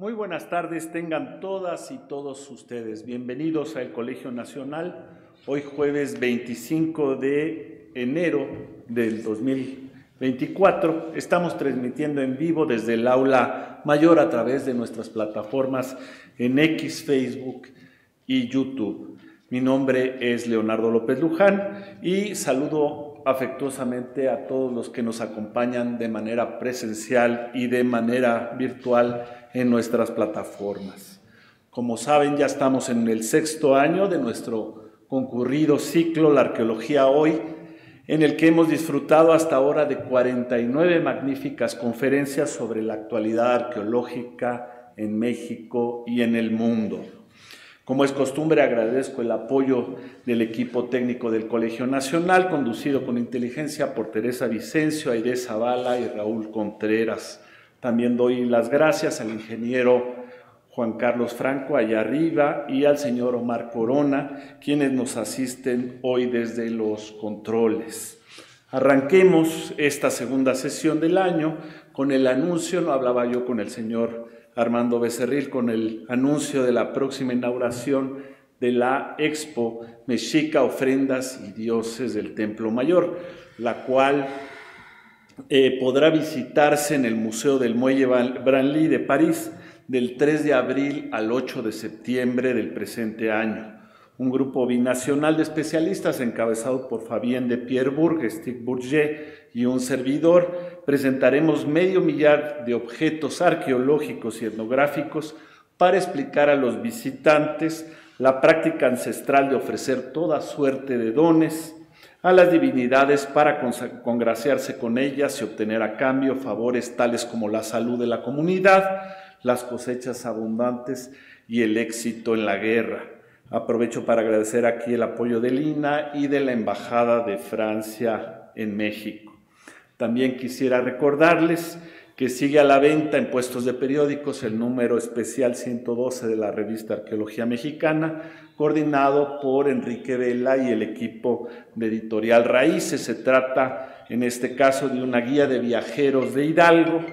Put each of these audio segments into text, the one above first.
Muy buenas tardes, tengan todas y todos ustedes. Bienvenidos al Colegio Nacional. Hoy jueves 25 de enero del 2024. Estamos transmitiendo en vivo desde el aula mayor a través de nuestras plataformas en X, Facebook y YouTube. Mi nombre es Leonardo López Luján y saludo afectuosamente a todos los que nos acompañan de manera presencial y de manera virtual en nuestras plataformas. Como saben, ya estamos en el sexto año de nuestro concurrido ciclo La Arqueología Hoy, en el que hemos disfrutado hasta ahora de 49 magníficas conferencias sobre la actualidad arqueológica en México y en el mundo. Como es costumbre, agradezco el apoyo del equipo técnico del Colegio Nacional, conducido con inteligencia por Teresa Vicencio, Aireza Zavala y Raúl Contreras. También doy las gracias al ingeniero Juan Carlos Franco allá arriba y al señor Omar Corona, quienes nos asisten hoy desde los controles. Arranquemos esta segunda sesión del año con el anuncio, no hablaba yo con el señor Armando Becerril, con el anuncio de la próxima inauguración de la Expo Mexica Ofrendas y Dioses del Templo Mayor, la cual eh, podrá visitarse en el Museo del Muelle Branly de París del 3 de abril al 8 de septiembre del presente año. Un grupo binacional de especialistas encabezado por Fabien de Pierrebourg, Steve Bourget y un servidor presentaremos medio millar de objetos arqueológicos y etnográficos para explicar a los visitantes la práctica ancestral de ofrecer toda suerte de dones, a las divinidades para congraciarse con ellas y obtener a cambio favores tales como la salud de la comunidad, las cosechas abundantes y el éxito en la guerra. Aprovecho para agradecer aquí el apoyo de Lina y de la Embajada de Francia en México. También quisiera recordarles que sigue a la venta en puestos de periódicos el número especial 112 de la revista Arqueología Mexicana, coordinado por Enrique Vela y el equipo de editorial Raíces. Se trata, en este caso, de una guía de viajeros de Hidalgo,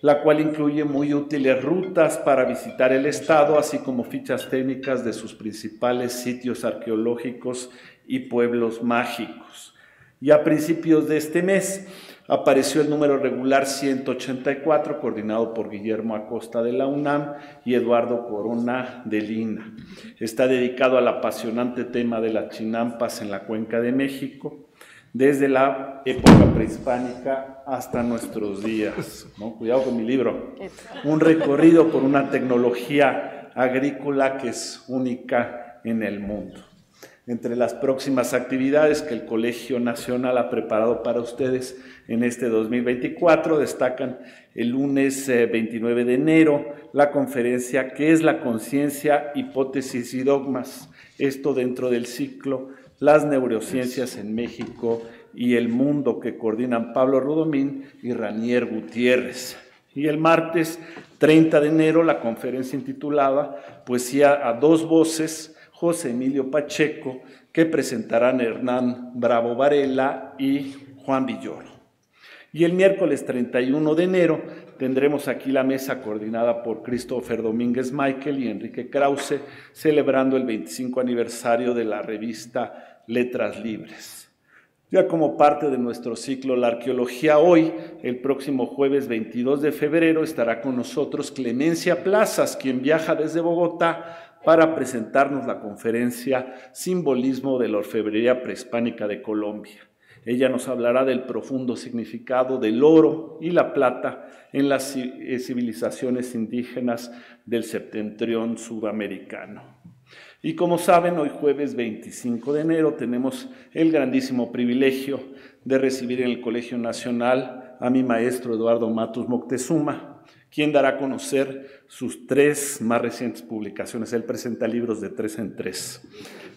la cual incluye muy útiles rutas para visitar el estado, así como fichas técnicas de sus principales sitios arqueológicos y pueblos mágicos. Y a principios de este mes, apareció el número regular 184, coordinado por Guillermo Acosta de la UNAM y Eduardo Corona de Lina. Está dedicado al apasionante tema de las chinampas en la cuenca de México, desde la época prehispánica hasta nuestros días. Cuidado con mi libro. Un recorrido por una tecnología agrícola que es única en el mundo entre las próximas actividades que el Colegio Nacional ha preparado para ustedes en este 2024. Destacan el lunes 29 eh, de enero la conferencia que es la conciencia, hipótesis y dogmas? Esto dentro del ciclo Las neurociencias en México y el mundo que coordinan Pablo Rudomín y Ranier Gutiérrez. Y el martes 30 de enero la conferencia intitulada Poesía a dos voces, José Emilio Pacheco, que presentarán Hernán Bravo Varela y Juan Villoro. Y el miércoles 31 de enero tendremos aquí la mesa coordinada por Christopher Domínguez Michael y Enrique Krause, celebrando el 25 aniversario de la revista Letras Libres. Ya como parte de nuestro ciclo La Arqueología Hoy, el próximo jueves 22 de febrero estará con nosotros Clemencia Plazas, quien viaja desde Bogotá para presentarnos la conferencia Simbolismo de la Orfebrería Prehispánica de Colombia. Ella nos hablará del profundo significado del oro y la plata en las eh, civilizaciones indígenas del septentrión sudamericano. Y como saben, hoy jueves 25 de enero tenemos el grandísimo privilegio de recibir en el Colegio Nacional a mi maestro Eduardo Matos Moctezuma, quien dará a conocer sus tres más recientes publicaciones. Él presenta libros de tres en tres.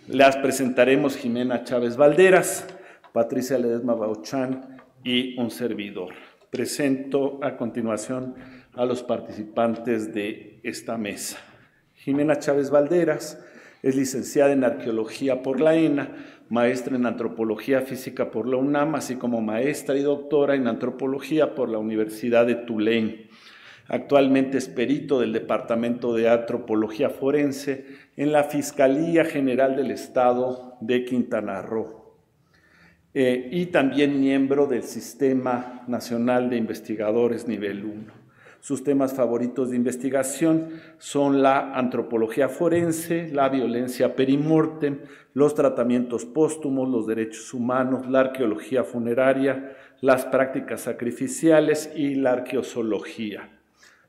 Las presentaremos Jimena Chávez Valderas, Patricia Ledesma Bauchán y un servidor. Presento a continuación a los participantes de esta mesa. Jimena Chávez Valderas es licenciada en Arqueología por la ENA, maestra en Antropología Física por la UNAM, así como maestra y doctora en Antropología por la Universidad de Tulane. Actualmente es perito del Departamento de Antropología Forense en la Fiscalía General del Estado de Quintana Roo. Eh, y también miembro del Sistema Nacional de Investigadores Nivel 1. Sus temas favoritos de investigación son la antropología forense, la violencia perimortem, los tratamientos póstumos, los derechos humanos, la arqueología funeraria, las prácticas sacrificiales y la arqueozoología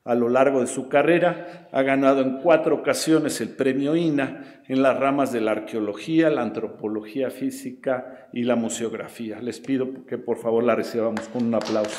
a lo largo de su carrera. Ha ganado en cuatro ocasiones el premio INA en las ramas de la arqueología, la antropología física y la museografía. Les pido que por favor la recibamos con un aplauso.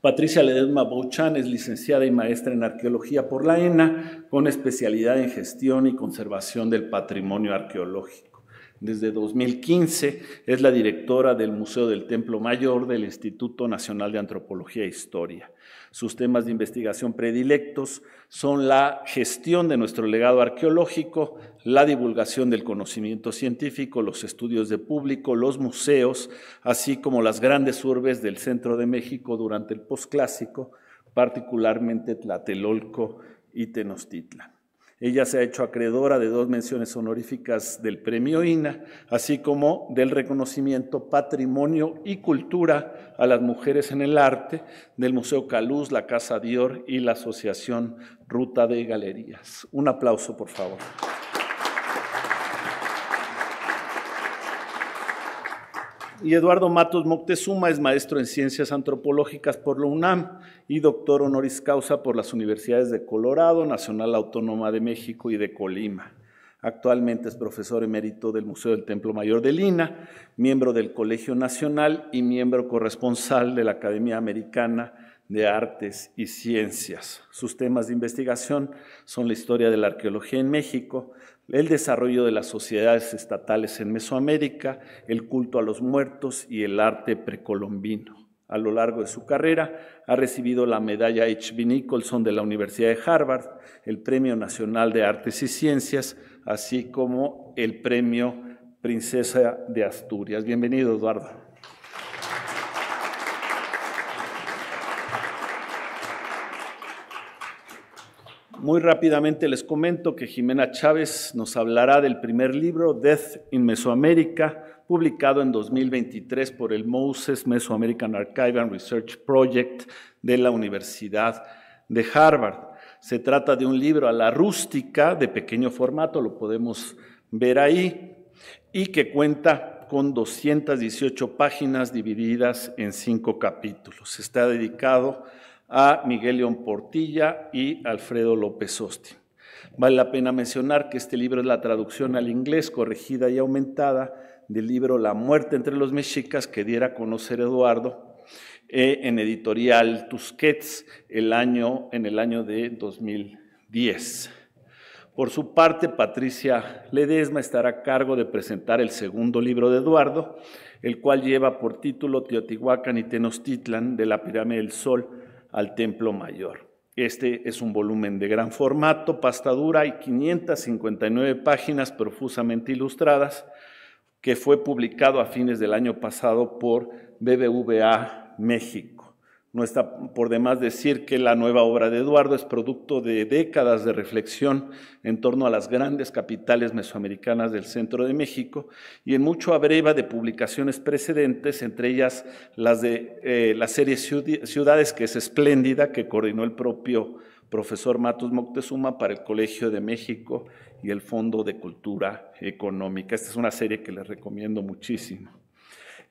Patricia Ledesma Bouchan es licenciada y maestra en arqueología por la ENA, con especialidad en gestión y conservación del patrimonio arqueológico. Desde 2015 es la directora del Museo del Templo Mayor del Instituto Nacional de Antropología e Historia. Sus temas de investigación predilectos son la gestión de nuestro legado arqueológico, la divulgación del conocimiento científico, los estudios de público, los museos, así como las grandes urbes del centro de México durante el posclásico, particularmente Tlatelolco y Tenochtitlan. Ella se ha hecho acreedora de dos menciones honoríficas del Premio INA, así como del reconocimiento Patrimonio y Cultura a las Mujeres en el Arte del Museo Caluz, la Casa Dior y la Asociación Ruta de Galerías. Un aplauso, por favor. y Eduardo Matos Moctezuma es maestro en ciencias antropológicas por la UNAM y doctor honoris causa por las universidades de Colorado, Nacional Autónoma de México y de Colima. Actualmente es profesor emérito del Museo del Templo Mayor de Lina, miembro del Colegio Nacional y miembro corresponsal de la Academia Americana de Artes y Ciencias. Sus temas de investigación son la historia de la arqueología en México, el desarrollo de las sociedades estatales en Mesoamérica, el culto a los muertos y el arte precolombino. A lo largo de su carrera ha recibido la medalla H.B. Nicholson de la Universidad de Harvard, el Premio Nacional de Artes y Ciencias, así como el Premio Princesa de Asturias. Bienvenido, Eduardo. Muy rápidamente les comento que Jimena Chávez nos hablará del primer libro, Death in Mesoamérica, publicado en 2023 por el Moses Mesoamerican Archive and Research Project de la Universidad de Harvard. Se trata de un libro a la rústica, de pequeño formato, lo podemos ver ahí, y que cuenta con 218 páginas divididas en cinco capítulos. Está dedicado a a Miguel León Portilla y Alfredo López Osti. Vale la pena mencionar que este libro es la traducción al inglés corregida y aumentada del libro La muerte entre los mexicas que diera a conocer Eduardo eh, en editorial Tusquets el año, en el año de 2010. Por su parte, Patricia Ledesma estará a cargo de presentar el segundo libro de Eduardo, el cual lleva por título Teotihuacán y Tenochtitlan de la Pirámide del Sol al templo mayor. Este es un volumen de gran formato, pasta dura y 559 páginas profusamente ilustradas que fue publicado a fines del año pasado por BBVA México. No está por demás decir que la nueva obra de Eduardo es producto de décadas de reflexión en torno a las grandes capitales mesoamericanas del centro de México y en mucho abreva de publicaciones precedentes, entre ellas las de eh, la serie Ciudades, que es espléndida, que coordinó el propio profesor Matos Moctezuma para el Colegio de México y el Fondo de Cultura Económica. Esta es una serie que les recomiendo muchísimo.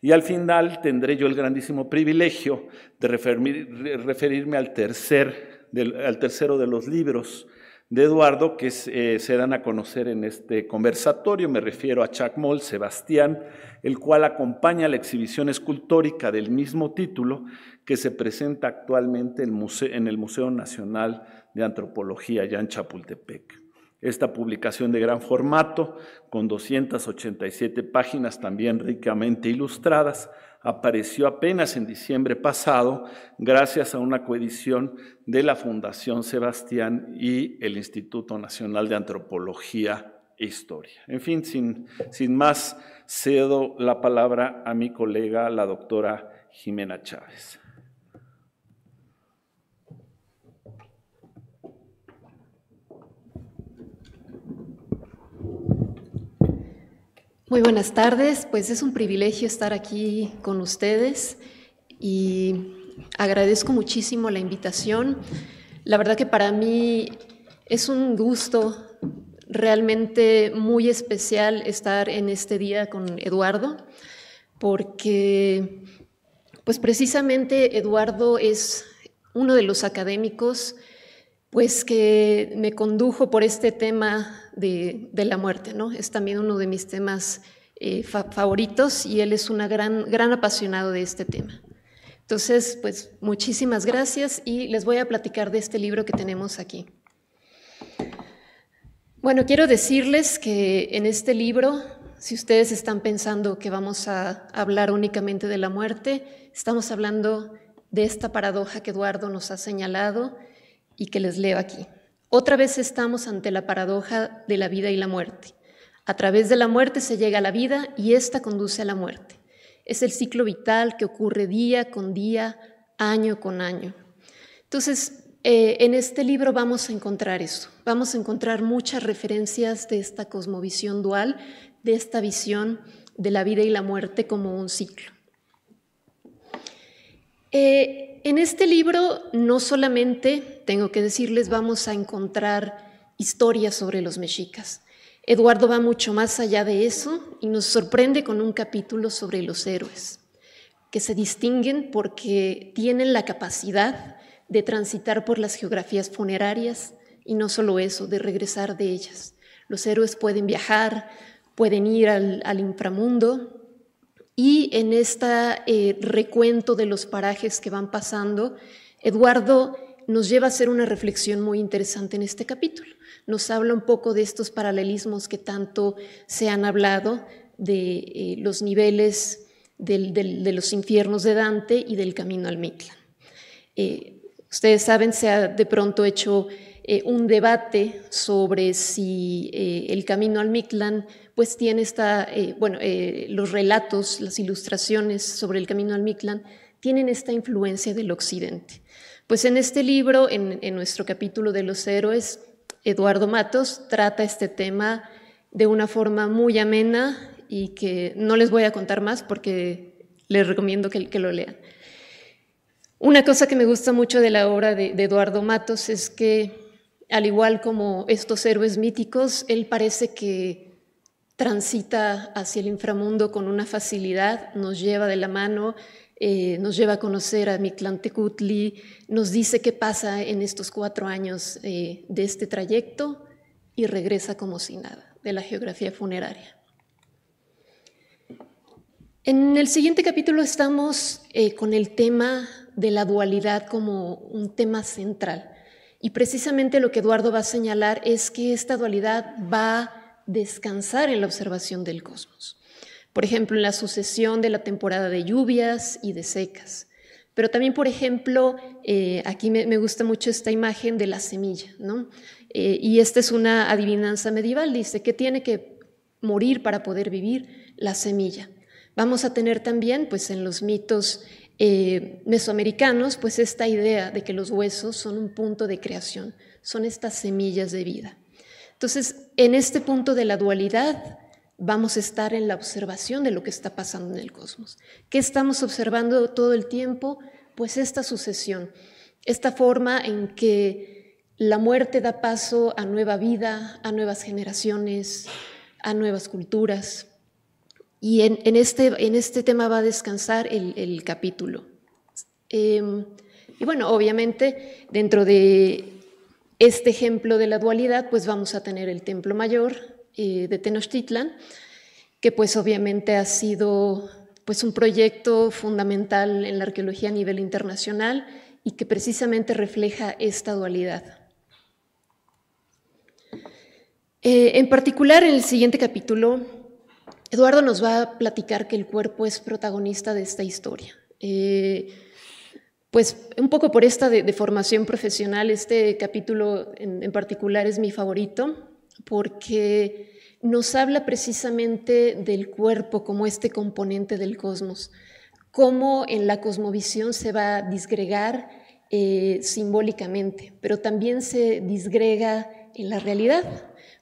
Y al final tendré yo el grandísimo privilegio de referirme al, tercer, al tercero de los libros de Eduardo que eh, se dan a conocer en este conversatorio. Me refiero a Chacmol Sebastián, el cual acompaña la exhibición escultórica del mismo título que se presenta actualmente en el Museo Nacional de Antropología allá en Chapultepec. Esta publicación de gran formato, con 287 páginas también ricamente ilustradas, apareció apenas en diciembre pasado gracias a una coedición de la Fundación Sebastián y el Instituto Nacional de Antropología e Historia. En fin, sin, más, cedo la palabra a mi colega, la doctora Jimena Chávez. Muy buenas tardes, pues es un privilegio estar aquí con ustedes y agradezco muchísimo la invitación. La verdad que para mí es un gusto realmente muy especial estar en este día con Eduardo, porque pues precisamente Eduardo es uno de los académicos pues que me condujo por este tema de, la muerte, ¿no? Es también uno de mis temas eh, favoritos y él es un gran, gran apasionado de este tema. Entonces, pues muchísimas gracias y les voy a platicar de este libro que tenemos aquí. Bueno, quiero decirles que en este libro, si ustedes están pensando que vamos a hablar únicamente de la muerte, estamos hablando de esta paradoja que Eduardo nos ha señalado, y que les leo aquí. Otra vez estamos ante la paradoja de la vida y la muerte. A través de la muerte se llega a la vida y ésta conduce a la muerte. Es el ciclo vital que ocurre día con día, año con año. Entonces, eh, en este libro vamos a encontrar eso. Vamos a encontrar muchas referencias de esta cosmovisión dual, de esta visión de la vida y la muerte como un ciclo. Eh, en este libro no solamente, tengo que decirles, vamos a encontrar historias sobre los mexicas. Eduardo va mucho más allá de eso y nos sorprende con un capítulo sobre los héroes, que se distinguen porque tienen la capacidad de transitar por las geografías funerarias y no solo eso, de regresar de ellas. Los héroes pueden viajar, pueden ir al, al inframundo, y en este recuento de los parajes que van pasando, Eduardo nos lleva a hacer una reflexión muy interesante en este capítulo. Nos habla un poco de estos paralelismos que tanto se han hablado, de eh, los niveles de los infiernos de Dante y del camino al Mictlán. Eh, ustedes saben, se ha de pronto hecho eh, un debate sobre si eh, el camino al Mictlán pues tiene esta, eh, bueno, los relatos, las ilustraciones sobre el camino al Mictlán tienen esta influencia del occidente. Pues en este libro, en, nuestro capítulo de los héroes, Eduardo Matos trata este tema de una forma muy amena y que no les voy a contar más porque les recomiendo que, lo lean. Una cosa que me gusta mucho de la obra de Eduardo Matos es que al igual como estos héroes míticos, él parece que transita hacia el inframundo con una facilidad, nos lleva de la mano, eh, nos lleva a conocer a Mictlantecutli, nos dice qué pasa en estos cuatro años eh, de este trayecto y regresa como si nada de la geografía funeraria. En el siguiente capítulo estamos eh, con el tema de la dualidad como un tema central. Y precisamente lo que Eduardo va a señalar es que esta dualidad va a descansar en la observación del cosmos. Por ejemplo, en la sucesión de la temporada de lluvias y de secas. Pero también, por ejemplo, eh, aquí me, gusta mucho esta imagen de la semilla, ¿no? Eh, y esta es una adivinanza medieval, dice que tiene que morir para poder vivir la semilla. Vamos a tener también, pues en los mitos eh, mesoamericanos, pues esta idea de que los huesos son un punto de creación, son estas semillas de vida. Entonces, en este punto de la dualidad vamos a estar en la observación de lo que está pasando en el cosmos. ¿Qué estamos observando todo el tiempo? Pues esta sucesión, esta forma en que la muerte da paso a nueva vida, a nuevas generaciones, a nuevas culturas. Y en, este, en este tema va a descansar el, capítulo. Em, y bueno, obviamente, dentro de este ejemplo de la dualidad, pues vamos a tener el templo mayor eh, de Tenochtitlan, que pues obviamente ha sido pues un proyecto fundamental en la arqueología a nivel internacional y que precisamente refleja esta dualidad. Eh, en particular, en el siguiente capítulo Eduardo nos va a platicar que el cuerpo es protagonista de esta historia. Eh, pues un poco por esta de, formación profesional, este capítulo en, particular es mi favorito porque nos habla precisamente del cuerpo como este componente del cosmos, cómo en la cosmovisión se va a disgregar eh, simbólicamente, pero también se disgrega en la realidad,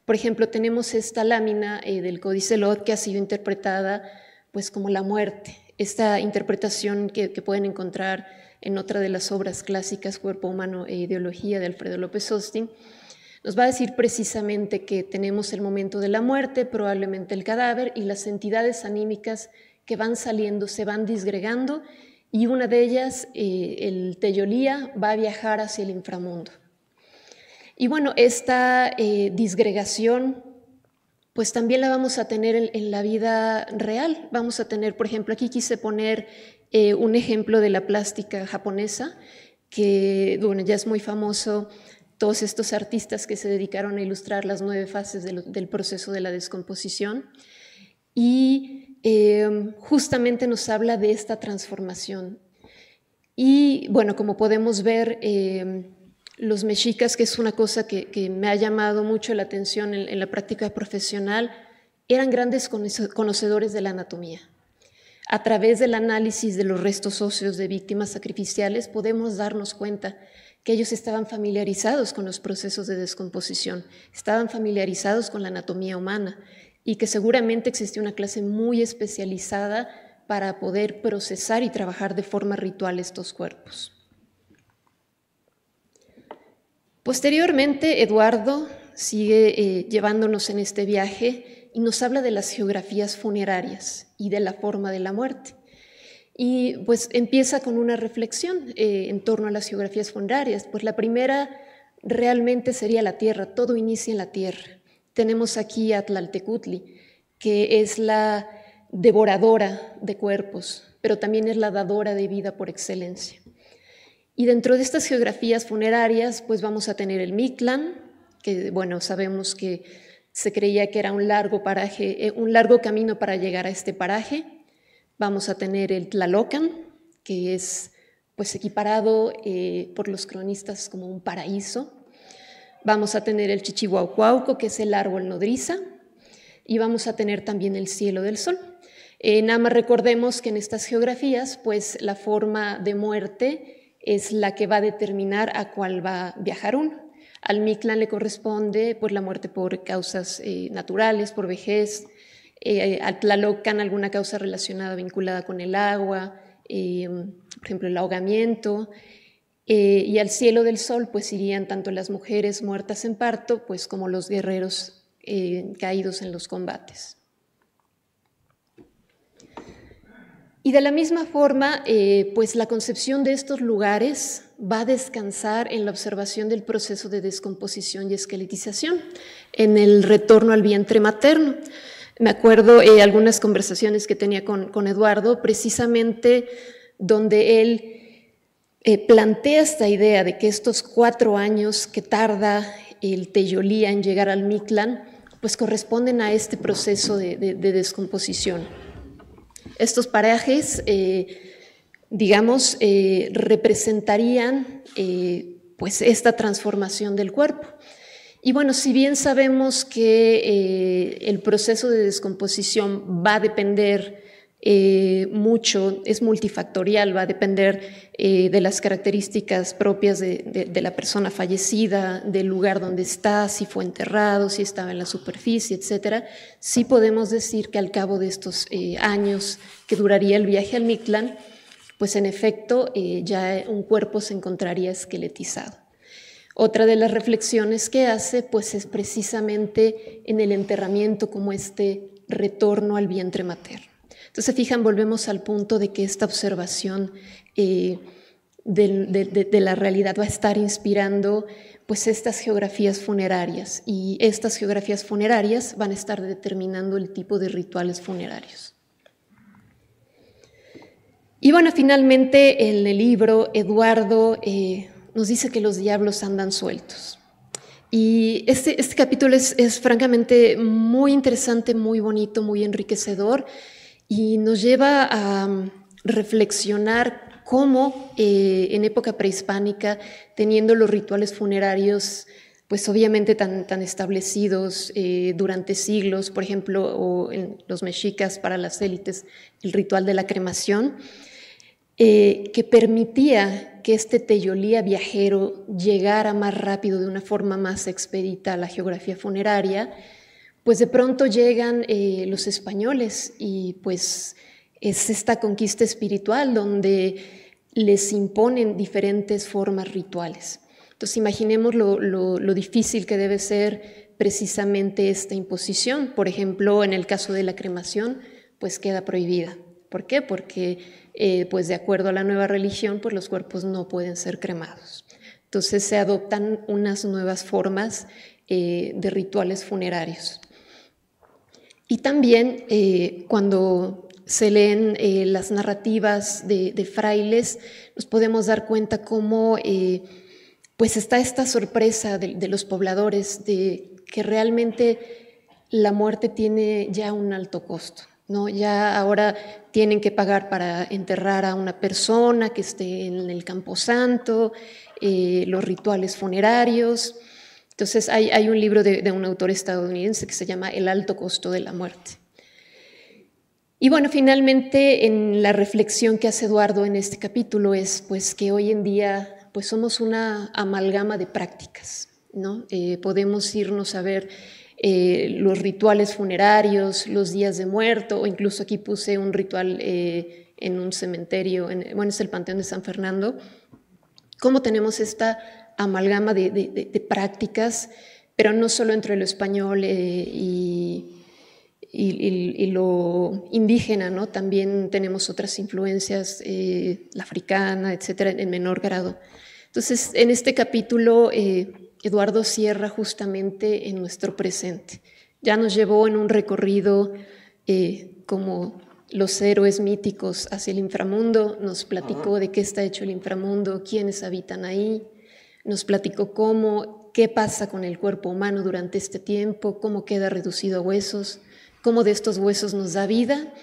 por ejemplo, tenemos esta lámina eh, del Códice Lot que ha sido interpretada pues, como la muerte. Esta interpretación que, pueden encontrar en otra de las obras clásicas, Cuerpo Humano e Ideología, de Alfredo López Austin, nos va a decir precisamente que tenemos el momento de la muerte, probablemente el cadáver, y las entidades anímicas que van saliendo se van disgregando, y una de ellas, eh, el Teyolía, va a viajar hacia el inframundo. Y bueno, esta eh, disgregación pues también la vamos a tener en, la vida real. Vamos a tener, por ejemplo, aquí quise poner eh, un ejemplo de la plástica japonesa, que bueno, ya es muy famoso todos estos artistas que se dedicaron a ilustrar las nueve fases del proceso de la descomposición. Y eh, justamente nos habla de esta transformación. Y bueno, como podemos ver, los mexicas, que es una cosa que, me ha llamado mucho la atención en, en, la práctica profesional, eran grandes conocedores de la anatomía. A través del análisis de los restos óseos de víctimas sacrificiales podemos darnos cuenta que ellos estaban familiarizados con los procesos de descomposición, estaban familiarizados con la anatomía humana y que seguramente existía una clase muy especializada para poder procesar y trabajar de forma ritual estos cuerpos. Posteriormente, Eduardo sigue eh, llevándonos en este viaje y nos habla de las geografías funerarias y de la forma de la muerte. Y pues empieza con una reflexión eh, en torno a las geografías funerarias. Pues la primera realmente sería la tierra, todo inicia en la tierra. Tenemos aquí a Tlaltecutli, que es la devoradora de cuerpos, pero también es la dadora de vida por excelencia. Y dentro de estas geografías funerarias, pues vamos a tener el Mictlán, que bueno, sabemos que se creía que era un largo paraje, eh, un largo camino para llegar a este paraje. Vamos a tener el Tlalocan, que es pues equiparado eh, por los cronistas como un paraíso. Vamos a tener el Chichihuahuaco, que es el árbol nodriza, y vamos a tener también el cielo del sol. Eh, nada más recordemos que en estas geografías, pues la forma de muerte es la que va a determinar a cuál va a viajar uno. Al Miklan le corresponde por la muerte por causas eh, naturales, por vejez, eh, al Tlalocan alguna causa relacionada vinculada con el agua, eh, por ejemplo el ahogamiento, y al cielo del sol pues irían tanto las mujeres muertas en parto pues como los guerreros caídos en los combates. Y de la misma forma, eh, pues la concepción de estos lugares va a descansar en la observación del proceso de descomposición y esqueletización, en el retorno al vientre materno. Me acuerdo eh, algunas conversaciones que tenía con, Eduardo, precisamente donde él eh, plantea esta idea de que estos cuatro años que tarda el Teyolía en llegar al Mictlán, pues corresponden a este proceso de descomposición. Estos parajes, eh, digamos, eh, representarían eh, pues esta transformación del cuerpo. Y bueno, si bien sabemos que el proceso de descomposición va a depender eh, mucho, es multifactorial, va a depender eh, de las características propias de, la persona fallecida, del lugar donde está, si fue enterrado, si estaba en la superficie, etcétera. Sí podemos decir que al cabo de estos eh, años que duraría el viaje al Mictlán, pues en efecto ya un cuerpo se encontraría esqueletizado. Otra de las reflexiones que hace, pues es precisamente en el enterramiento como este retorno al vientre materno. Entonces, fijan, volvemos al punto de que esta observación eh, de, la realidad va a estar inspirando pues estas geografías funerarias y estas geografías funerarias van a estar determinando el tipo de rituales funerarios. Y bueno, finalmente en el libro Eduardo eh, nos dice que los diablos andan sueltos. Y este, este capítulo es, francamente muy interesante, muy bonito, muy enriquecedor, y nos lleva a mm, reflexionar cómo eh, en época prehispánica, teniendo los rituales funerarios pues obviamente tan, establecidos eh, durante siglos, por ejemplo, o en los mexicas para las élites, el ritual de la cremación, eh, que permitía que este teyolía viajero llegara más rápido, de una forma más expedita a la geografía funeraria, pues de pronto llegan eh, los españoles y pues es esta conquista espiritual donde les imponen diferentes formas rituales. Entonces imaginemos lo, difícil que debe ser precisamente esta imposición. Por ejemplo, en el caso de la cremación, pues queda prohibida. ¿Por qué? Porque eh, pues de acuerdo a la nueva religión, pues los cuerpos no pueden ser cremados. Entonces se adoptan unas nuevas formas eh, de rituales funerarios. Y también eh, cuando se leen eh, las narrativas de, frailes, nos podemos dar cuenta cómo eh, pues está esta sorpresa de, los pobladores de que realmente la muerte tiene ya un alto costo. Ya ahora tienen que pagar para enterrar a una persona que esté en el camposanto, los rituales funerarios. Entonces hay, un libro de, un autor estadounidense que se llama El alto costo de la muerte. Y bueno, finalmente en la reflexión que hace Eduardo en este capítulo es pues que hoy en día pues somos una amalgama de prácticas, ¿no? Eh, podemos irnos a ver eh, los rituales funerarios, los días de muerto, o incluso aquí puse un ritual eh, en un cementerio, en, bueno, es el Panteón de San Fernando, cómo tenemos esta amalgama de, prácticas, pero no solo entre lo español eh, y, lo indígena, ¿no? También tenemos otras influencias, eh, la africana, etcétera, en menor grado. Entonces, en este capítulo, eh, Eduardo cierra justamente en nuestro presente. Ya nos llevó en un recorrido como los héroes míticos hacia el inframundo, nos platicó de qué está hecho el inframundo, quiénes habitan ahí, nos platicó cómo, qué pasa con el cuerpo humano durante este tiempo, cómo queda reducido a huesos, cómo de estos huesos nos da vida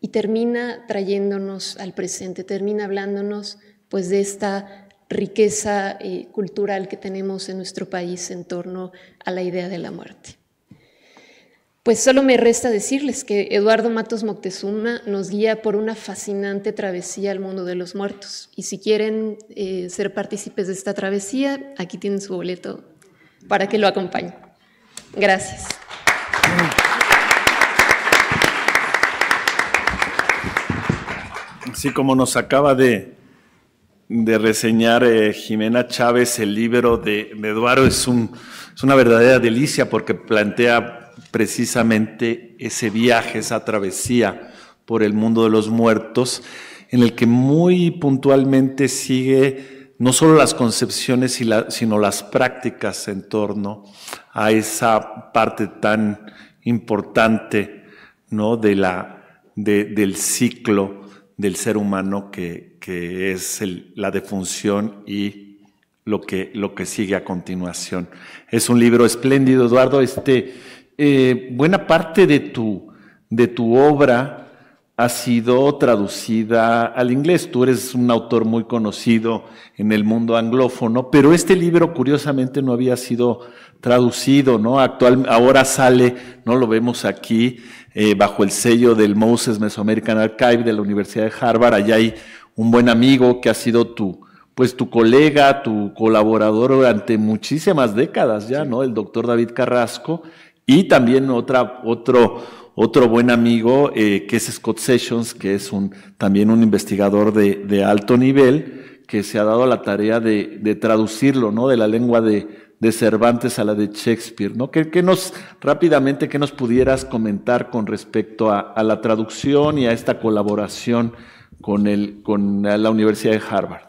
y termina trayéndonos al presente, termina hablándonos pues de esta riqueza eh, cultural que tenemos en nuestro país en torno a la idea de la muerte. Pues solo me resta decirles que Eduardo Matos Moctezuma nos guía por una fascinante travesía al mundo de los muertos. Y si quieren eh, ser partícipes de esta travesía, aquí tienen su boleto para que lo acompañen. Gracias. Así como nos acaba de, reseñar eh, Jimena Chávez, el libro de, Eduardo es, es una verdadera delicia porque plantea precisamente ese viaje, esa travesía por el mundo de los muertos, en el que muy puntualmente sigue no solo las concepciones, sino las prácticas en torno a esa parte tan importante ¿no? de la, del ciclo del ser humano que, es la defunción y lo que, lo que sigue a continuación. Es un libro espléndido, Eduardo. Este, eh, buena parte de tu, de tu obra ha sido traducida al inglés. Tú eres un autor muy conocido en el mundo anglófono, pero este libro curiosamente no había sido traducido, ¿no? Actual, ahora sale, ¿no? Lo vemos aquí eh, bajo el sello del Moses Mesoamerican Archive de la Universidad de Harvard. Allá hay un buen amigo que ha sido tu, pues tu colega, tu colaborador durante muchísimas décadas ya, ¿no? El doctor David Carrasco, y también otra, otro, otro buen amigo, eh, que es Scott Sessions, que es un, también un investigador de, alto nivel, que se ha dado la tarea de, traducirlo, ¿no? De la lengua de, Cervantes a la de Shakespeare, ¿no? ¿Qué, qué nos, rápidamente, qué nos pudieras comentar con respecto a, la traducción y a esta colaboración con, el, con la Universidad de Harvard?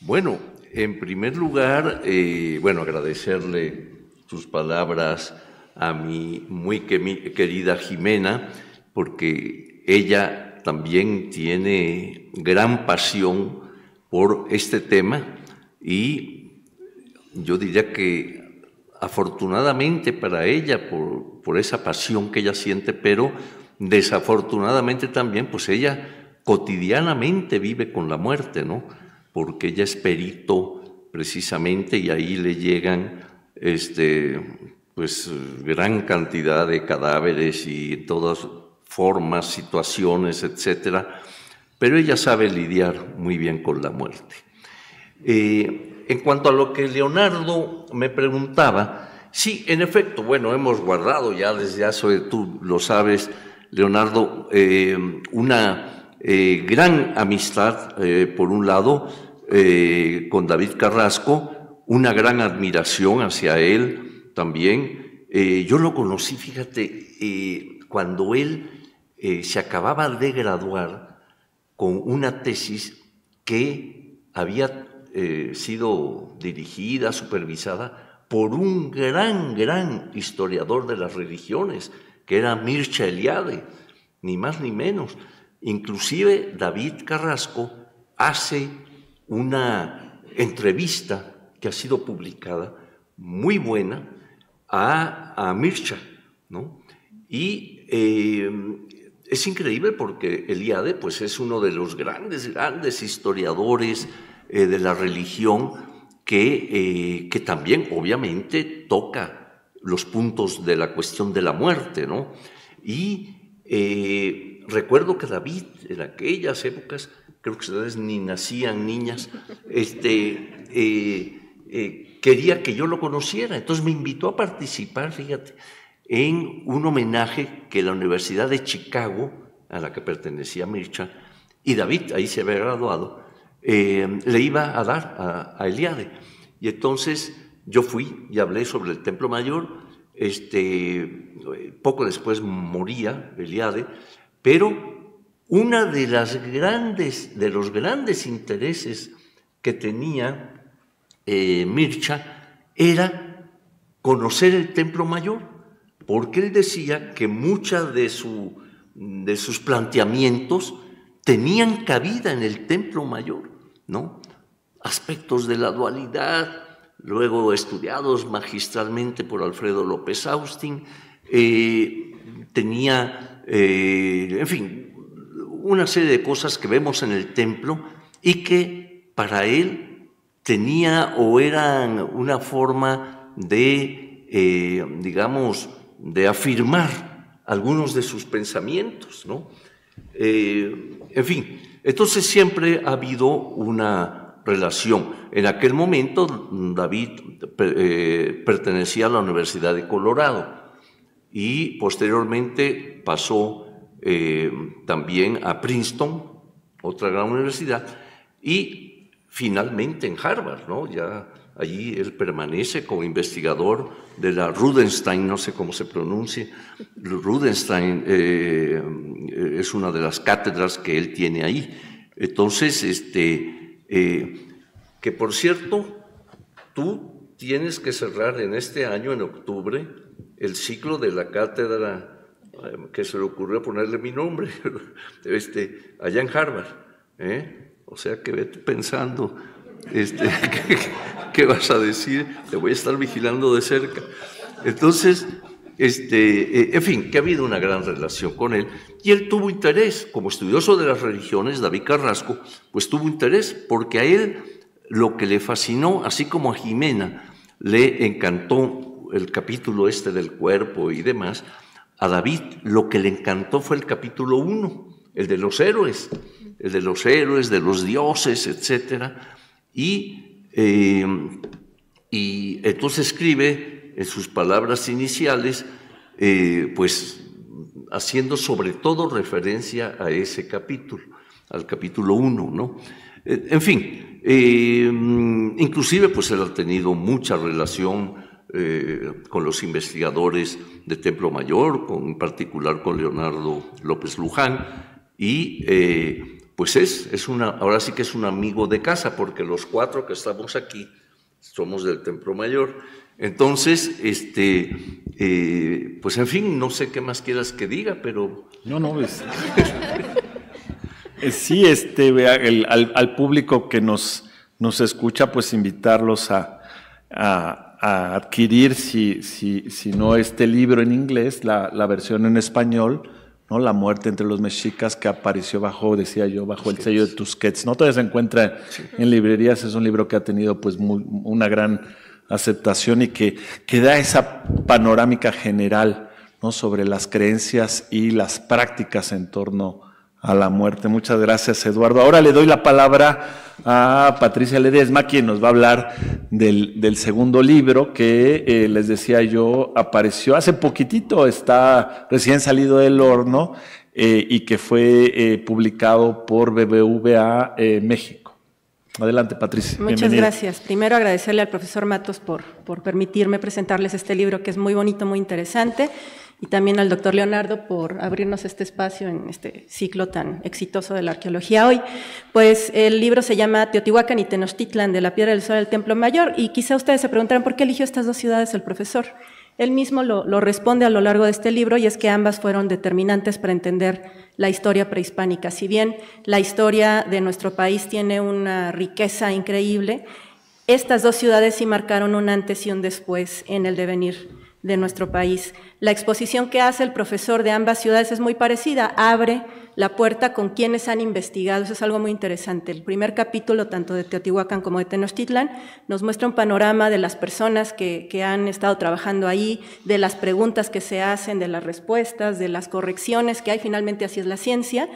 Bueno, en primer lugar, eh, bueno, agradecerle sus palabras a mi muy querida Jimena, porque ella también tiene gran pasión por este tema y yo diría que afortunadamente para ella, por, esa pasión que ella siente, pero desafortunadamente también, pues ella cotidianamente vive con la muerte, ¿no? Porque ella es perito precisamente y ahí le llegan este, pues eh, gran cantidad de cadáveres y todas formas, situaciones, etcétera, pero ella sabe lidiar muy bien con la muerte. Eh, en cuanto a lo que Leonardo me preguntaba, sí, en efecto, bueno, hemos guardado ya desde hace, tú lo sabes, Leonardo, eh, una gran amistad, por un lado, con David Carrasco, una gran admiración hacia él, también. Eh, yo lo conocí, fíjate, eh, cuando él eh, se acababa de graduar con una tesis que había sido dirigida, supervisada por un gran, gran historiador de las religiones, que era Mircha Eliade, ni más ni menos. Inclusive David Carrasco hace una entrevista que ha sido publicada, muy buena, a, a Mircha, ¿no? Y em, es increíble porque Eliade, pues es uno de los grandes, grandes historiadores eh, de la religión que, eh, que también obviamente toca los puntos de la cuestión de la muerte, ¿no? Y eh, recuerdo que David, en aquellas épocas, creo que ustedes ni nacían niñas, este, quería que yo lo conociera. Entonces me invitó a participar, fíjate, en un homenaje que la Universidad de Chicago, a la que pertenecía Mircha, y David, ahí se había graduado, eh, le iba a dar a, Eliade. Y entonces yo fui y hablé sobre el Templo Mayor. Este, poco después moría Eliade, pero una de las grandes, de los grandes intereses que tenía eh, Mircha era conocer el templo mayor, porque él decía que muchas de, su, de sus planteamientos tenían cabida en el templo mayor, ¿no? Aspectos de la dualidad, luego estudiados magistralmente por Alfredo López Austin, eh, tenía, eh, en fin, una serie de cosas que vemos en el templo y que para él tenía o eran una forma de, eh, digamos, de afirmar algunos de sus pensamientos, ¿no? Eh, en fin, entonces siempre ha habido una relación. En aquel momento David eh, pertenecía a la Universidad de Colorado y posteriormente pasó también a Princeton, otra gran universidad, y finalmente en Harvard, ¿no? Ya allí él permanece como investigador de la Rudenstein, no sé cómo se pronuncia. Rudenstein eh, es una de las cátedras que él tiene ahí. Entonces, este, eh, que por cierto, tú tienes que cerrar en este año, en octubre, el ciclo de la cátedra eh, que se le ocurrió ponerle mi nombre, este, allá en Harvard. ¿eh? O sea que vete pensando este, ¿qué, vas a decir, te voy a estar vigilando de cerca. Entonces, este, eh, en fin, que ha habido una gran relación con él. Y él tuvo interés, como estudioso de las religiones, David Carrasco, pues tuvo interés porque a él lo que le fascinó, así como a Jimena, le encantó el capítulo este del cuerpo y demás, a David lo que le encantó fue el capítulo 1 el de los héroes, el de los héroes, de los dioses, etc. Y, eh, y entonces escribe en sus palabras iniciales, eh, pues haciendo sobre todo referencia a ese capítulo, al capítulo 1, ¿no? Eh, en fin, inclusive pues él ha tenido mucha relación con los investigadores de Templo Mayor, con, en particular con Leonardo López Luján, y eh, pues es, es una, ahora sí que es un amigo de casa, porque los cuatro que estamos aquí somos del Templo Mayor. Entonces, este, eh, pues en fin, no sé qué más quieras que diga, pero... No, no, es... sí, este, el, al, público que nos, nos escucha, pues invitarlos a, adquirir, si, no este libro en inglés, la versión en español, la muerte entre los mexicas que apareció bajo, decía yo, bajo el sello de Tusquets. No todavía se encuentra en librerías, es un libro que ha tenido pues una gran aceptación y que, da esa panorámica general ¿no? sobre las creencias y las prácticas en torno a a la muerte. Muchas gracias, Eduardo. Ahora le doy la palabra a Patricia Ledesma, quien nos va a hablar del, segundo libro que, eh, les decía yo, apareció hace poquitito, está recién salido del horno eh, y que fue eh, publicado por BBVA México. Adelante, Patricia. Muchas gracias. Primero agradecerle al profesor Matos por, por permitirme presentarles este libro que es muy bonito, muy interesante y también al doctor Leonardo por abrirnos este espacio en este ciclo tan exitoso de la arqueología hoy. Pues el libro se llama Teotihuacán y Tenochtitlan, de la Piedra del Sol al Templo Mayor, y quizá ustedes se preguntarán por qué eligió estas dos ciudades el profesor. Él mismo lo, lo, responde a lo largo de este libro y es que ambas fueron determinantes para entender la historia prehispánica. Si bien la historia de nuestro país tiene una riqueza increíble, estas dos ciudades sí marcaron un antes y un después en el devenir de nuestro país. La exposición que hace el profesor de ambas ciudades es muy parecida, abre la puerta con quienes han investigado, eso es algo muy interesante. El primer capítulo, tanto de Teotihuacán como de Tenochtitlan, nos muestra un panorama de las personas que, que han estado trabajando ahí, de las preguntas que se hacen, de las respuestas, de las correcciones que hay, finalmente así es la ciencia,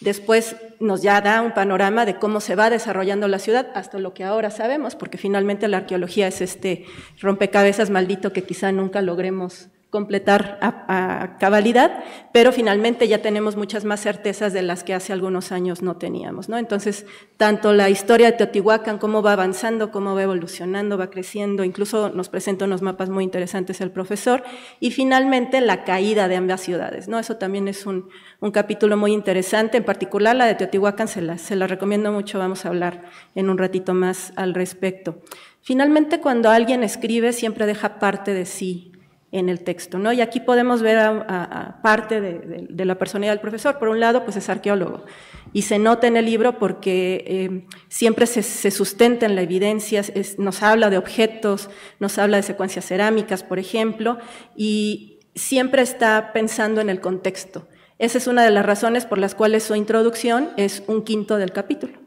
Después nos ya da un panorama de cómo se va desarrollando la ciudad hasta lo que ahora sabemos, porque finalmente la arqueología es este rompecabezas maldito que quizá nunca logremos completar a, cabalidad, pero finalmente ya tenemos muchas más certezas de las que hace algunos años no teníamos. ¿no? Entonces, tanto la historia de Teotihuacán, cómo va avanzando, cómo va evolucionando, va creciendo, incluso nos presenta unos mapas muy interesantes el profesor, y finalmente la caída de ambas ciudades. ¿no? Eso también es un, capítulo muy interesante, en particular la de Teotihuacán, se se la recomiendo mucho, vamos a hablar en un ratito más al respecto. Finalmente, cuando alguien escribe, siempre deja parte de sí en el texto. ¿no? Y aquí podemos ver a, parte de, la personalidad del profesor. Por un lado, pues es arqueólogo. Y se nota en el libro porque eh, siempre se, sustenta en la evidencia, nos habla de objetos, nos habla de secuencias cerámicas, por ejemplo, y siempre está pensando en el contexto. Esa es una de las razones por las cuales su introducción es un quinto del capítulo.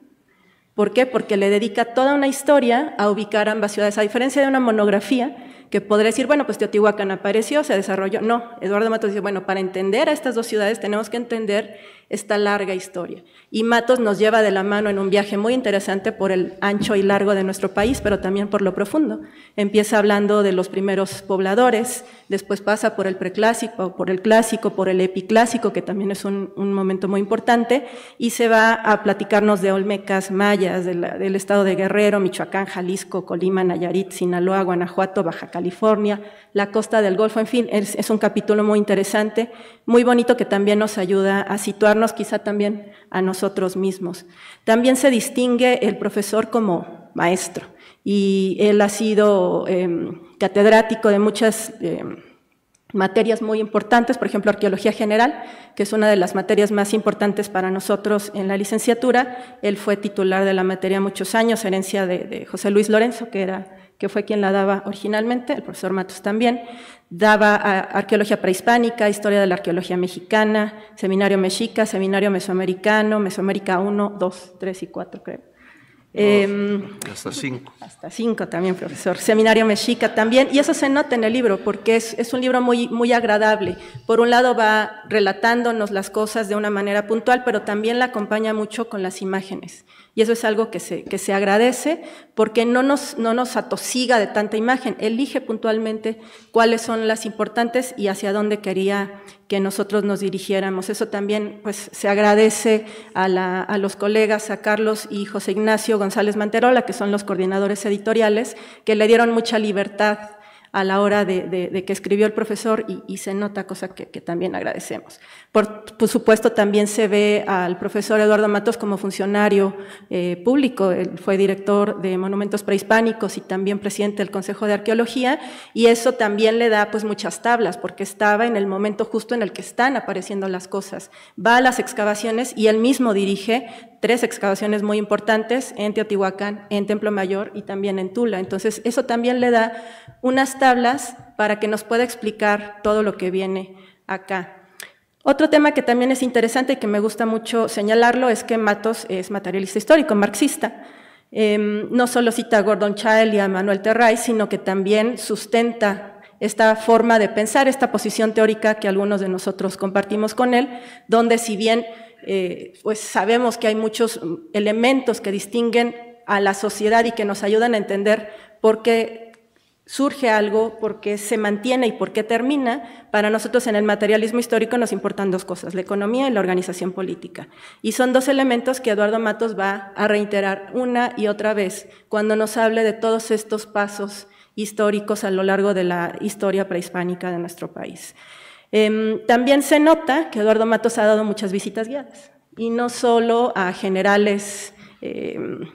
¿Por qué? Porque le dedica toda una historia a ubicar ambas ciudades. A diferencia de una monografía, que podría decir, bueno, pues Teotihuacán apareció, se desarrolló. No, Eduardo Matos dice, bueno, para entender a estas dos ciudades tenemos que entender esta larga historia. Y Matos nos lleva de la mano en un viaje muy interesante por el ancho y largo de nuestro país, pero también por lo profundo. Empieza hablando de los primeros pobladores, después pasa por el preclásico, por el clásico, por el epiclásico, que también es un, momento muy importante, y se va a platicarnos de Olmecas, Mayas, del estado de Guerrero, Michoacán, Jalisco, Colima, Nayarit, Sinaloa, Guanajuato, Baja California, la costa del Golfo, en fin, es, un capítulo muy interesante, muy bonito que también nos ayuda a situarnos quizá también a nosotros mismos. También se distingue el profesor como maestro y él ha sido em, catedrático de muchas... Em, materias muy importantes, por ejemplo, arqueología general, que es una de las materias más importantes para nosotros en la licenciatura. Él fue titular de la materia muchos años, herencia de José Luis Lorenzo, que era que fue quien la daba originalmente, el profesor Matos también, daba ah, arqueología prehispánica, historia de la arqueología mexicana, seminario mexica, seminario mesoamericano, Mesoamérica 1, 2, 3 y 4 creo. Em, hasta cinco. Hasta 5 también, profesor. Seminario Mexica también. Y eso se nota en el libro, porque es, un libro muy, muy agradable. Por un lado va relatándonos las cosas de una manera puntual, pero también la acompaña mucho con las imágenes. Y eso es algo que se, que se agradece porque no nos, no nos atosiga de tanta imagen. Elige puntualmente cuáles son las importantes y hacia dónde quería que nosotros nos dirigiéramos. Eso también pues, se agradece a, a los colegas, a Carlos y José Ignacio González Manterola, que son los coordinadores editoriales, que le dieron mucha libertad a la hora de, que escribió el profesor y, se nota, cosa que, también agradecemos. Por, supuesto, también se ve al profesor Eduardo Matos como funcionario eh, público, Él fue director de monumentos prehispánicos y también presidente del Consejo de Arqueología, y eso también le da pues muchas tablas, porque estaba en el momento justo en el que están apareciendo las cosas. Va a las excavaciones y él mismo dirige tres excavaciones muy importantes en Teotihuacán, en Templo Mayor y también en Tula. Entonces, eso también le da unas tablas para que nos pueda explicar todo lo que viene acá. Otro tema que también es interesante y que me gusta mucho señalarlo es que Matos es materialista histórico, marxista. Em, no solo cita a Gordon Child y a Manuel Terray, sino que también sustenta esta forma de pensar, esta posición teórica que algunos de nosotros compartimos con él, donde si bien eh, pues sabemos que hay muchos elementos que distinguen a la sociedad y que nos ayudan a entender por qué surge algo, por qué se mantiene y por qué termina, para nosotros en el materialismo histórico nos importan dos cosas, la economía y la organización política. Y son dos elementos que Eduardo Matos va a reiterar una y otra vez cuando nos hable de todos estos pasos históricos a lo largo de la historia prehispánica de nuestro país. Em, también se nota que Eduardo Matos ha dado muchas visitas guiadas, y no solo a generales em,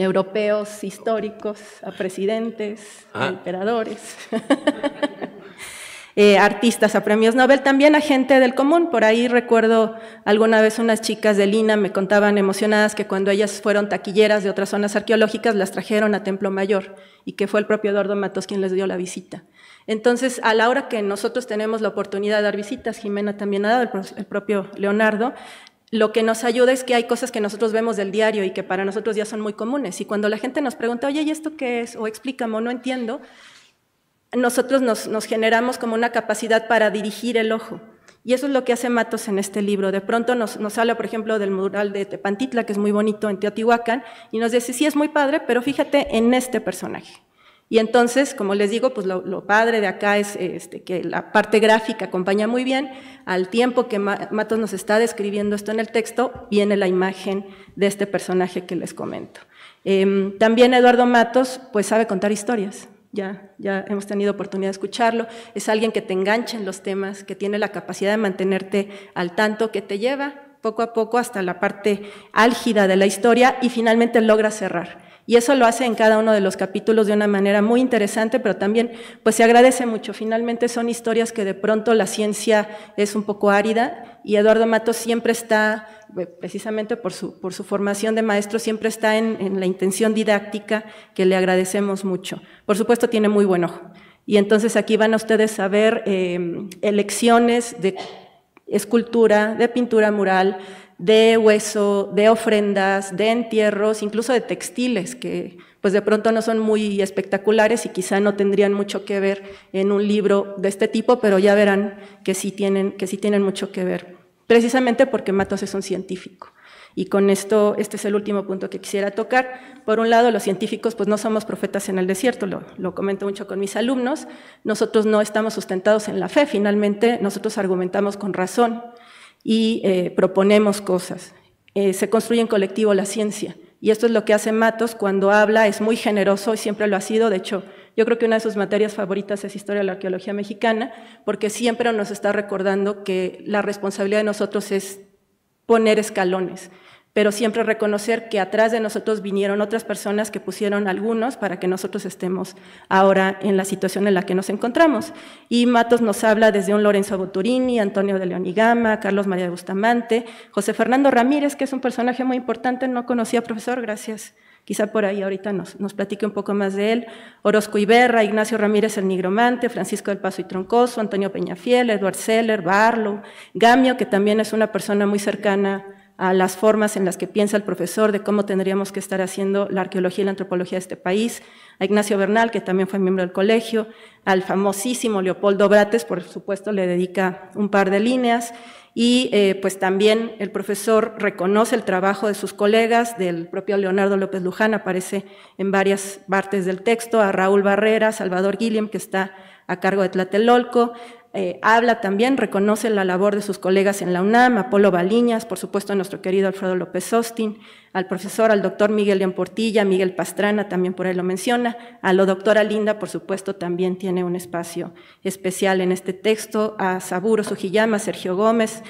europeos históricos, a presidentes, a ah. emperadores, eh, artistas, a premios Nobel, también a gente del común. Por ahí recuerdo alguna vez unas chicas de Lina me contaban emocionadas que cuando ellas fueron taquilleras de otras zonas arqueológicas las trajeron a Templo Mayor y que fue el propio Eduardo Matos quien les dio la visita. Entonces, a la hora que nosotros tenemos la oportunidad de dar visitas, Jimena también ha dado, el, propio Leonardo, lo que nos ayuda es que hay cosas que nosotros vemos del diario y que para nosotros ya son muy comunes. Y cuando la gente nos pregunta, oye, ¿y esto qué es? O explícame, o no entiendo, nosotros nos, generamos como una capacidad para dirigir el ojo. Y eso es lo que hace Matos en este libro. De pronto nos, habla, por ejemplo, del mural de Tepantitla, que es muy bonito en Teotihuacán, y nos dice, sí, es muy padre, pero fíjate en este personaje. Y entonces, como les digo, pues lo, padre de acá es este, que la parte gráfica acompaña muy bien. Al tiempo que Matos nos está describiendo esto en el texto, viene la imagen de este personaje que les comento. Em, también Eduardo Matos, pues sabe contar historias. Ya, ya hemos tenido oportunidad de escucharlo. Es alguien que te engancha en los temas, que tiene la capacidad de mantenerte al tanto, que te lleva poco a poco hasta la parte álgida de la historia y finalmente logra cerrar. Y eso lo hace en cada uno de los capítulos de una manera muy interesante, pero también pues se agradece mucho. Finalmente son historias que de pronto la ciencia es un poco árida y Eduardo Matos siempre está, eh, precisamente por su, por su formación de maestro, siempre está en, la intención didáctica que le agradecemos mucho. Por supuesto tiene muy buen ojo. Y entonces aquí van a ustedes a ver eh, elecciones de escultura, de pintura mural, de hueso, de ofrendas, de entierros, incluso de textiles, que pues de pronto no son muy espectaculares y quizá no tendrían mucho que ver en un libro de este tipo, pero ya verán que sí tienen, que sí tienen mucho que ver, precisamente porque Matos es un científico. Y con esto, este es el último punto que quisiera tocar. Por un lado, los científicos pues no somos profetas en el desierto, lo, lo, comento mucho con mis alumnos. Nosotros no estamos sustentados en la fe, finalmente nosotros argumentamos con razón y eh, proponemos cosas. Eh, se construye en colectivo la ciencia. Y esto es lo que hace Matos cuando habla, es muy generoso y siempre lo ha sido. De hecho, yo creo que una de sus materias favoritas es historia de la arqueología mexicana, porque siempre nos está recordando que la responsabilidad de nosotros es poner escalones, pero siempre reconocer que atrás de nosotros vinieron otras personas que pusieron algunos para que nosotros estemos ahora en la situación en la que nos encontramos. Y Matos nos habla desde un Lorenzo Boturini, Antonio de Leonigama, Carlos María de Bustamante, José Fernando Ramírez, que es un personaje muy importante, no conocía profesor, gracias. Quizá por ahí ahorita nos, nos platique un poco más de él. Orozco Iberra, Ignacio Ramírez el Nigromante, Francisco del Paso y Troncoso, Antonio Peñafiel, Eduard Seller, Barlo, Gamio, que también es una persona muy cercana a las formas en las que piensa el profesor de cómo tendríamos que estar haciendo la arqueología y la antropología de este país, a Ignacio Bernal, que también fue miembro del colegio, al famosísimo Leopoldo Brates, por supuesto le dedica un par de líneas, y eh, pues también el profesor reconoce el trabajo de sus colegas, del propio Leonardo López Luján, aparece en varias partes del texto, a Raúl Barrera, Salvador Guillem, que está a cargo de Tlatelolco, eh, habla también, reconoce la labor de sus colegas en la UNAM, Apolo Baliñas, por supuesto a nuestro querido Alfredo López Austin, al profesor, al doctor Miguel León Portilla, Miguel Pastrana también por ahí lo menciona, a la doctora Linda, por supuesto, también tiene un espacio especial en este texto, a Saburo Sujiyama, Sergio Gómez,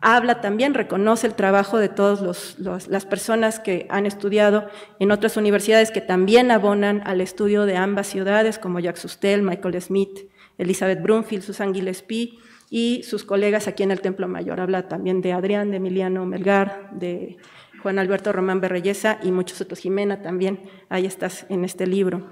habla también, reconoce el trabajo de todas las personas que han estudiado en otras universidades que también abonan al estudio de ambas ciudades, como Jacques Sustel, Michael Smith, Elizabeth Brunfield, Susan Gillespie y sus colegas aquí en el Templo Mayor. Habla también de Adrián, de Emiliano Melgar, de Juan Alberto Román Berrellesa y muchos otros. Jimena también, ahí estás en este libro.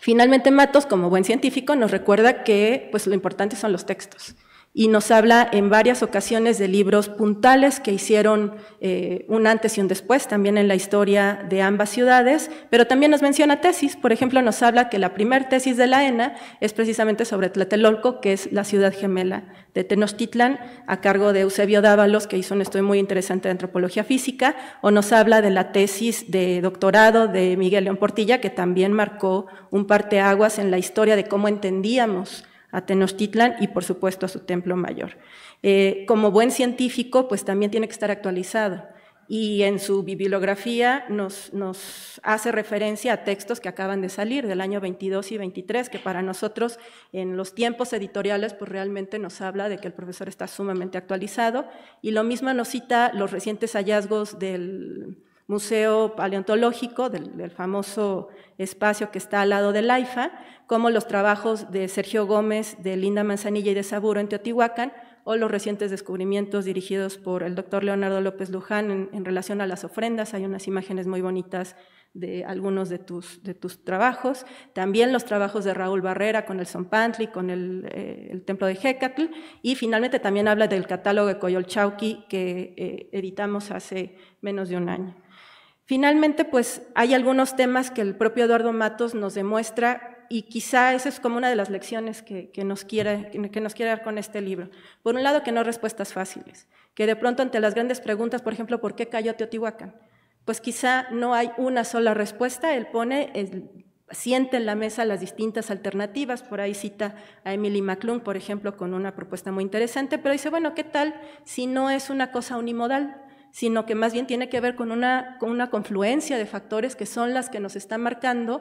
Finalmente, Matos, como buen científico, nos recuerda que pues, lo importante son los textos y nos habla en varias ocasiones de libros puntales que hicieron eh, un antes y un después también en la historia de ambas ciudades, pero también nos menciona tesis, por ejemplo nos habla que la primer tesis de la ENA es precisamente sobre Tlatelolco, que es la ciudad gemela de Tenochtitlan, a cargo de Eusebio Dávalos, que hizo un estudio muy interesante de antropología física, o nos habla de la tesis de doctorado de Miguel León Portilla, que también marcó un parteaguas en la historia de cómo entendíamos a Tenochtitlan y por supuesto a su templo mayor. Eh, como buen científico, pues también tiene que estar actualizado y en su bibliografía nos, nos, hace referencia a textos que acaban de salir del año 22 y 23, que para nosotros en los tiempos editoriales pues realmente nos habla de que el profesor está sumamente actualizado y lo mismo nos cita los recientes hallazgos del Museo Paleontológico, del, famoso espacio que está al lado del AIFA, como los trabajos de Sergio Gómez, de Linda Manzanilla y de Saburo en Teotihuacán, o los recientes descubrimientos dirigidos por el doctor Leonardo López Luján en, relación a las ofrendas. Hay unas imágenes muy bonitas de algunos de tus, de tus trabajos, también los trabajos de Raúl Barrera con el Zompantli, con el, eh, templo de Hecatl, y finalmente también habla del catálogo de Coyolchauqui que eh, editamos hace menos de un año. Finalmente, pues hay algunos temas que el propio Eduardo Matos nos demuestra y quizá esa es como una de las lecciones que, nos, quiere, que nos quiere dar con este libro. Por un lado, que no hay respuestas fáciles, que de pronto ante las grandes preguntas, por ejemplo, ¿por qué cayó Teotihuacán? Pues quizá no hay una sola respuesta, él pone, siente en la mesa las distintas alternativas, por ahí cita a Emily McClung, por ejemplo, con una propuesta muy interesante, pero dice, bueno, ¿qué tal si no es una cosa unimodal? sino que más bien tiene que ver con una, con una confluencia de factores que son las que nos están marcando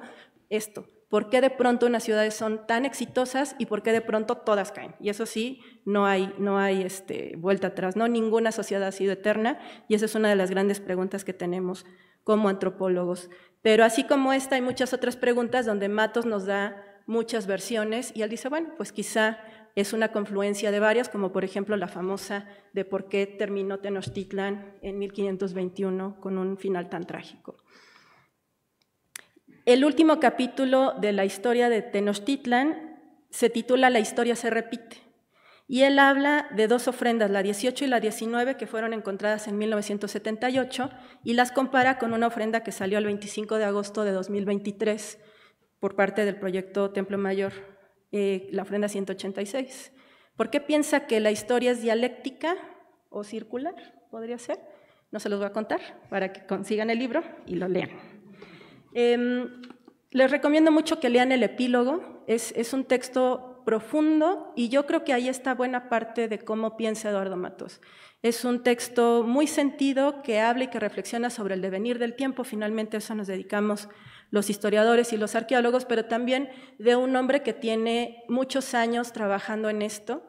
esto. ¿Por qué de pronto unas ciudades son tan exitosas y por qué de pronto todas caen? Y eso sí, no hay, no hay este, vuelta atrás, ¿no? Ninguna sociedad ha sido eterna y esa es una de las grandes preguntas que tenemos como antropólogos. Pero así como esta, hay muchas otras preguntas donde Matos nos da muchas versiones y él dice, bueno, pues quizá es una confluencia de varias, como por ejemplo la famosa de por qué terminó Tenochtitlan en 1521 con un final tan trágico. El último capítulo de la historia de Tenochtitlan se titula La historia se repite. Y él habla de dos ofrendas, la 18 y la 19, que fueron encontradas en 1978, y las compara con una ofrenda que salió el 25 de agosto de 2023 por parte del proyecto Templo Mayor eh, la ofrenda 186. ¿Por qué piensa que la historia es dialéctica o circular? Podría ser. No se los voy a contar para que consigan el libro y lo lean. Em, les recomiendo mucho que lean el epílogo. Es, es un texto profundo y yo creo que ahí está buena parte de cómo piensa Eduardo Matos. Es un texto muy sentido que habla y que reflexiona sobre el devenir del tiempo, finalmente eso nos dedicamos los historiadores y los arqueólogos, pero también de un hombre que tiene muchos años trabajando en esto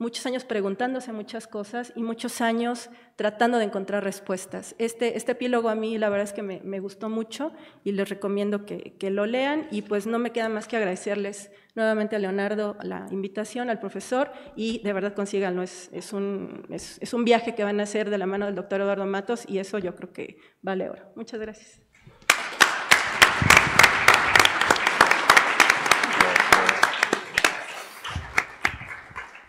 muchos años preguntándose muchas cosas y muchos años tratando de encontrar respuestas. Este, este epílogo a mí la verdad es que me, gustó mucho y les recomiendo que, lo lean y pues no me queda más que agradecerles nuevamente a Leonardo la invitación, al profesor y de verdad consíganlo, es, un, es un viaje que van a hacer de la mano del doctor Eduardo Matos y eso yo creo que vale oro. Muchas gracias.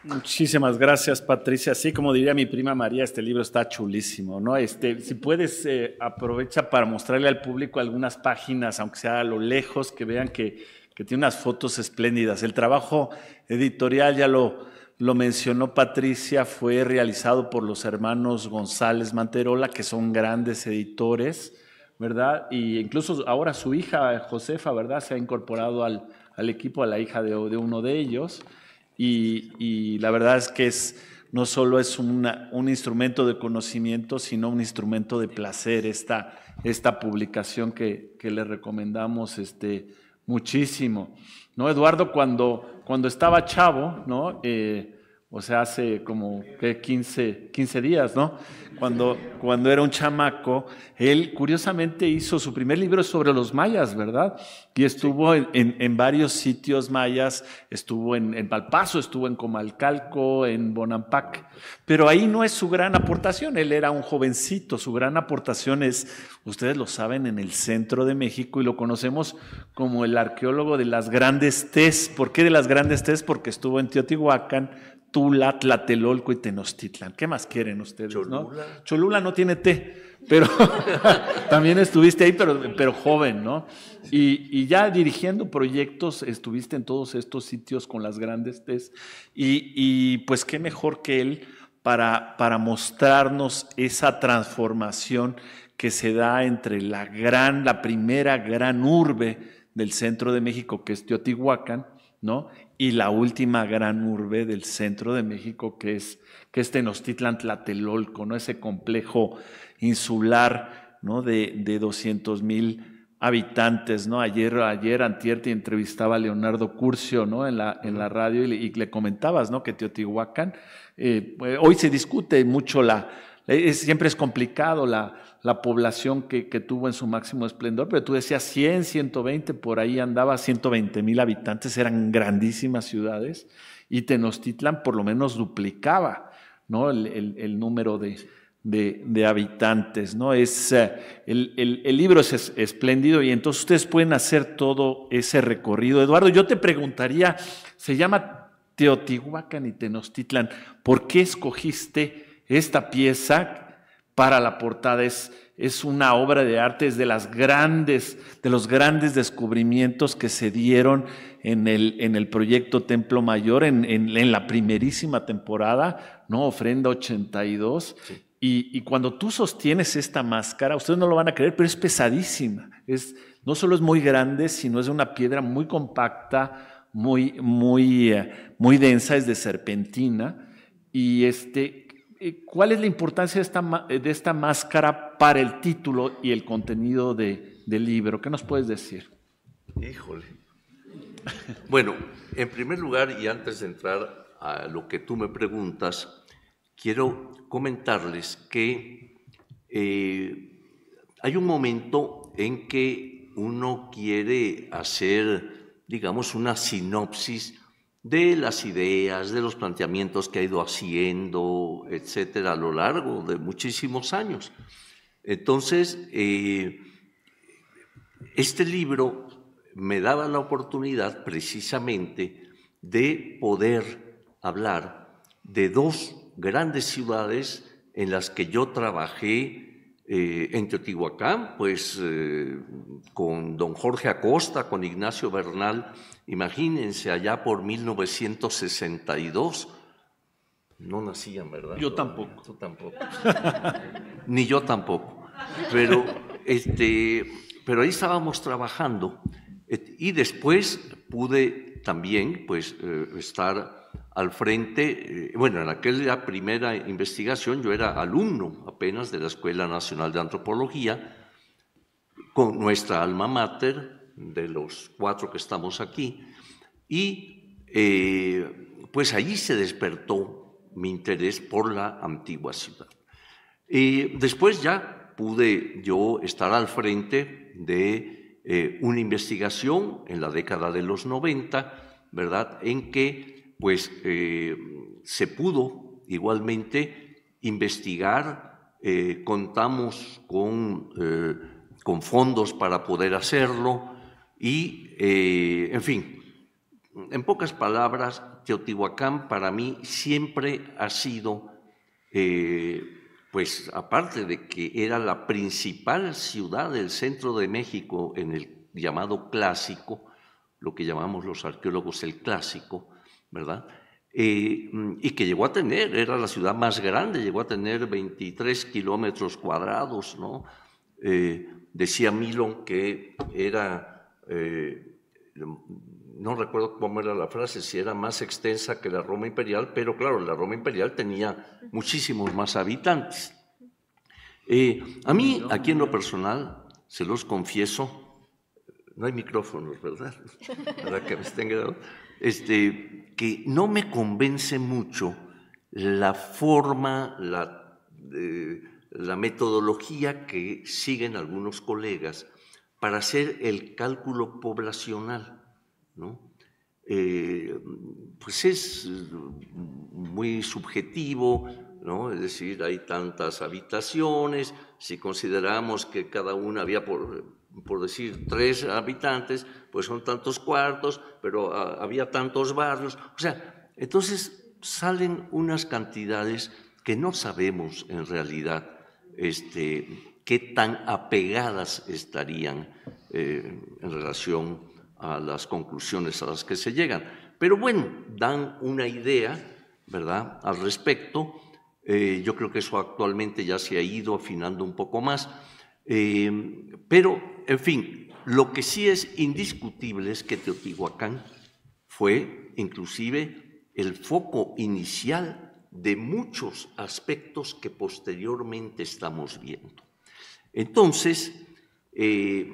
Muchísimas gracias, Patricia. sí como diría mi prima María, este libro está chulísimo, ¿no? Este, si puedes, eh, aprovecha para mostrarle al público algunas páginas, aunque sea a lo lejos, que vean que, tiene unas fotos espléndidas. El trabajo editorial, ya lo, lo mencionó Patricia, fue realizado por los hermanos González Manterola, que son grandes editores, ¿verdad? Y incluso ahora su hija, Josefa, ¿verdad? Se ha incorporado al, equipo, a la hija de, de uno de ellos y, la verdad es que es, no solo es una, un instrumento de conocimiento, sino un instrumento de placer esta, esta publicación que, le recomendamos este, muchísimo. ¿No? Eduardo cuando, cuando estaba chavo, ¿no? Eh, o sea, hace como 15, 15 días, ¿no? Cuando, cuando era un chamaco, él curiosamente hizo su primer libro sobre los mayas, ¿verdad? Y estuvo en, en, varios sitios mayas, estuvo en, en Palpaso, estuvo en Comalcalco, en Bonampak, pero ahí no es su gran aportación, él era un jovencito, su gran aportación es, ustedes lo saben, en el centro de México y lo conocemos como el arqueólogo de las grandes tes. ¿Por qué de las grandes tes? Porque estuvo en Teotihuacán Tula, Tlatelolco y Tenochtitlan. ¿Qué más quieren ustedes? Cholula no, Cholula no tiene té, pero también estuviste ahí, pero, joven, ¿no? Y, ya dirigiendo proyectos, estuviste en todos estos sitios con las grandes tés. Y, pues qué mejor que él para, para mostrarnos esa transformación que se da entre la gran, la primera gran urbe del centro de México, que es Teotihuacán, ¿no? y la última gran urbe del centro de México, que es, que Tenochtitlan Tlatelolco, ¿no? ese complejo insular ¿no? de, de 200 mil habitantes. ¿no? Ayer, ayer antier te entrevistaba a Leonardo Curcio ¿no? en, la, en la radio y le, comentabas ¿no? que Teotihuacán, eh, hoy se discute mucho la, siempre es complicado la, la población que, tuvo en su máximo esplendor, pero tú decías 100, 120, por ahí andaba 120 mil habitantes, eran grandísimas ciudades, y Tenochtitlan por lo menos duplicaba ¿no? el, número de, de, habitantes. ¿no? Es, eh, el, libro es, espléndido y entonces ustedes pueden hacer todo ese recorrido. Eduardo, yo te preguntaría, se llama Teotihuacán y Tenochtitlan, ¿por qué escogiste esta pieza para la portada. Es, es una obra de arte, es de las grandes, de los grandes descubrimientos que se dieron en el, en el proyecto Templo Mayor, en, en, la primerísima temporada, ¿no? Ofrenda 82. Y, cuando tú sostienes esta máscara, ustedes no lo van a creer, pero es pesadísima. Es, no solo es muy grande, sino es una piedra muy compacta, muy, muy, eh, muy densa, es de serpentina. Y este, eh, ¿Cuál es la importancia eh, de esta, máscara para el título y el contenido del libro? ¿Qué nos puedes decir? Híjole. Bueno, en primer lugar, y antes de entrar a lo que tú me preguntas, quiero comentarles que eh, hay un momento en que uno quiere hacer, digamos, una sinopsis de las ideas, de los planteamientos que ha ido haciendo, etcétera, a lo largo de muchísimos años. Entonces, eh, este libro me daba la oportunidad precisamente de poder hablar de dos grandes ciudades en las que yo trabajé eh, en Teotihuacán, pues eh, con don Jorge Acosta, con Ignacio Bernal Imagínense allá por 1962. No nacían, ¿verdad? Yo tampoco. tampoco. Ni yo tampoco. Pero, este, pero ahí estábamos trabajando. Y después pude también pues, eh, estar al frente, eh, bueno, en aquella primera investigación yo era alumno apenas de la Escuela Nacional de Antropología, con nuestra alma mater, de los cuatro que estamos aquí, y eh, pues allí se despertó mi interés por la antigua ciudad. y después ya pude yo estar al frente de eh, una investigación en la década de los 90, ¿verdad?, en que pues eh, se pudo igualmente investigar, contamos con fondos para poder hacerlo, y, eh, en fin, en pocas palabras, Teotihuacán para mí siempre ha sido, eh, pues aparte de que era la principal ciudad del centro de México en el llamado clásico, lo que llamamos los arqueólogos el clásico, ¿verdad? Eh, y que llegó a tener, era la ciudad más grande, llegó a tener 23 kilómetros cuadrados, ¿no? decía Milon que era eh, no recuerdo cómo era la frase, si era más extensa que la Roma imperial, pero claro, la Roma imperial tenía muchísimos más habitantes. Eh, a mí, aquí en lo personal, se los confieso, no hay micrófonos, ¿verdad? Para que me estén este, que no me convence mucho la forma, la eh, metodología que siguen algunos colegas para hacer el cálculo poblacional, ¿no? Eh, pues es mm, muy subjetivo, ¿no? Es decir, hay tantas habitaciones, si consideramos que cada una había, por, por decir, tres habitantes, pues son tantos cuartos, pero ah, había tantos barrios. O sea, entonces salen unas cantidades que no sabemos en realidad este, qué tan apegadas estarían eh, en relación a las conclusiones a las que se llegan. Pero bueno, dan una idea, ¿verdad?, al respecto. Eh, yo creo que eso actualmente ya se ha ido afinando un poco más. Eh, pero, en fin, lo que sí es indiscutible es que Teotihuacán fue inclusive el foco inicial de muchos aspectos que posteriormente estamos viendo. Entonces, eh,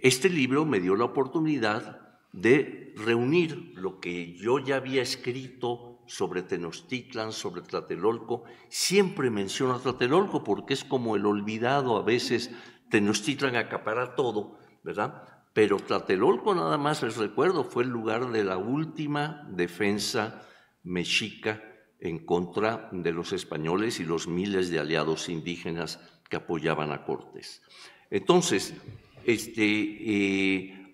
este libro me dio la oportunidad de reunir lo que yo ya había escrito sobre Tenochtitlan, sobre Tlatelolco. Siempre menciono a Tlatelolco porque es como el olvidado a veces. Tenochtitlan acapara todo, ¿verdad? Pero Tlatelolco nada más les recuerdo, fue el lugar de la última defensa mexica en contra de los españoles y los miles de aliados indígenas que apoyaban a Cortés. Entonces, este, eh,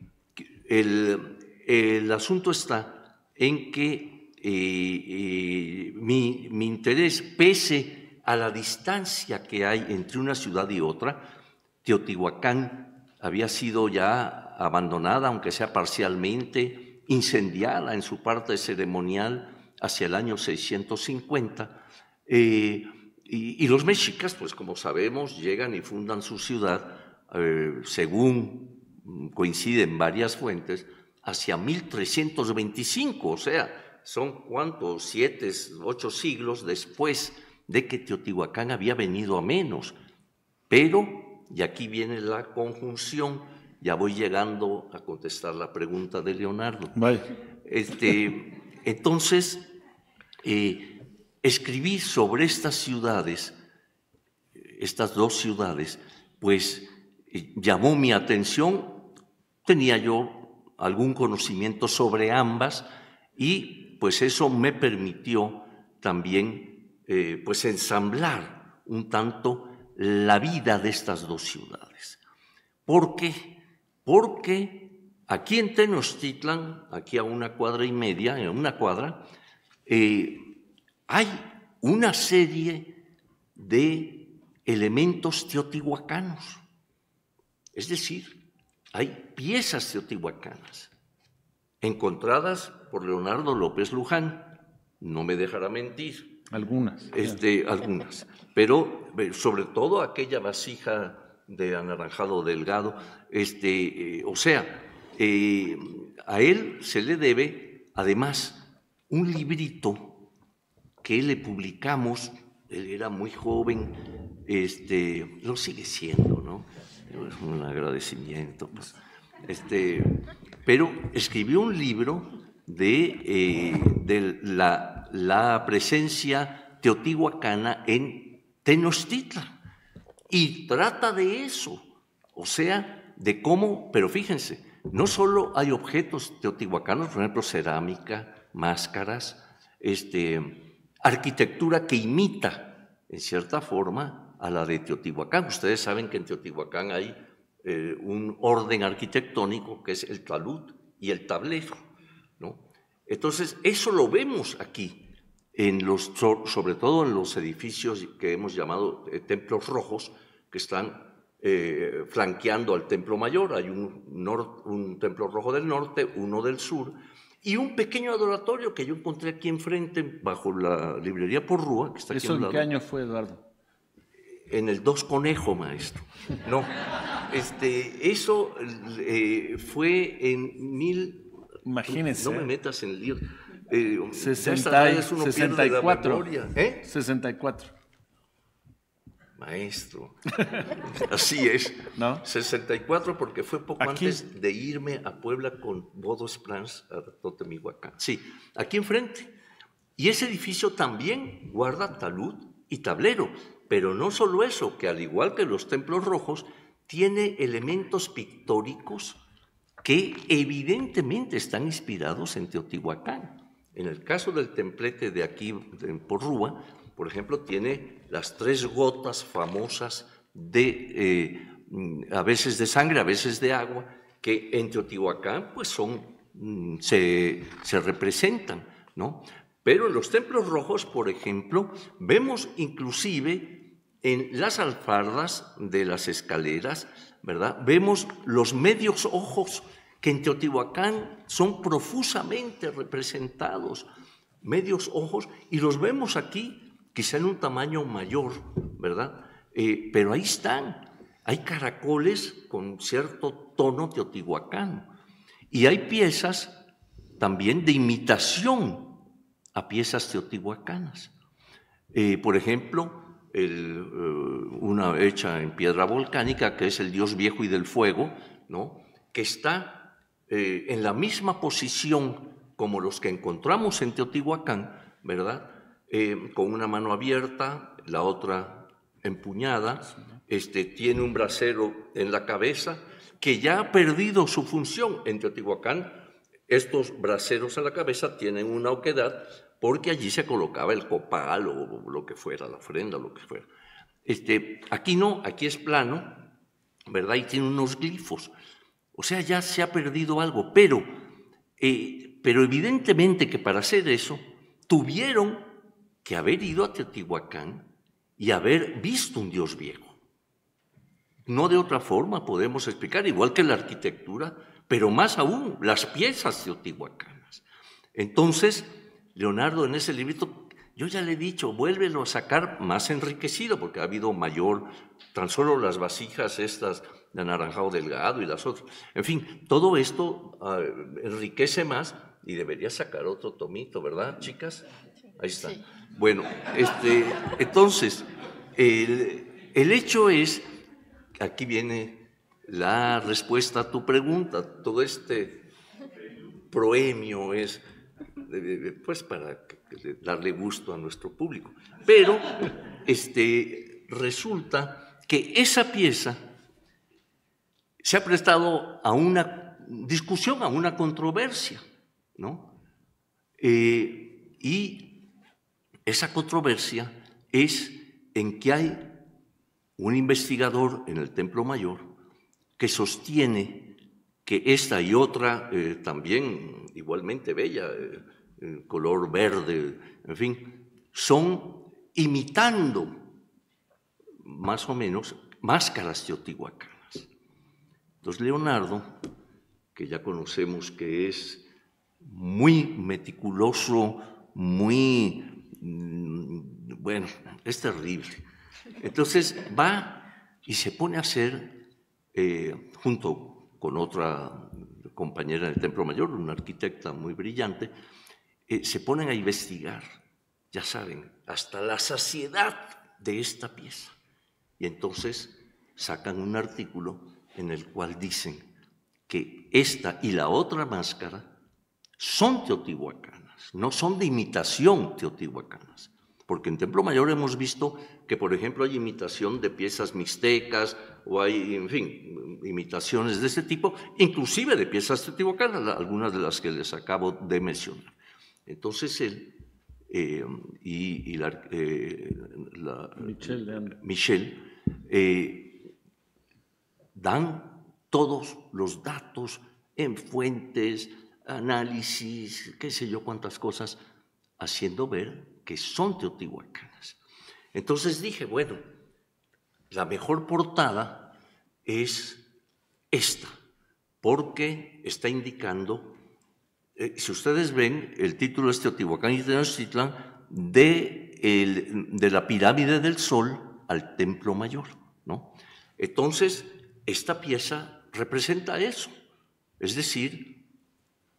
el, asunto está en que eh, eh, mi, interés, pese a la distancia que hay entre una ciudad y otra, Teotihuacán había sido ya abandonada, aunque sea parcialmente, incendiada en su parte ceremonial hacia el año 650. Y, los mexicas, pues como sabemos, llegan y fundan su ciudad, eh, según coinciden varias fuentes, hacia 1325, o sea, son cuántos, siete, ocho siglos después de que Teotihuacán había venido a menos. Pero, y aquí viene la conjunción, ya voy llegando a contestar la pregunta de Leonardo. Este, entonces, eh, escribí sobre estas ciudades, estas dos ciudades, pues eh, llamó mi atención, tenía yo algún conocimiento sobre ambas y pues eso me permitió también eh, pues ensamblar un tanto la vida de estas dos ciudades. ¿Por qué? Porque aquí en Tenochtitlan, aquí a una cuadra y media, en una cuadra, eh, hay una serie de elementos teotihuacanos, es decir, hay piezas teotihuacanas encontradas por Leonardo López Luján, no me dejará mentir. Algunas. Este, algunas, pero eh, sobre todo aquella vasija de anaranjado delgado, este, eh, o sea, eh, a él se le debe además un librito que le publicamos, él era muy joven, este, lo sigue siendo, ¿no? Es un agradecimiento. Pues, este, pero escribió un libro eh, de, la, la, presencia teotihuacana en Tenochtitlan y trata de eso, o sea, de cómo, pero fíjense, no solo hay objetos teotihuacanos, por ejemplo, cerámica, máscaras, este, arquitectura que imita, en cierta forma, a la de Teotihuacán. Ustedes saben que en Teotihuacán hay eh, un orden arquitectónico que es el talud y el tablero. Entonces, eso lo vemos aquí, sobre todo en los edificios que hemos llamado eh, templos rojos, que están eh, flanqueando al templo mayor. Hay un, un templo rojo del norte, uno del sur, y un pequeño adoratorio que yo encontré aquí enfrente, bajo la librería por rúa que está aquí ¿Eso en qué año fue, Eduardo? En el Dos Conejo, maestro. No, este, eso eh, fue en mil... Imagínense. No ¿eh? me metas en el Eh, 64. 64 maestro. Así es. ¿No? 64 porque fue poco antes de irme a Puebla con Bodos Plans a Totemihuacán. Sí, aquí enfrente. Y ese edificio también guarda talud y tablero, pero no solo eso, que al igual que los templos rojos, tiene elementos pictóricos que evidentemente están inspirados en Teotihuacán. En el caso del templete de aquí, en Porrúa, por ejemplo, tiene las tres gotas famosas de, eh, mm, a veces de sangre, a veces de agua, que en Teotihuacán pues son, mm, se, representan, ¿no? Pero en los templos rojos, por ejemplo, vemos inclusive en las alfardas de las escaleras, ¿verdad? Vemos los medios ojos que en Teotihuacán son profusamente representados, medios ojos, y los vemos aquí quizá en un tamaño mayor, ¿verdad? Eh, pero ahí están. Hay caracoles con cierto tono teotihuacano. Y hay piezas también de imitación a piezas teotihuacanas. Eh, por ejemplo, eh, una hecha en piedra volcánica, que es el dios viejo y del fuego, ¿no? que está en la misma posición como los que encontramos en Teotihuacán, ¿verdad? Eh, con una mano abierta, la otra empuñada, este, tiene un brasero en la cabeza que ya ha perdido su función en Teotihuacán. Estos braseros en la cabeza tienen una oquedad porque allí se colocaba el copal o lo que fuera, la ofrenda, lo que fuera. Este, aquí no, aquí es plano, ¿verdad? Y tiene unos glifos. O sea, ya se ha perdido algo, pero, eh, pero evidentemente que para hacer eso tuvieron que haber ido a Teotihuacán y haber visto un Dios viejo. No de otra forma podemos explicar, igual que la arquitectura, pero más aún las piezas teotihuacanas. Entonces, Leonardo en ese librito, yo ya le he dicho, vuélvelo a sacar más enriquecido, porque ha habido mayor, tan solo las vasijas estas de anaranjado delgado y las otras. En fin, todo esto ah, enriquece más y debería sacar otro tomito, ¿verdad, chicas? Ahí está. Bueno, este, entonces, el, hecho es, aquí viene la respuesta a tu pregunta, todo este proemio es eh, eh, eh, pues para darle gusto a nuestro público. Pero este, resulta que esa pieza se ha prestado a una discusión, a una controversia, ¿no? y esa controversia es en que hay un investigador en el Templo Mayor que sostiene que esta y otra, eh, también igualmente bella, eh, color verde, en fin, son imitando más o menos máscaras teotihuacanas. Entonces Leonardo, que ya conocemos que es muy meticuloso, muy Mm, bueno, es terrible. Entonces va y se pone a hacer, eh, junto con otra compañera del Templo Mayor, una arquitecta muy brillante, eh, se ponen a investigar, ya saben, hasta la saciedad de esta pieza. Y entonces sacan un artículo en el cual dicen que esta y la otra máscara son teotihuacán no son de imitación teotihuacanas. Porque en Templo Mayor hemos visto que, por ejemplo, hay imitación de piezas mixtecas o hay, en fin, imitaciones de ese tipo, inclusive de piezas teotihuacanas, algunas de las que les acabo de mencionar. Entonces, él eh, y, la, eh, Michelle, eh, dan todos los datos en fuentes, análisis, qué sé yo, cuántas cosas, haciendo ver que son teotihuacanas. Entonces dije, bueno, la mejor portada es esta, porque está indicando, eh, si ustedes ven, el título es Teotihuacán y Tenochtitlan, de, el, de la pirámide del sol al templo mayor. ¿no? Entonces, esta pieza representa eso, es decir,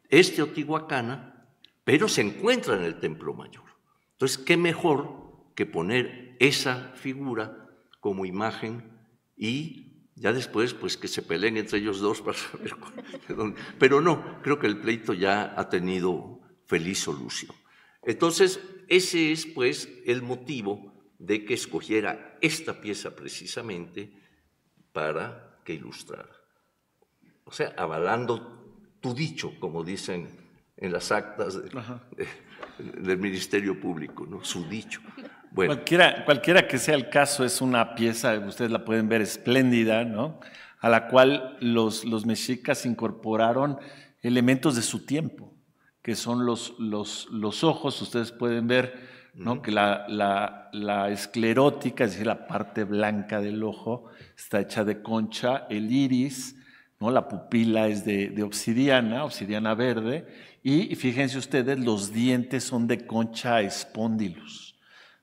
este Otihuacana, pero se encuentra en el templo mayor. Entonces, ¿qué mejor que poner esa figura como imagen y ya después, pues que se peleen entre ellos dos para saber dónde. Pero no, creo que el pleito ya ha tenido feliz solución. Entonces, ese es pues el motivo de que escogiera esta pieza precisamente para que ilustrara. O sea, avalando tu dicho, como dicen en las actas del Ministerio Público, ¿no? su dicho. Bueno. Cualquiera, que sea el caso, es una pieza, ustedes la pueden ver espléndida, ¿no? a la cual los, los mexicas incorporaron elementos de su tiempo, que son los, los, los ojos, ustedes pueden ver ¿no? que la, la, la, esclerótica, es decir, la parte blanca del ojo, está hecha de concha, el iris, ¿no? La pupila es de, obsidiana, obsidiana verde, y, fíjense ustedes, los dientes son de concha espóndilus,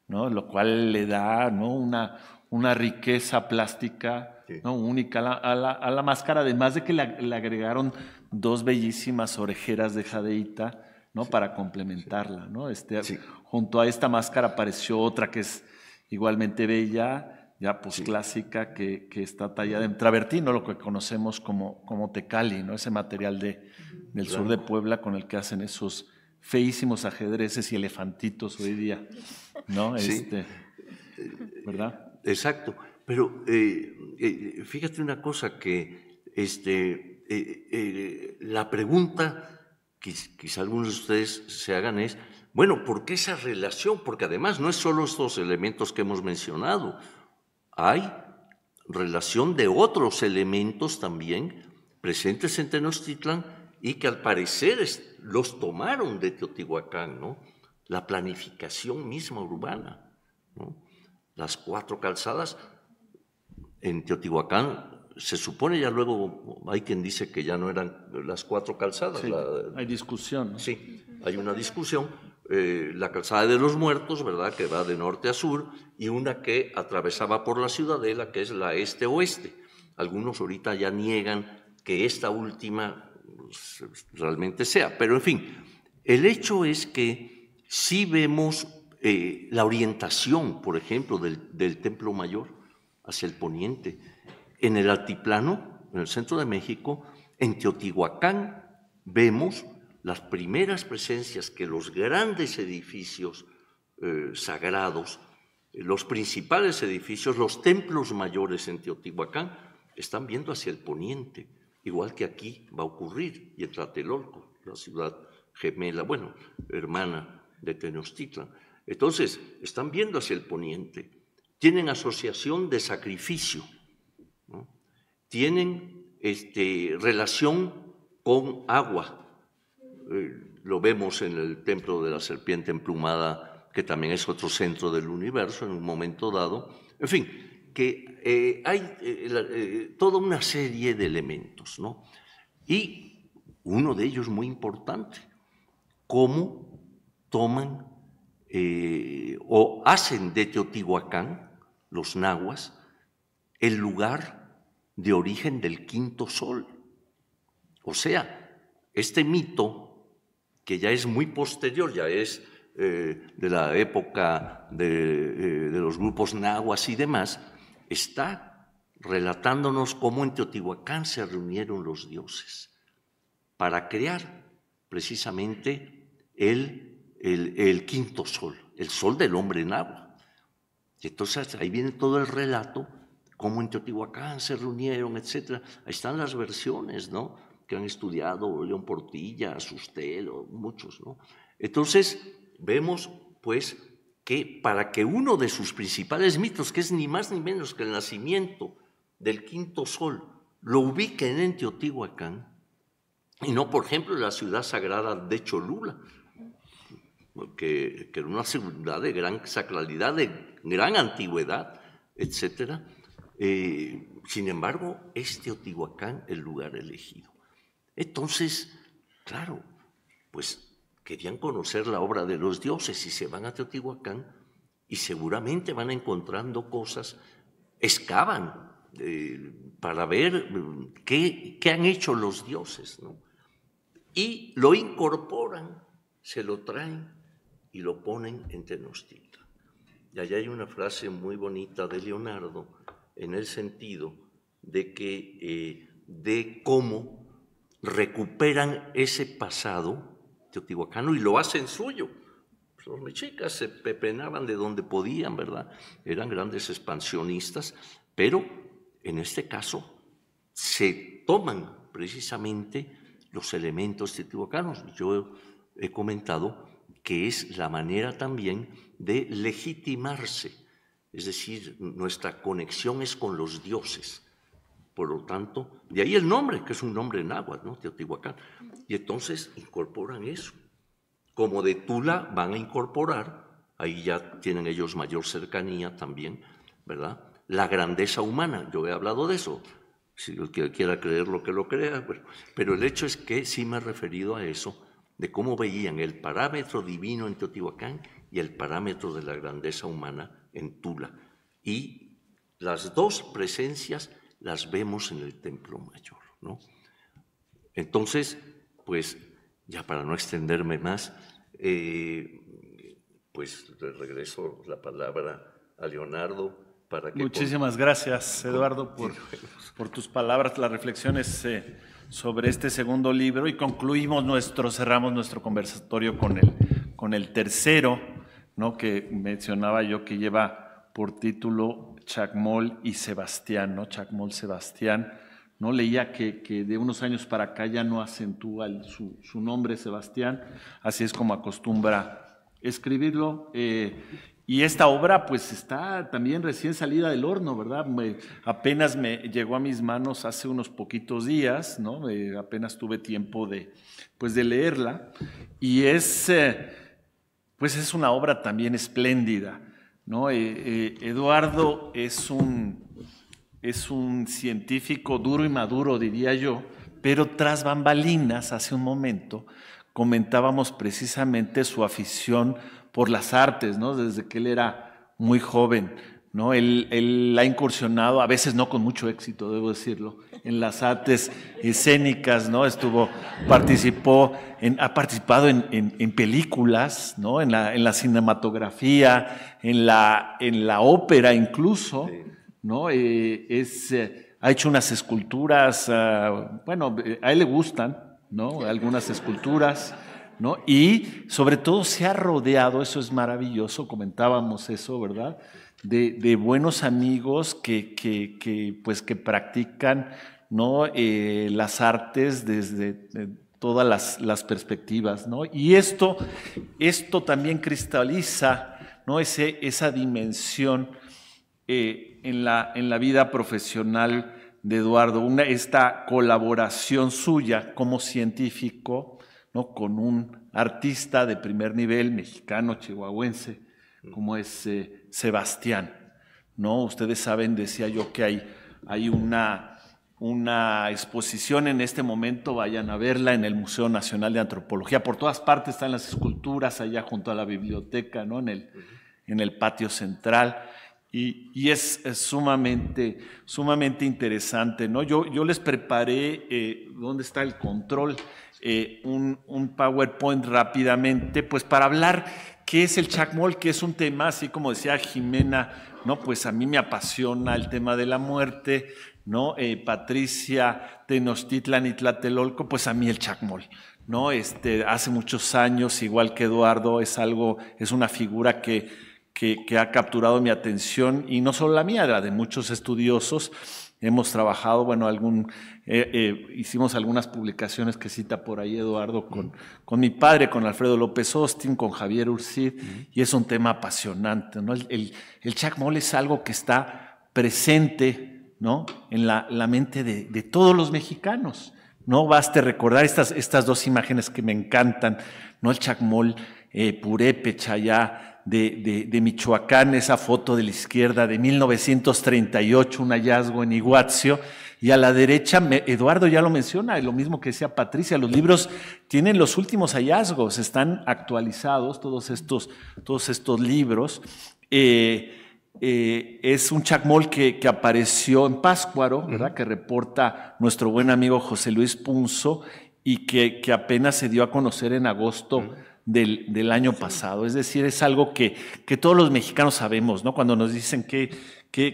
¿no? Lo cual le da, Una, riqueza plástica ¿no? única a la, máscara, además de que le, agregaron dos bellísimas orejeras de jadeita, ¿no? Para complementarla, ¿no? Este, Junto a esta máscara apareció otra que es igualmente bella, ya pues clásica que, está tallada en travertino, lo que conocemos como, como tecali, ¿no? ese material de, del sur de Puebla con el que hacen esos feísimos ajedrezes y elefantitos hoy día, este, ¿Verdad? Exacto, pero eh, eh, fíjate una cosa que este, eh, la pregunta que quizá algunos de ustedes se hagan es, bueno, ¿por qué esa relación? Porque además no es solo estos elementos que hemos mencionado, hay relación de otros elementos también presentes en Tenochtitlan y que al parecer los tomaron de Teotihuacán, ¿no? La planificación misma urbana, Las cuatro calzadas en Teotihuacán se supone ya luego hay quien dice que ya no eran las cuatro calzadas. hay discusión. ¿no? Sí, hay una discusión eh, la calzada de los muertos, ¿verdad? Que va de norte a sur, y una que atravesaba por la ciudadela, que es la este-oeste. Algunos ahorita ya niegan que esta última pues, realmente sea, pero en fin, el hecho es que si vemos eh, la orientación, por ejemplo, del, del templo mayor hacia el poniente. En el altiplano, en el centro de México, en Teotihuacán, vemos las primeras presencias que los grandes edificios eh, sagrados, eh, los principales edificios, los templos mayores en Teotihuacán, están viendo hacia el poniente, igual que aquí va a ocurrir, y en Tlatelolco, la ciudad gemela, bueno, hermana de Tenochtitlan. Entonces, están viendo hacia el poniente, tienen asociación de sacrificio, tienen este, relación con agua, eh, lo vemos en el templo de la serpiente emplumada, que también es otro centro del universo en un momento dado. En fin, que eh, hay eh, toda una serie de elementos, ¿no? Y uno de ellos muy importante, cómo toman o hacen de Teotihuacán, los nahuas, el lugar de origen del quinto sol. O sea, este mito que ya es muy posterior, ya es eh, de la época eh, de, los grupos nahuas y demás, está relatándonos cómo en Teotihuacán se reunieron los dioses para crear precisamente el, el, quinto sol, el sol del hombre nahua. entonces ahí viene todo el relato, cómo en Teotihuacán se reunieron, etc. Ahí están las versiones, ¿no? que han estudiado León Portilla, Sustel, muchos. ¿no? Entonces, vemos pues que para que uno de sus principales mitos, que es ni más ni menos que el nacimiento del quinto sol, lo ubiquen en Teotihuacán, y no, por ejemplo, en la ciudad sagrada de Cholula, que, que era una ciudad de gran sacralidad, de gran antigüedad, etc. Eh, sin embargo, es Teotihuacán el lugar elegido. Entonces, claro, pues querían conocer la obra de los dioses y se van a Teotihuacán y seguramente van encontrando cosas, excavan eh, para ver mm, qué, han hecho los dioses, ¿no? Y lo incorporan, se lo traen y lo ponen en Tenochtitlan. Y allá hay una frase muy bonita de Leonardo en el sentido de que eh, de cómo recuperan ese pasado teotihuacano y lo hacen suyo. Los pues, mexicas se pepenaban de donde podían, ¿verdad? Eran grandes expansionistas, pero en este caso se toman precisamente los elementos teotihuacanos. Yo he comentado que es la manera también de legitimarse, es decir, nuestra conexión es con los dioses por lo tanto, de ahí el nombre, que es un nombre en agua, ¿no? Teotihuacán. Y entonces incorporan eso. Como de Tula van a incorporar, ahí ya tienen ellos mayor cercanía también, ¿verdad? La grandeza humana, yo he hablado de eso. Si el que quiera creer lo que lo crea, pero el hecho es que sí me he referido a eso, de cómo veían el parámetro divino en Teotihuacán y el parámetro de la grandeza humana en Tula. Y las dos presencias las vemos en el templo mayor. Entonces, pues ya para no extenderme más, eh, pues regreso la palabra a Leonardo. Para que Muchísimas gracias, Eduardo, por, por, tus palabras, las reflexiones eh, sobre este segundo libro y concluimos nuestro, cerramos nuestro conversatorio con el, con el tercero, ¿no? que mencionaba yo que lleva por título Chacmol y Sebastián, ¿no? Chacmol Sebastián. ¿no? Leía que, de unos años para acá ya no acentúa su, nombre Sebastián, así es como acostumbra escribirlo. Eh, y esta obra pues está también recién salida del horno, ¿verdad? apenas me llegó a mis manos hace unos poquitos días, ¿no? Eh, apenas tuve tiempo de, pues, de leerla. Y es, eh, pues es una obra también espléndida. ¿no? Eh, eh, Eduardo es un, es un científico duro y maduro, diría yo, pero tras bambalinas, hace un momento, comentábamos precisamente su afición por las artes, ¿no? desde que él era muy joven. ¿no? Él, ha incursionado, a veces no con mucho éxito, debo decirlo, en las artes escénicas, ¿no? Estuvo, participó, ha participado en, películas, ¿no? En la, cinematografía, en la, ópera incluso, ¿no? Eh, eh, ha hecho unas esculturas, ah, bueno, a él le gustan, ¿no? Algunas esculturas. Y sobre todo se ha rodeado, eso es maravilloso, comentábamos eso, ¿verdad? de, buenos amigos que, pues, que practican ¿no? Eh, las artes desde todas las, perspectivas. Y esto, esto también cristaliza ¿no? Ese, esa dimensión eh, en, la, en la vida profesional de Eduardo, una, esta colaboración suya como científico ¿no? con un artista de primer nivel mexicano, chihuahuense, como es eh, Sebastián. ¿no? Ustedes saben, decía yo, que hay, hay una, una exposición en este momento, vayan a verla en el Museo Nacional de Antropología. Por todas partes están las esculturas, allá junto a la biblioteca, ¿no? en, el, en el patio central. Y, es, sumamente, sumamente interesante. ¿no? Yo, yo les preparé, eh, ¿dónde está el control? Eh, un, un PowerPoint rápidamente, pues para hablar ¿Qué es el chacmol? Que es un tema, así como decía Jimena, ¿no? Pues a mí me apasiona el tema de la muerte, ¿no? Eh, Patricia, Tenochtitlan y Tlatelolco, pues a mí el chacmol, ¿no? Este, hace muchos años, igual que Eduardo, es algo, es una figura que, que, que ha capturado mi atención, y no solo la mía, la de muchos estudiosos. Hemos trabajado, bueno, algún eh, eh, hicimos algunas publicaciones que cita por ahí Eduardo con, mi padre, con Alfredo López Austin, con Javier Urcid y es un tema apasionante. El, chacmol es algo que está presente en la, mente de, todos los mexicanos. No baste recordar estas, dos imágenes que me encantan, ¿no? el chacmol eh, purépecha allá de, de, Michoacán, esa foto de la izquierda de 1938, un hallazgo en Iguazio, y a la derecha, Eduardo ya lo menciona, lo mismo que decía Patricia, los libros tienen los últimos hallazgos, están actualizados todos estos, todos estos libros. Eh, eh, es un chacmol que, que, apareció en Páscuaro, ¿verdad? que reporta nuestro buen amigo José Luis Punzo y que, apenas se dio a conocer en agosto. Del, año pasado. Es decir, es algo que, que, todos los mexicanos sabemos, ¿no? Cuando nos dicen que,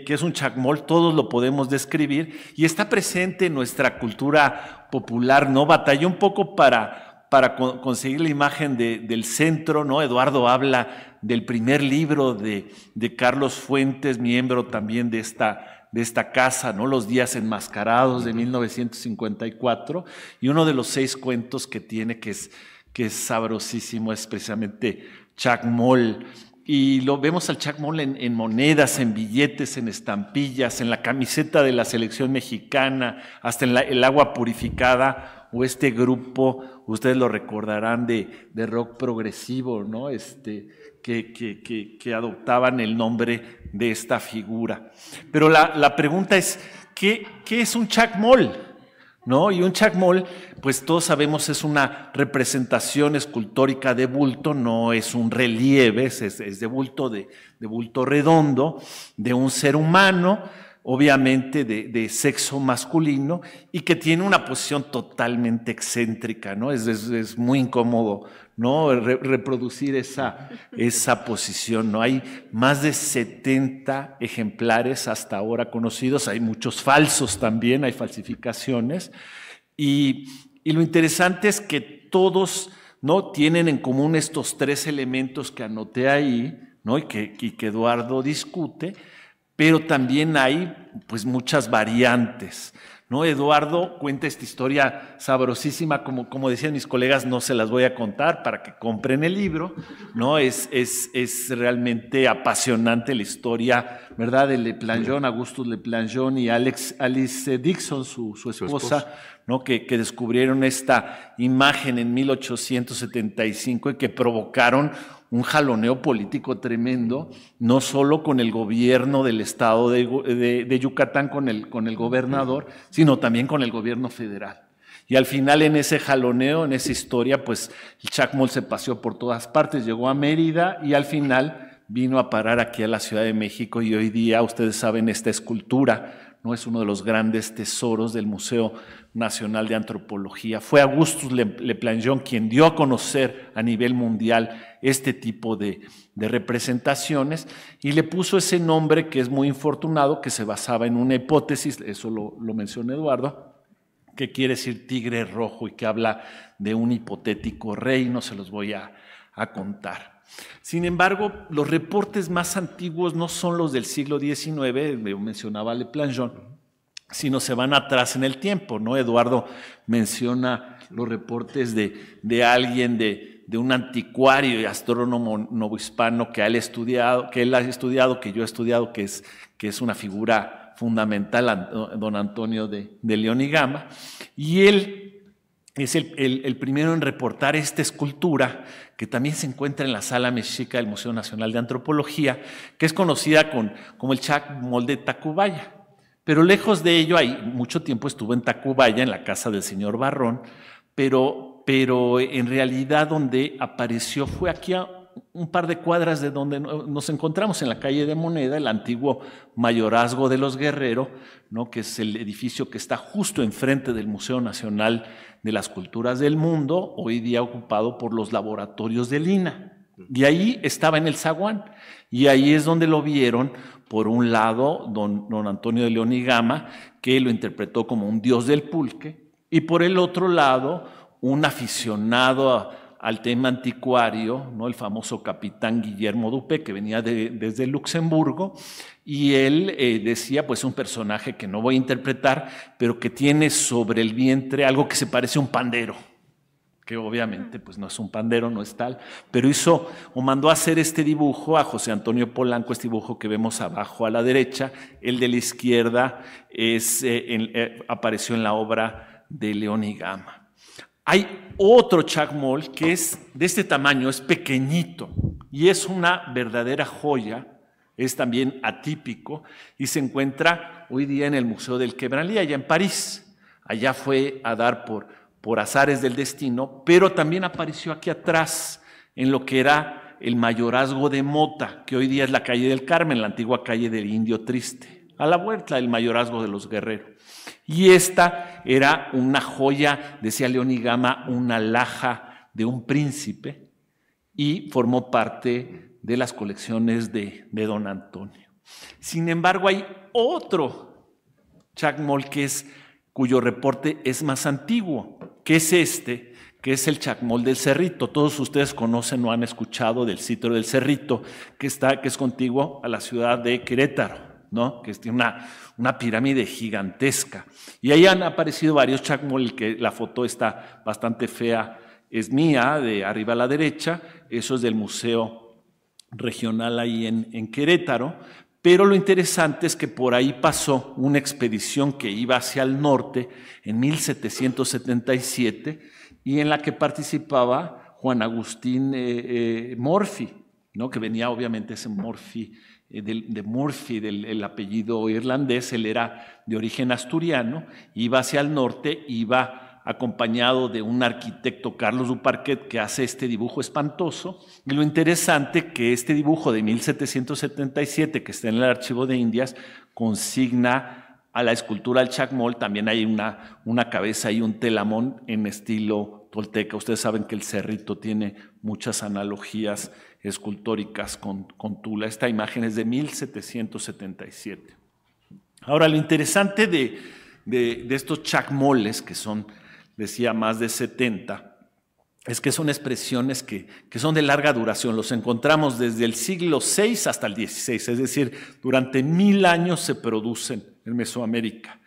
que, es un chacmol, todos lo podemos describir, y está presente en nuestra cultura popular, ¿no? Batalló un poco para, para conseguir la imagen del centro, ¿no? Eduardo habla del primer libro de, Carlos Fuentes, miembro también de esta, de esta casa, ¿no? Los días enmascarados de 1954 y uno de los seis cuentos que tiene que es, que es sabrosísimo es precisamente Chacmol y lo vemos al Chuck Moll en, monedas, en billetes, en estampillas, en la camiseta de la selección mexicana, hasta en el agua purificada o este grupo, ustedes lo recordarán, de, de rock progresivo, ¿no? Este, que, que, adoptaban el nombre de esta figura. Pero la, pregunta es, ¿qué, ¿qué, es un Chuck ¿No? Y un Chuck Moll pues todos sabemos es una representación escultórica de bulto, no es un relieve, es, es de bulto, de, bulto redondo, de un ser humano, obviamente de, sexo masculino, y que tiene una posición totalmente excéntrica, ¿no? Es, es, muy incómodo, ¿no? reproducir esa, esa posición, ¿no? Hay más de 70 ejemplares hasta ahora conocidos, hay muchos falsos también, hay falsificaciones, y y lo interesante es que todos ¿no? tienen en común estos tres elementos que anoté ahí ¿no? y, que, Eduardo discute, pero también hay pues, muchas variantes. ¿no? Eduardo cuenta esta historia sabrosísima, como, como decían mis colegas, no se las voy a contar para que compren el libro, ¿no? Es, es, realmente apasionante la historia, ¿verdad? De Le Planjon, Augustus Le Planjon y Alex, Alice Dixon, su, su esposa que, descubrieron esta imagen en 1875 y que provocaron un jaloneo político tremendo, no solo con el gobierno del estado de, Yucatán, con el, con el gobernador, sino también con el gobierno federal. Y al final en ese jaloneo, en esa historia, pues el Chacmol se paseó por todas partes, llegó a Mérida y al final vino a parar aquí a la Ciudad de México y hoy día ustedes saben esta escultura, ¿no? es uno de los grandes tesoros del Museo Nacional de Antropología. Fue Augustus Le planchon quien dio a conocer a nivel mundial este tipo de, representaciones y le puso ese nombre que es muy infortunado, que se basaba en una hipótesis, eso lo, lo menciona Eduardo, que quiere decir tigre rojo y que habla de un hipotético reino, se los voy a contar. Sin embargo, los reportes más antiguos no son los del siglo XIX, mencionaba Le Planchon, sino se van atrás en el tiempo, ¿no? Eduardo menciona los reportes de, alguien, de, un anticuario y astrónomo novohispano que él, estudiado, que él ha estudiado, que yo he estudiado, que es, que es una figura fundamental, don Antonio de, de León y Gama, y él es el, el primero en reportar esta escultura que también se encuentra en la sala mexica del Museo Nacional de Antropología, que es conocida con, como el Chacmol de Tacubaya. Pero lejos de ello, hay mucho tiempo estuvo en Tacubaya, en la casa del señor Barrón, pero, pero en realidad donde apareció fue aquí a un par de cuadras de donde nos encontramos en la calle de Moneda, el antiguo mayorazgo de los Guerrero, ¿no? que es el edificio que está justo enfrente del Museo Nacional de las culturas del mundo, hoy día ocupado por los laboratorios de Lina. Y ahí estaba en el zaguán. Y ahí es donde lo vieron, por un lado, don, don Antonio de León y Gama, que lo interpretó como un dios del pulque, y por el otro lado, un aficionado al tema anticuario, ¿no? el famoso capitán Guillermo Dupe, que venía desde Luxemburgo, y él eh, decía, pues un personaje que no voy a interpretar, pero que tiene sobre el vientre algo que se parece a un pandero, que obviamente pues no es un pandero, no es tal, pero hizo o mandó a hacer este dibujo a José Antonio Polanco, este dibujo que vemos abajo a la derecha, el de la izquierda es, eh, eh, apareció en la obra de León y Gama. Hay otro chacmol que es de este tamaño, es pequeñito y es una verdadera joya es también atípico y se encuentra hoy día en el Museo del Quebralí, allá en París. Allá fue a dar por, por azares del destino, pero también apareció aquí atrás, en lo que era el mayorazgo de Mota, que hoy día es la calle del Carmen, la antigua calle del Indio Triste, a la vuelta del mayorazgo de los guerreros. Y esta era una joya, decía León y Gama, una laja de un príncipe, y formó parte de las colecciones de, don Antonio. Sin embargo, hay otro chacmol que es, cuyo reporte es más antiguo, que es este, que es el chacmol del Cerrito. Todos ustedes conocen o han escuchado del sitio del Cerrito, que, está, que es contiguo a la ciudad de Querétaro. ¿no? que tiene una, una, pirámide gigantesca. Y ahí han aparecido varios chacmol, que la foto está bastante fea, es mía, de arriba a la derecha, eso es del Museo regional ahí en, Querétaro, pero lo interesante es que por ahí pasó una expedición que iba hacia el norte en 1777 y en la que participaba Juan Agustín eh, eh, Morphy, ¿no? que venía obviamente ese Morphy, eh, de, Murphy, del el apellido irlandés, él era de origen asturiano, iba hacia el norte, iba acompañado de un arquitecto, Carlos Duparquet, que hace este dibujo espantoso. Y lo interesante que este dibujo de 1777, que está en el Archivo de Indias, consigna a la escultura del Chacmol, también hay una, una cabeza y un telamón en estilo tolteca. Ustedes saben que el cerrito tiene muchas analogías escultóricas con, Tula. Esta imagen es de 1777. Ahora, lo interesante de, de, de, estos chacmoles, que son decía más de 70, es que son expresiones que, son de larga duración. Los encontramos desde el siglo VI hasta el XVI, es decir, durante mil años se producen en Mesoamérica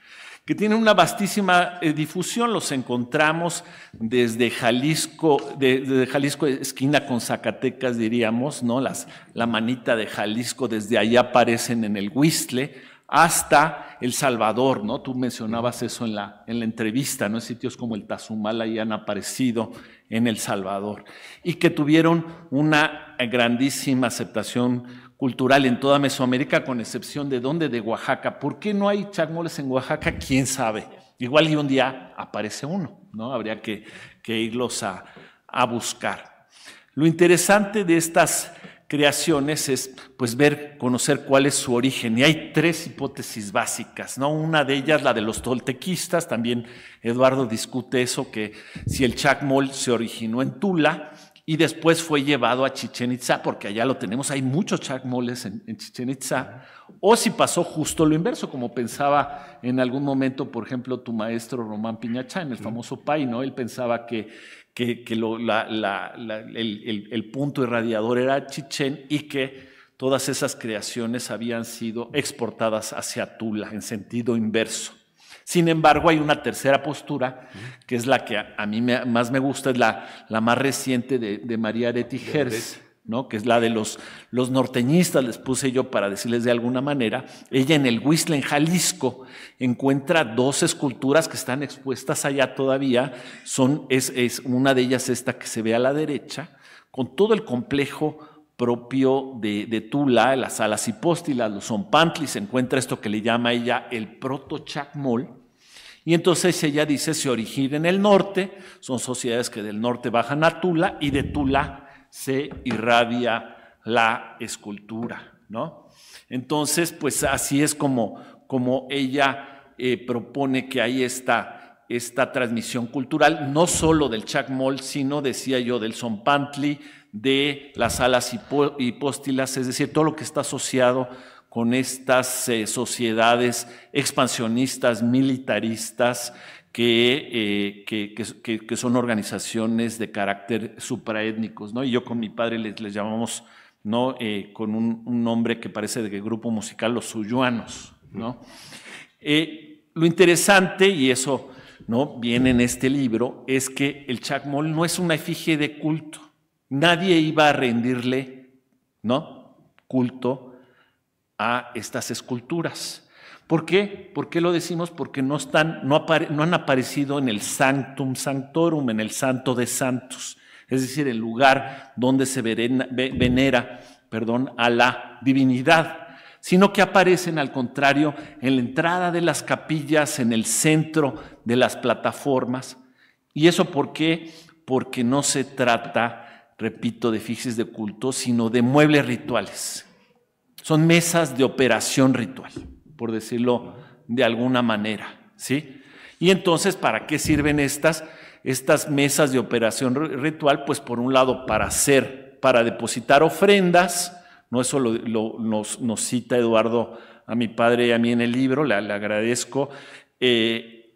que tienen una vastísima eh, difusión, los encontramos desde Jalisco, de, desde Jalisco esquina con Zacatecas, diríamos, ¿no? Las, la manita de Jalisco, desde allá aparecen en el Huistle, hasta El Salvador, ¿no? Tú mencionabas eso en la, en la entrevista, ¿no? Sitios como el Tazumal ya han aparecido en El Salvador y que tuvieron una grandísima aceptación cultural en toda Mesoamérica, con excepción de dónde, de Oaxaca. ¿Por qué no hay chacmoles en Oaxaca? ¿Quién sabe? Igual y un día aparece uno, ¿no? Habría que, irlos a, a buscar. Lo interesante de estas creaciones es pues ver, conocer cuál es su origen. Y hay tres hipótesis básicas, ¿no? Una de ellas, la de los toltequistas, también Eduardo discute eso, que si el chacmol se originó en Tula y después fue llevado a Chichen Itza, porque allá lo tenemos, hay muchos chacmoles en, Chichen Itza, o si pasó justo lo inverso, como pensaba en algún momento, por ejemplo, tu maestro Román en el famoso Pai, ¿no? Él pensaba que que, el, punto irradiador era Chichen y que todas esas creaciones habían sido exportadas hacia Tula en sentido inverso. Sin embargo, hay una tercera postura, que es la que a, mí más me gusta, es la, más reciente de, de María Aretijers que es la de los, los norteñistas, les puse yo para decirles de alguna manera, ella en el Whistle, en Jalisco, encuentra dos esculturas que están expuestas allá todavía, Son, es, una de ellas esta que se ve a la derecha, con todo el complejo propio de, Tula, las alas hipóstilas, los zompantlis, encuentra esto que le llama ella el proto-chacmol, y entonces ella dice, se origina en el norte, son sociedades que del norte bajan a Tula y de Tula se irradia la escultura, ¿no? Entonces, pues así es como, como ella eh, propone que ahí está esta transmisión cultural, no solo del chacmol, sino, decía yo, del Sompantli, de las alas hipóstilas, es decir, todo lo que está asociado con estas eh, sociedades expansionistas, militaristas, eh, que, son organizaciones de carácter supraétnicos, ¿no? Y yo con mi padre les, llamamos, ¿no? Eh, con un, nombre que parece de grupo musical, los suyuanos, ¿no? Eh, lo interesante, y eso, ¿no? Viene en este libro, es que el chacmol no es una efigie de culto. Nadie iba a rendirle, ¿no? Culto a estas esculturas ¿Por qué? ¿Por qué lo decimos? Porque no, están, no, han aparecido en el sanctum sanctorum, en el santo de santos, es decir, el lugar donde se venera perdón, a la divinidad, sino que aparecen al contrario en la entrada de las capillas, en el centro de las plataformas. ¿Y eso por qué? Porque no se trata, repito, de fijes de culto, sino de muebles rituales. Son mesas de operación ritual por decirlo de alguna manera, ¿sí? Y entonces, ¿para qué sirven estas? Estas mesas de operación ritual, pues por un lado para hacer, para depositar ofrendas, no eso lo, nos, cita Eduardo a mi padre y a mí en el libro, le, agradezco. Eh,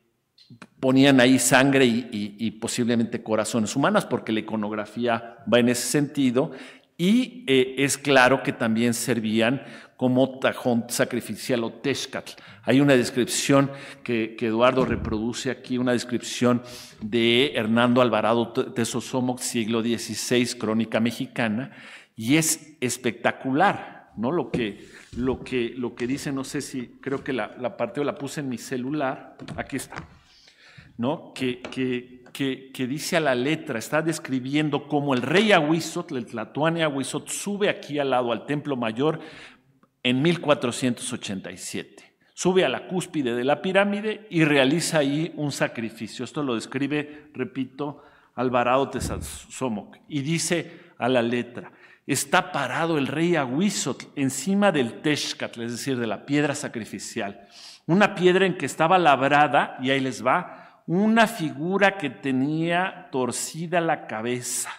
ponían ahí sangre y, posiblemente corazones humanos, porque la iconografía va en ese sentido, y eh, es claro que también servían como tajón sacrificial o tezcatl. Hay una descripción que, Eduardo reproduce aquí, una descripción de Hernando Alvarado Tesosomoc, siglo XVI, crónica mexicana, y es espectacular, ¿no? Lo que, lo que, lo que dice, no sé si creo que la, la parte la puse en mi celular, aquí está, ¿no? Que, que, que, dice a la letra, está describiendo cómo el rey Ahuizot, el Tlatoani Ahuizot, sube aquí al lado al templo mayor en 1487. Sube a la cúspide de la pirámide y realiza ahí un sacrificio. Esto lo describe, repito, Alvarado Tesasomoc. Y dice a la letra, está parado el rey Aguizot encima del Tezcat, es decir, de la piedra sacrificial. Una piedra en que estaba labrada, y ahí les va, una figura que tenía torcida la cabeza.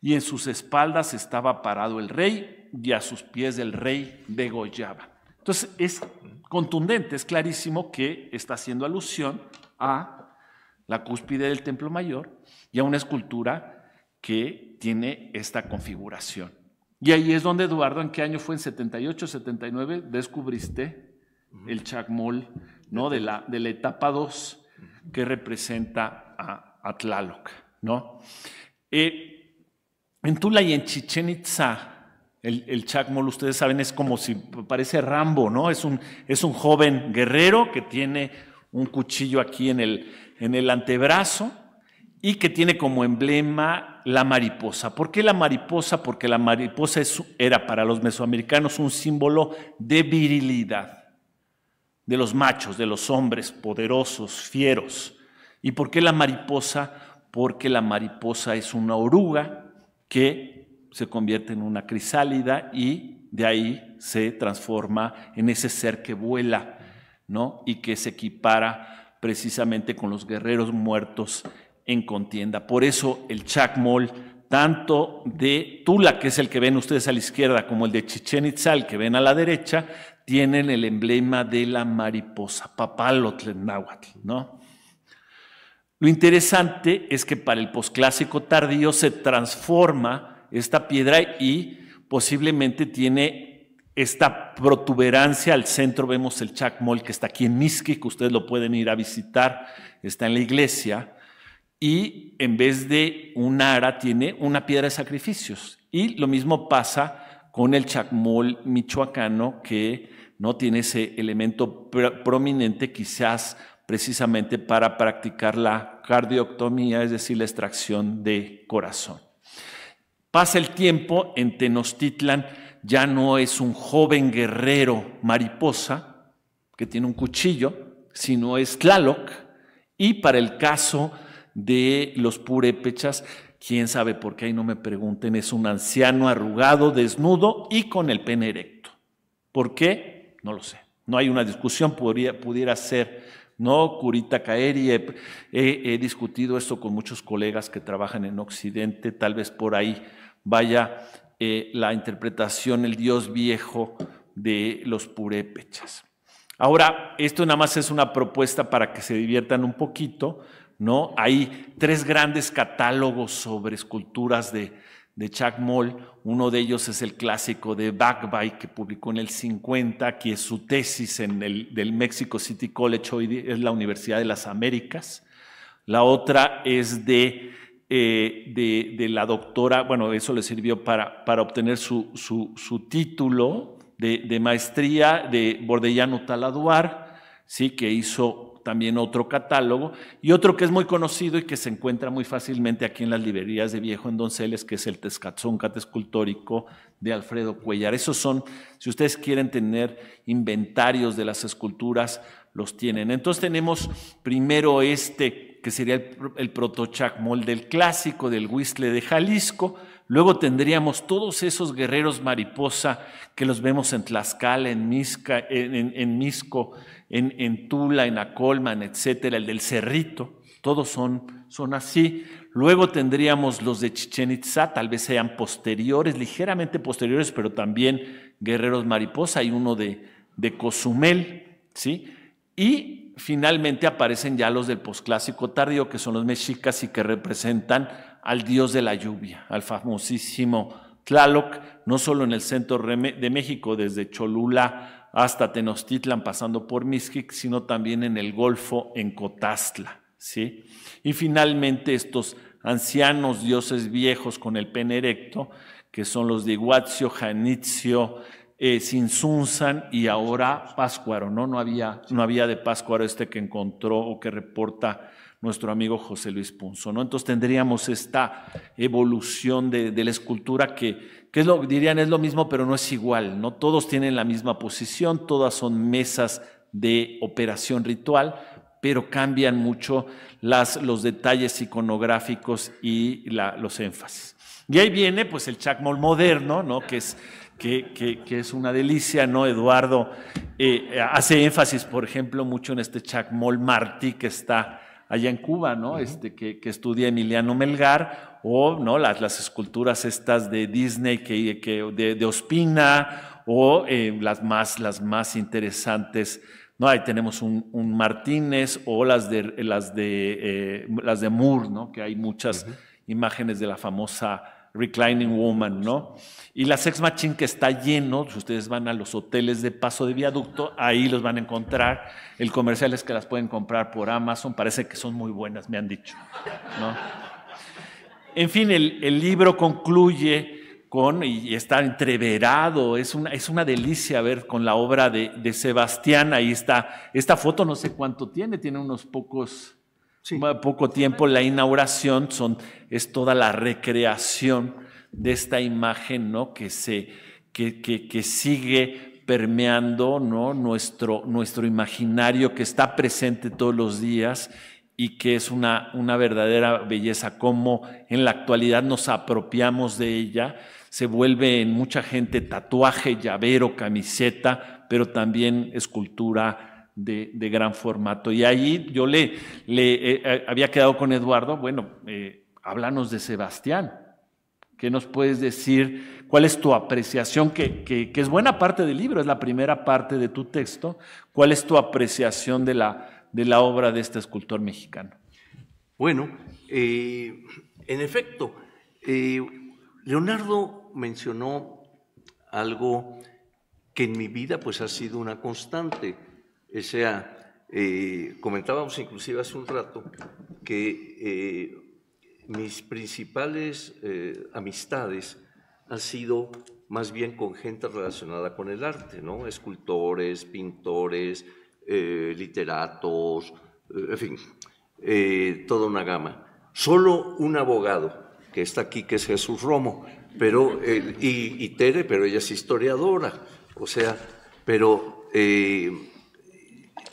Y en sus espaldas estaba parado el rey y a sus pies del rey de Goyaba Entonces es contundente, es clarísimo que está haciendo alusión a la cúspide del templo mayor y a una escultura que tiene esta configuración. Y ahí es donde Eduardo, ¿en qué año fue? En 78, 79, descubriste el chacmol ¿no? de, la, de la etapa 2 que representa a, a Tlaloc. ¿no? Eh, en Tula y en Chichen Itza, el, el chacmol, ustedes saben, es como si parece Rambo, ¿no? Es un, es un joven guerrero que tiene un cuchillo aquí en el, en el antebrazo y que tiene como emblema la mariposa. ¿Por qué la mariposa? Porque la mariposa era para los mesoamericanos un símbolo de virilidad, de los machos, de los hombres poderosos, fieros. ¿Y por qué la mariposa? Porque la mariposa es una oruga que se convierte en una crisálida y de ahí se transforma en ese ser que vuela, ¿no? Y que se equipara precisamente con los guerreros muertos en contienda. Por eso el chacmol, tanto de Tula, que es el que ven ustedes a la izquierda, como el de Chichen Itzá, que ven a la derecha, tienen el emblema de la mariposa, papalotl ¿no? Lo interesante es que para el posclásico tardío se transforma esta piedra y posiblemente tiene esta protuberancia al centro. Vemos el chacmol que está aquí en Miski, que ustedes lo pueden ir a visitar, está en la iglesia. Y en vez de un ara, tiene una piedra de sacrificios. Y lo mismo pasa con el chacmol michoacano, que no tiene ese elemento prominente, quizás precisamente para practicar la cardioctomía, es decir, la extracción de corazón. Pasa el tiempo, en Tenochtitlan ya no es un joven guerrero mariposa que tiene un cuchillo, sino es Tlaloc. Y para el caso de los purépechas, quién sabe por qué, ahí no me pregunten, es un anciano arrugado, desnudo y con el pene erecto. ¿Por qué? No lo sé. No hay una discusión, podría, pudiera ser, ¿no? Curita caer. Y he discutido esto con muchos colegas que trabajan en Occidente, tal vez por ahí vaya eh, la interpretación, el dios viejo de los purépechas. Ahora, esto nada más es una propuesta para que se diviertan un poquito, ¿no? Hay tres grandes catálogos sobre esculturas de, de Chuck Uno de ellos es el clásico de Bagby, que publicó en el 50, que es su tesis en el del Mexico City College, hoy es la Universidad de las Américas. La otra es de eh, de, la doctora, bueno, eso le sirvió para, para obtener su, título de, maestría de Bordellano Taladuar, ¿sí? que hizo también otro catálogo, y otro que es muy conocido y que se encuentra muy fácilmente aquí en las librerías de Viejo en Donceles, que es el Tezcatzóncate escultórico de Alfredo Cuellar. Esos son, si ustedes quieren tener inventarios de las esculturas, los tienen. Entonces tenemos primero este que sería el, proto chacmol del clásico, del Huistle de Jalisco. Luego tendríamos todos esos guerreros mariposa que los vemos en Tlaxcala, en, Misca, en, en, en Misco, en, Tula, en Acolman, etcétera, el del Cerrito, todos son, son así. Luego tendríamos los de Chichen Itza, tal vez sean posteriores, ligeramente posteriores, pero también guerreros mariposa, hay uno de, de Cozumel, ¿sí? Y finalmente aparecen ya los del posclásico tardío, que son los mexicas y que representan al dios de la lluvia, al famosísimo Tlaloc, no solo en el centro de México, desde Cholula hasta Tenochtitlan, pasando por Mixquic, sino también en el Golfo, en Cotastla. ¿sí? Y finalmente estos ancianos dioses viejos con el pene erecto, que son los de Iguazio, Janitzio, sin eh, Sinsunzan y ahora Páscuaro, ¿no? No había, no había de Páscuaro este que encontró o que reporta nuestro amigo José Luis Punzo, ¿no? Entonces tendríamos esta evolución de, la escultura que, que es lo, dirían es lo mismo, pero no es igual, ¿no? Todos tienen la misma posición, todas son mesas de operación ritual, pero cambian mucho las, los detalles iconográficos y los énfasis. Y ahí viene pues el chacmol moderno, ¿no? que es que, es una delicia, ¿no? Eduardo eh, hace énfasis, por ejemplo, mucho en este Chacmol Martí que está allá en Cuba, ¿no? este, que, estudia Emiliano Melgar, o ¿no? las, las esculturas estas de Disney que, de, Ospina, o eh, las, más, las más interesantes. ¿no? Ahí tenemos un, Martínez o las de, las de, eh, las de Moore, ¿no? que hay muchas imágenes de la famosa Reclining Woman, ¿no? Y la Sex Machine que está lleno, si ustedes van a los hoteles de paso de viaducto, ahí los van a encontrar. El comercial es que las pueden comprar por Amazon, parece que son muy buenas, me han dicho. ¿no? En fin, el, libro concluye con, y está entreverado, es una, es una delicia ver con la obra de, de Sebastián, ahí está, esta foto no sé cuánto tiene, tiene unos pocos poco tiempo. La inauguración son, es toda la recreación de esta imagen ¿no? que, se, que, que, sigue permeando ¿no? nuestro, nuestro imaginario que está presente todos los días y que es una, una verdadera belleza, como en la actualidad nos apropiamos de ella, se vuelve en mucha gente tatuaje, llavero, camiseta, pero también escultura, de, gran formato. Y allí yo le, le eh, eh, había quedado con Eduardo, bueno, eh, háblanos de Sebastián. ¿Qué nos puedes decir? ¿Cuál es tu apreciación? Que, es buena parte del libro, es la primera parte de tu texto. ¿Cuál es tu apreciación de la, de la obra de este escultor mexicano? Bueno, en efecto, Leonardo mencionó algo que en mi vida pues ha sido una constante. O sea, eh, comentábamos inclusive hace un rato que eh, mis principales eh, amistades han sido más bien con gente relacionada con el arte, ¿no? Escultores, pintores, literatos, en fin, toda una gama. Solo un abogado que está aquí, que es Jesús Romo, pero, y, Tere, pero ella es historiadora, o sea, pero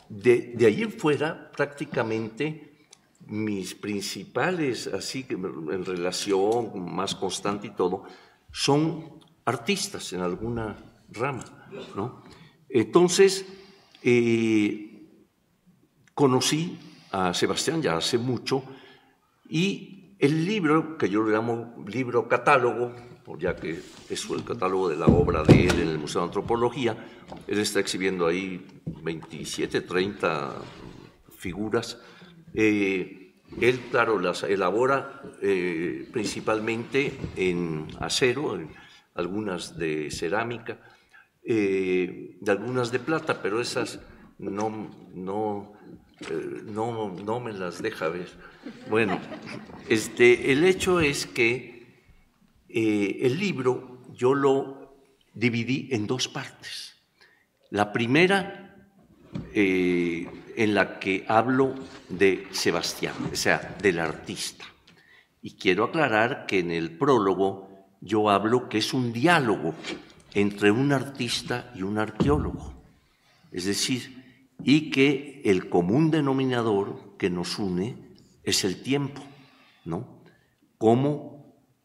de, ahí en fuera, prácticamente mis principales, así que en relación más constante y todo, son artistas en alguna rama, ¿no? Entonces, eh, conocí a Sebastián ya hace mucho y el libro, que yo le llamo libro catálogo, ya que es el catálogo de la obra de él en el Museo de Antropología. Él está exhibiendo ahí 27, 30 figuras. Eh, él, claro, las elabora eh, principalmente en acero, algunas de cerámica, de eh, algunas de plata, pero esas no, no, no, no me las deja ver. Bueno, este, el hecho es que eh, el libro yo lo dividí en dos partes. La primera eh, en la que hablo de Sebastián, o sea, del artista. Y quiero aclarar que en el prólogo yo hablo que es un diálogo entre un artista y un arqueólogo. Es decir, y que el común denominador que nos une es el tiempo, ¿no? Cómo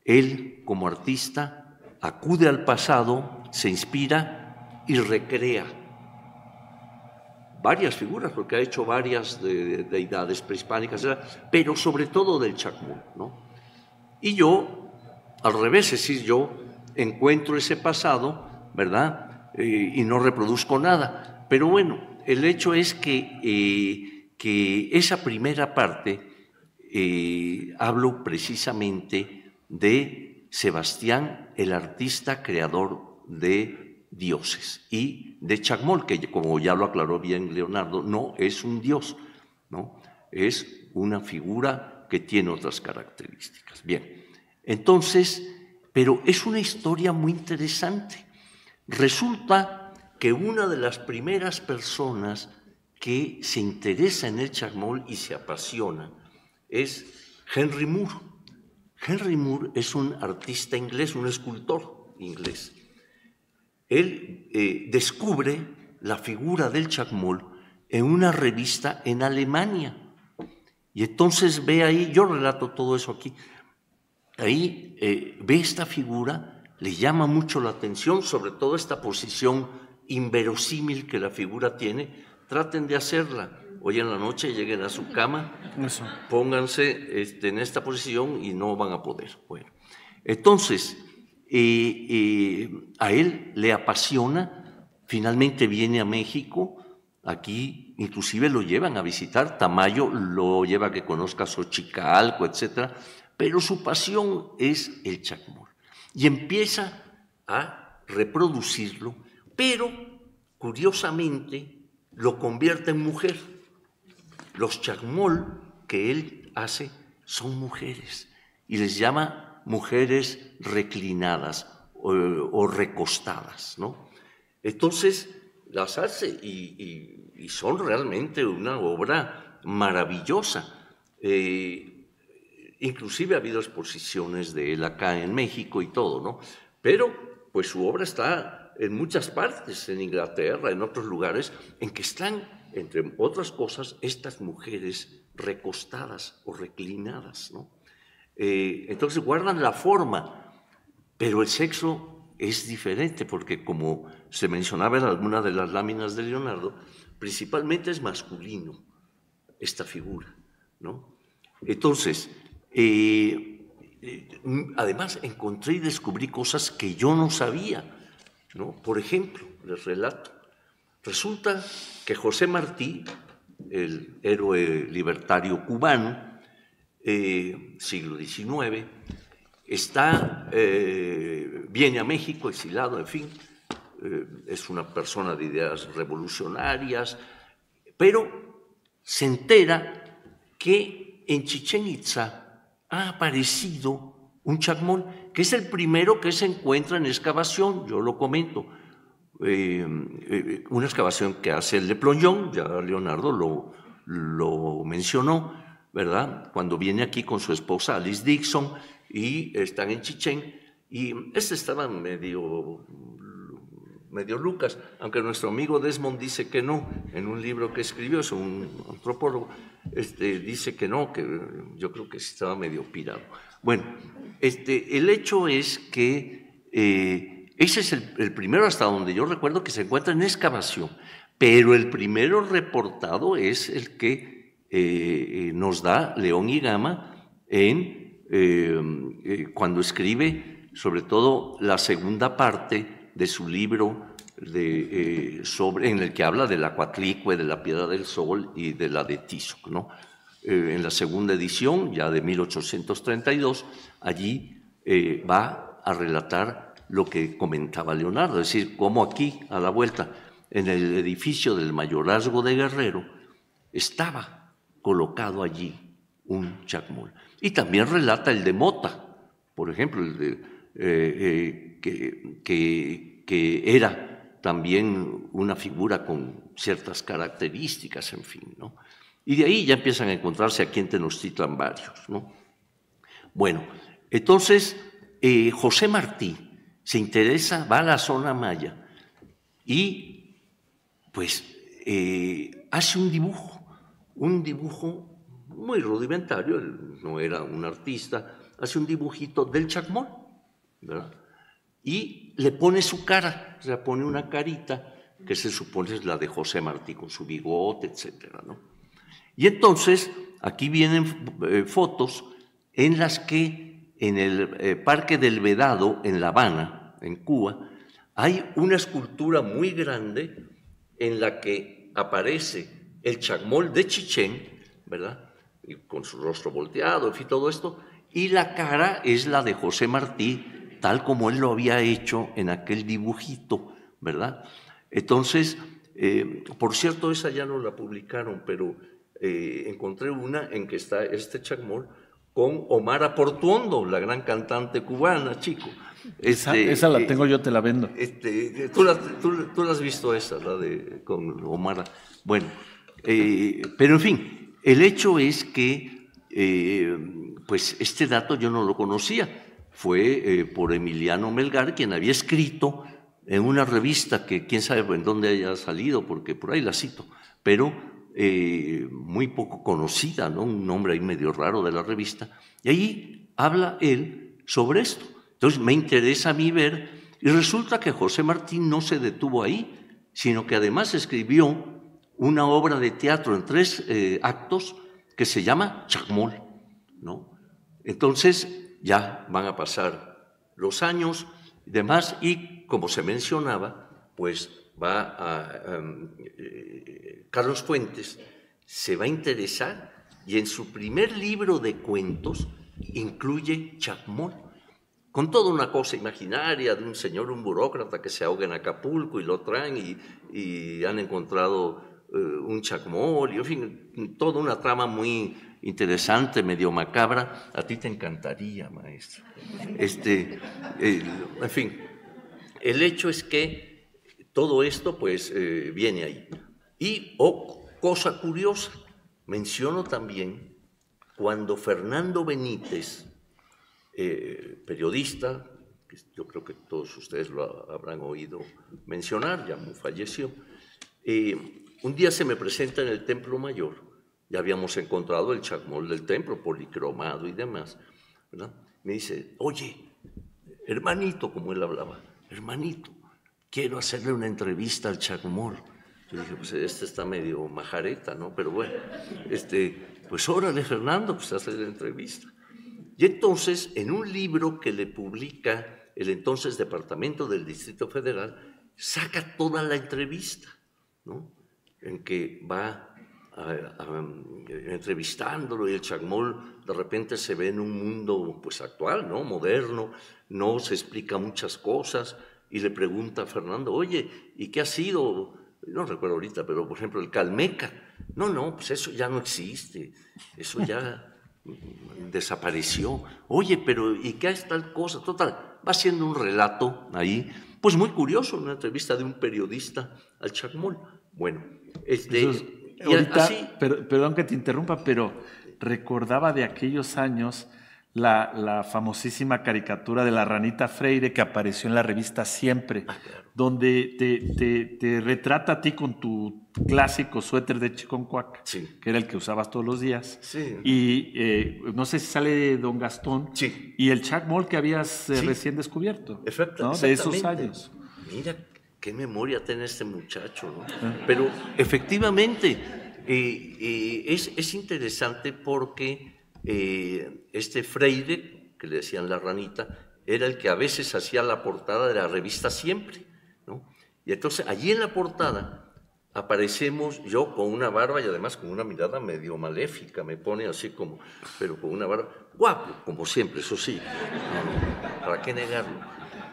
él, como artista, acude al pasado, se inspira y recrea varias figuras, porque ha hecho varias deidades prehispánicas, pero sobre todo del Chacmul. Y yo, al revés, es decir, yo encuentro ese pasado, ¿verdad? Eh, y no reproduzco nada. Pero bueno, el hecho es que, eh, que esa primera parte eh, hablo precisamente de Sebastián, el artista creador de dioses, y de Chacmol, que como ya lo aclaró bien Leonardo, no es un dios, ¿no? es una figura que tiene otras características. Bien, entonces, pero es una historia muy interesante. Resulta que una de las primeras personas que se interesa en el Chacmol y se apasiona es Henry Moore. Henry Moore es un artista inglés, un escultor inglés. Él eh, descubre la figura del chacmol en una revista en Alemania. Y entonces ve ahí, yo relato todo eso aquí, ahí eh, ve esta figura, le llama mucho la atención, sobre todo esta posición inverosímil que la figura tiene, traten de hacerla hoy en la noche lleguen a su cama, pónganse este, en esta posición y no van a poder. Bueno, entonces, eh, eh, a él le apasiona, finalmente viene a México, aquí inclusive lo llevan a visitar, Tamayo lo lleva a que conozca Xochicalco, etc. Pero su pasión es el chacmol y empieza a reproducirlo, pero curiosamente lo convierte en mujer. Los chacmol que él hace son mujeres y les llama mujeres reclinadas o, recostadas, ¿no? Entonces las hace y, son realmente una obra maravillosa. Eh, inclusive ha habido exposiciones de él acá en México y todo, ¿no? Pero pues su obra está en muchas partes, en Inglaterra, en otros lugares, en que están entre otras cosas, estas mujeres recostadas o reclinadas. Eh, entonces guardan la forma, pero el sexo es diferente porque como se mencionaba en alguna de las láminas de Leonardo, principalmente es masculino esta figura. ¿no? Entonces, eh, eh, además encontré y descubrí cosas que yo no sabía. ¿no? Por ejemplo, les relato, Resulta que José Martí, el héroe libertario cubano, eh, siglo XIX, está, eh, viene a México exilado, en fin, eh, es una persona de ideas revolucionarias, pero se entera que en Chichen Itza ha aparecido un chacmón, que es el primero que se encuentra en excavación, yo lo comento, eh, eh, una excavación que hace el de Plongeon, ya Leonardo lo, lo mencionó, ¿verdad? Cuando viene aquí con su esposa Alice Dixon y están en Chichén, y este estaba medio, medio Lucas, aunque nuestro amigo Desmond dice que no, en un libro que escribió, es un antropólogo, este, dice que no, que yo creo que estaba medio pirado. Bueno, este, el hecho es que... Eh, ese es el, primero hasta donde yo recuerdo que se encuentra en excavación, pero el primero reportado es el que eh, eh, nos da León y Gama en, eh, cuando escribe sobre todo la segunda parte de su libro sobre, en el que habla de la de la piedra del sol y de la de Tizoc. en la segunda edición, ya de 1832, allí va a relatar lo que comentaba Leonardo, es decir, cómo aquí, a la vuelta, en el edificio del mayorazgo de Guerrero, estaba colocado allí un chacmol. Y también relata el de Mota, por ejemplo, eh, eh, que, que, era también una figura con ciertas características, en fin, ¿no? Y de ahí ya empiezan a encontrarse aquí en citan varios, ¿no? Bueno, entonces, eh, José Martí, se interesa, va a la zona maya y pues eh, hace un dibujo, un dibujo muy rudimentario, no era un artista, hace un dibujito del chacmón, Y le pone su cara, o pone una carita que se supone es la de José Martí con su bigote, etcétera, Y entonces, aquí vienen eh, fotos en las que en el eh, Parque del Vedado, en La Habana, en Cuba, hay una escultura muy grande en la que aparece el chacmol de Chichén, ¿verdad? Y con su rostro volteado, y todo esto, y la cara es la de José Martí, tal como él lo había hecho en aquel dibujito, ¿verdad? Entonces, eh, por cierto, esa ya no la publicaron, pero eh, encontré una en que está este chacmol con Omar Aportuondo, la gran cantante cubana, chico. Este, esa, la eh, tengo yo, te la vendo. Este, tú, la, has visto esa, la de con Omar. Bueno, eh, pero en fin, el hecho es que eh, pues este dato yo no lo conocía. Fue por Emiliano Melgar quien había escrito en una revista que quién sabe en dónde haya salido, porque por ahí la cito, pero muy poco conocida, ¿no? un nombre ahí medio raro de la revista. Y ahí habla él sobre esto entonces me interesa a mí ver, y resulta que José Martín no se detuvo ahí, sino que además escribió una obra de teatro en tres eh, actos que se llama Chacmol. ¿no? Entonces ya van a pasar los años y demás, y como se mencionaba, pues va a, em, eh, Carlos Fuentes se va a interesar y en su primer libro de cuentos incluye Chacmol con toda una cosa imaginaria de un señor, un burócrata que se ahoga en Acapulco y lo traen y, han encontrado eh, un chacmol, y en fin, toda una trama muy interesante, medio macabra. A ti te encantaría, maestro. Este, eh, en fin, el hecho es que todo esto pues eh, viene ahí. Y, oh, cosa curiosa, menciono también cuando Fernando Benítez eh, periodista, que yo creo que todos ustedes lo habrán oído mencionar, ya falleció. Eh, un día se me presenta en el Templo Mayor, ya habíamos encontrado el chacmol del templo, policromado y demás, Me dice, oye, hermanito, como él hablaba, hermanito, quiero hacerle una entrevista al chacmol. Yo dije, pues este está medio majareta, ¿no? Pero bueno, este, pues órale, Fernando, pues hazle la entrevista. Y entonces, en un libro que le publica el entonces Departamento del Distrito Federal, saca toda la entrevista, ¿no? En que va mm, entrevistándolo y el chagmol de repente se ve en un mundo pues actual, ¿no? Moderno, no se explica muchas cosas y le pregunta a Fernando, oye, ¿y qué ha sido? No recuerdo ahorita, pero por ejemplo el Calmeca. No, no, pues eso ya no existe, eso ya desapareció. Oye, pero ¿y qué es tal cosa? Total, va siendo un relato ahí, pues muy curioso, una entrevista de un periodista al Chacmol. Bueno, este... perdón que te interrumpa, pero recordaba de aquellos años la, la, famosísima caricatura de la ranita Freire que apareció en la revista Siempre, ah, donde te, retrata a ti con tu clásico suéter de chiconcuac, que era el que usabas todos los días. Y eh, no sé si sale Don Gastón y el chacmol que habías eh, recién descubierto, Exacto, de esos años. Mira, qué memoria tiene este muchacho. Ah. Pero efectivamente, eh, es, es interesante porque... Eh, este Freire, que le decían la ranita, era el que a veces hacía la portada de la revista Siempre. ¿no? Y entonces allí en la portada aparecemos yo con una barba y además con una mirada medio maléfica, me pone así como, pero con una barba, guapo, como siempre, eso sí, ¿para qué negarlo?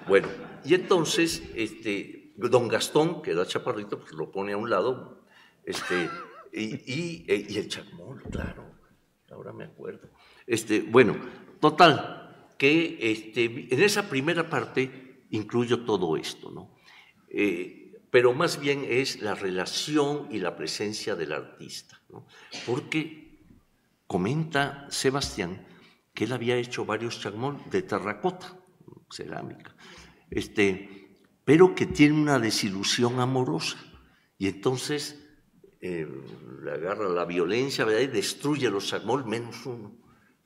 Bueno, y entonces este, don Gastón, que era chaparrito, pues lo pone a un lado, este, y, y, eh, el charmón, claro, ahora me acuerdo. Este, bueno, total, que este, en esa primera parte incluyo todo esto, ¿no? Eh, pero más bien es la relación y la presencia del artista, ¿no? Porque comenta Sebastián que él había hecho varios chagmol de terracota, cerámica, este, pero que tiene una desilusión amorosa. Y entonces eh, agarra la violencia y destruye los salmón, menos uno,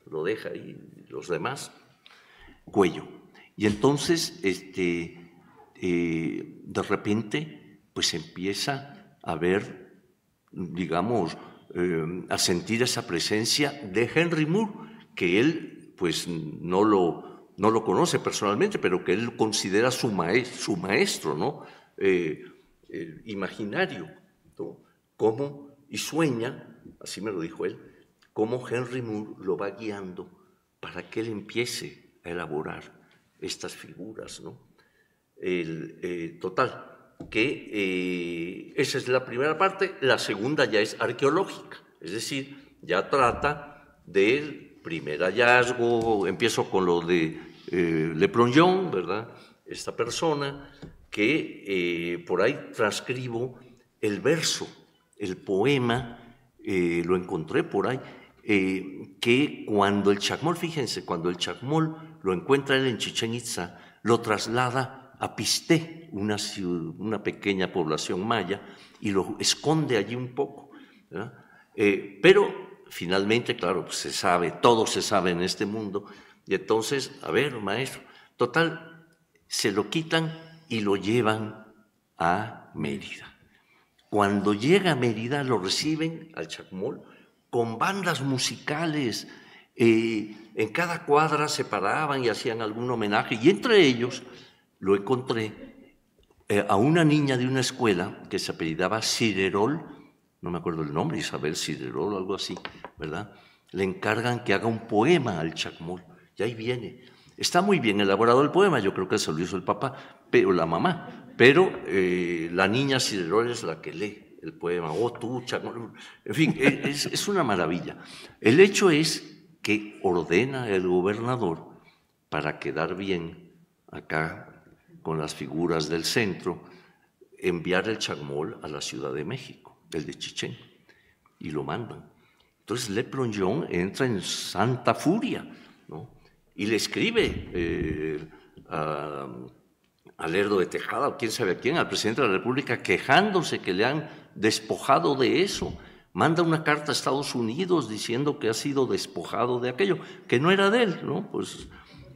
lo deja y los demás, cuello. Y entonces, este, eh, de repente, pues empieza a ver, digamos, eh, a sentir esa presencia de Henry Moore, que él, pues, no lo, no lo conoce personalmente, pero que él considera su, maestro, su maestro ¿no? Eh, imaginario cómo, y sueña, así me lo dijo él, cómo Henry Moore lo va guiando para que él empiece a elaborar estas figuras, ¿no? El, eh, total, que eh, esa es la primera parte, la segunda ya es arqueológica, es decir, ya trata del primer hallazgo, empiezo con lo de eh, Le Plongeon, ¿verdad? Esta persona que eh, por ahí transcribo el verso el poema, eh, lo encontré por ahí, eh, que cuando el chacmol, fíjense, cuando el chacmol lo encuentra él en Chichen Itza, lo traslada a Pisté, una, pequeña población maya, y lo esconde allí un poco. Eh, pero finalmente, claro, pues, se sabe, todo se sabe en este mundo, y entonces, a ver, maestro, total, se lo quitan y lo llevan a Mérida. Cuando llega a Mérida lo reciben al Chacmol con bandas musicales. Eh, en cada cuadra se paraban y hacían algún homenaje. Y entre ellos lo encontré eh, a una niña de una escuela que se apellidaba Ciderol, no me acuerdo el nombre, Isabel Ciderol, o algo así, ¿verdad? Le encargan que haga un poema al Chacmol. Y ahí viene. Está muy bien elaborado el poema, yo creo que se lo hizo el papá, pero la mamá pero eh, la niña Ciderol es la que lee el poema, o oh, Tucha, en fin, e, es, una maravilla. El hecho es que ordena el gobernador para quedar bien acá con las figuras del centro, enviar el chagmol a la Ciudad de México, el de Chichén, y lo mandan. Entonces Le Plongeon entra en santa furia y le escribe eh, a a de Tejada o quién sabe a quién, al presidente de la República, quejándose que le han despojado de eso. Manda una carta a Estados Unidos diciendo que ha sido despojado de aquello, que no era de él, ¿no? Pues,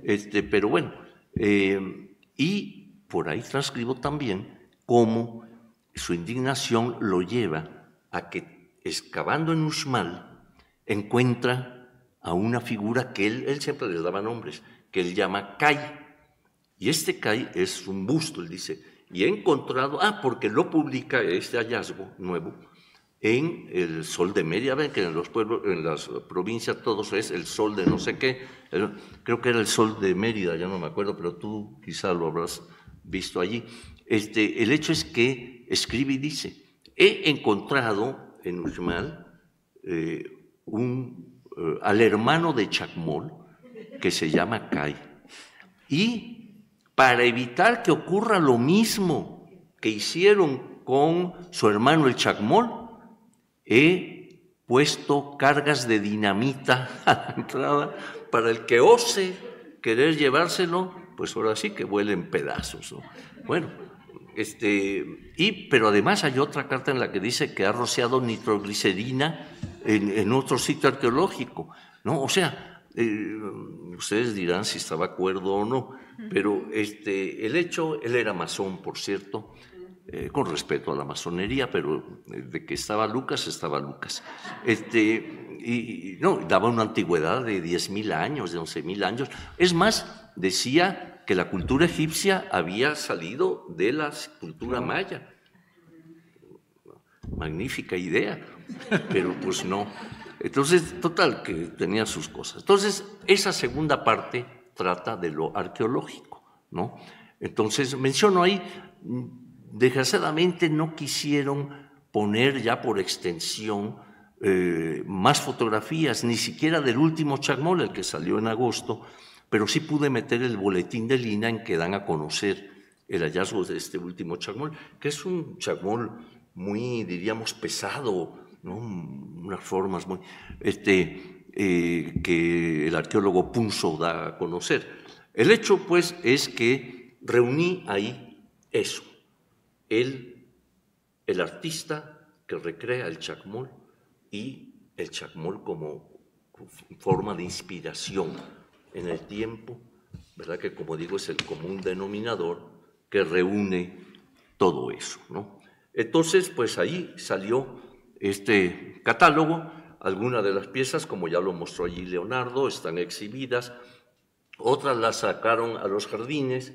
este, pero bueno. Eh, y por ahí transcribo también cómo su indignación lo lleva a que, excavando en Usmal, encuentra a una figura que él, él siempre les daba nombres, que él llama Kai y este Kai es un busto, él dice, y he encontrado, ah, porque lo publica este hallazgo nuevo en el sol de Mérida, ven que en los pueblos, en las provincias todos es el sol de no sé qué, creo que era el sol de Mérida, ya no me acuerdo, pero tú quizá lo habrás visto allí. Este, el hecho es que escribe y dice, he encontrado en Uxmal eh, un, eh, al hermano de Chacmol que se llama Kai y para evitar que ocurra lo mismo que hicieron con su hermano el Chacmol. He puesto cargas de dinamita a la entrada para el que ose querer llevárselo, pues ahora sí que vuelen pedazos. Bueno, este, y, pero además hay otra carta en la que dice que ha rociado nitroglicerina en, otro sitio arqueológico. ¿no? O sea, eh, ustedes dirán si estaba acuerdo o no, pero este, el hecho, él era masón, por cierto, eh, con respeto a la masonería, pero eh, de que estaba Lucas, estaba Lucas. Este, y, no, daba una antigüedad de 10.000 años, de 11.000 años. Es más, decía que la cultura egipcia había salido de la cultura maya. Magnífica idea, pero pues no. Entonces, total, que tenía sus cosas. Entonces, esa segunda parte trata de lo arqueológico, ¿no? Entonces, menciono ahí, desgraciadamente no quisieron poner ya por extensión eh, más fotografías, ni siquiera del último chagmol el que salió en agosto, pero sí pude meter el boletín de Lina en que dan a conocer el hallazgo de este último chagmol, que es un chagmol muy, diríamos, pesado, ¿no? unas formas muy... Este, eh, que el arqueólogo Punzo da a conocer. El hecho, pues, es que reuní ahí eso, el, el artista que recrea el chacmol y el chacmol como forma de inspiración en el tiempo, ¿verdad? Que como digo es el común denominador que reúne todo eso, ¿no? Entonces, pues ahí salió este catálogo algunas de las piezas, como ya lo mostró allí Leonardo, están exhibidas. Otras las sacaron a los jardines,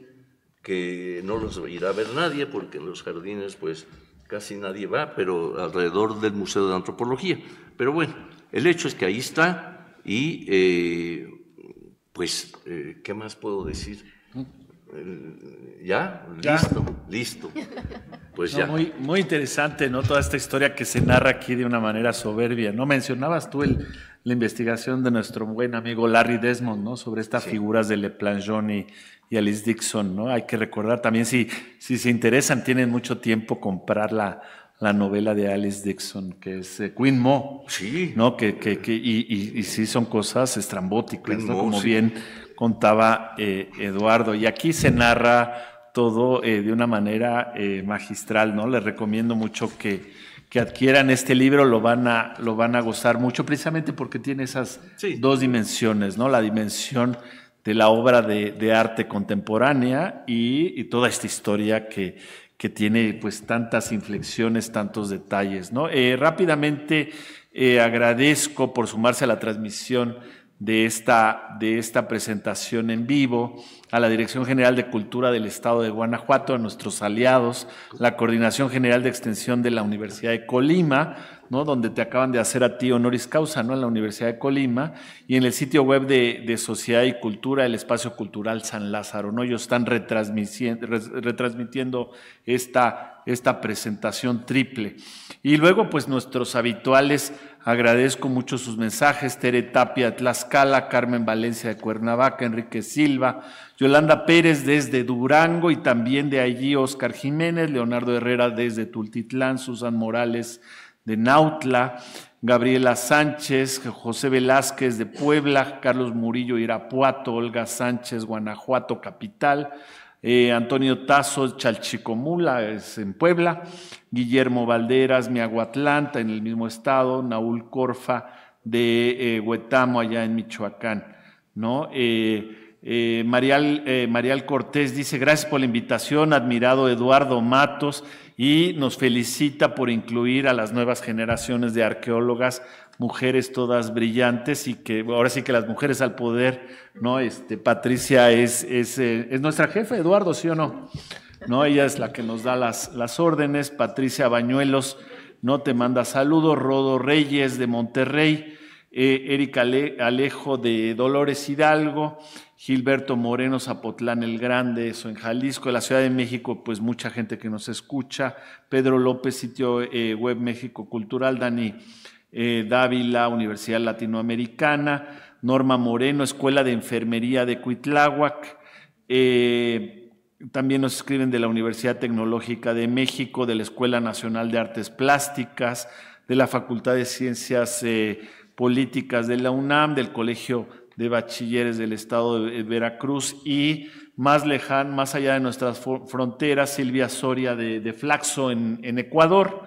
que no los irá a ver nadie, porque en los jardines pues casi nadie va, pero alrededor del Museo de Antropología. Pero bueno, el hecho es que ahí está y eh, pues, eh, ¿qué más puedo decir? ¿Ya? Listo, listo. Pues ya. Muy, interesante, ¿no? Toda esta historia que se narra aquí de una manera soberbia, ¿no? Mencionabas tú la investigación de nuestro buen amigo Larry Desmond, ¿no? Sobre estas figuras de Le y, y Alice Dixon, ¿no? Hay que recordar también, si, se interesan, tienen mucho tiempo comprar la, novela de Alice Dixon, que es eh, Queen Mo. Sí. ¿no? Que, y, sí son cosas estrambóticas, ¿no? como, bien, contaba eh, Eduardo. Y aquí se narra todo eh, de una manera eh, magistral, ¿no? Les recomiendo mucho que, que, adquieran este libro, lo van, a, lo van a gozar mucho, precisamente porque tiene esas dos dimensiones, ¿no? La dimensión de la obra de, arte contemporánea y, toda esta historia que, que, tiene pues tantas inflexiones, tantos detalles, ¿no? rápidamente agradezco por sumarse a la transmisión de esta, de esta presentación en vivo, a la Dirección General de Cultura del Estado de Guanajuato, a nuestros aliados, la Coordinación General de Extensión de la Universidad de Colima, donde te acaban de hacer a ti honoris causa ¿no? en la Universidad de Colima, y en el sitio web de, Sociedad y Cultura, el Espacio Cultural San Lázaro. ¿no? Ellos están retransmitiendo esta, esta presentación triple. Y luego, pues nuestros habituales, agradezco mucho sus mensajes, Tere Tapia Tlaxcala, Carmen Valencia de Cuernavaca, Enrique Silva, Yolanda Pérez desde Durango y también de allí Oscar Jiménez, Leonardo Herrera desde Tultitlán, Susan Morales, de Nautla, Gabriela Sánchez, José Velázquez de Puebla, Carlos Murillo Irapuato, Olga Sánchez, Guanajuato Capital, eh, Antonio Tazo Chalchicomula, es en Puebla, Guillermo Valderas, Miaguatlanta, en el mismo estado, Naúl Corfa de eh, Huetamo, allá en Michoacán. ¿no? Eh, eh, eh, Marial, Cortés dice, gracias por la invitación, admirado Eduardo Matos, y nos felicita por incluir a las nuevas generaciones de arqueólogas, mujeres todas brillantes, y que ahora sí que las mujeres al poder, ¿no? Este, Patricia es, es, eh, es nuestra jefa, Eduardo, ¿sí o no? ¿No? Ella es la que nos da las, las órdenes, Patricia Bañuelos, ¿no? Te manda saludos, Rodo Reyes de Monterrey. Eh, Erika Alejo de Dolores Hidalgo, Gilberto Moreno Zapotlán el Grande, eso en Jalisco, de la Ciudad de México, pues mucha gente que nos escucha, Pedro López, sitio eh, web México Cultural, Dani eh, Dávila, Universidad Latinoamericana, Norma Moreno, Escuela de Enfermería de Cuitláhuac, también nos escriben de la Universidad Tecnológica de México, de la Escuela Nacional de Artes Plásticas, de la Facultad de Ciencias políticas de la UNAM, del Colegio de Bachilleres del Estado de Veracruz y más lejan, más allá de nuestras fronteras, Silvia Soria de, de Flaxo en, Ecuador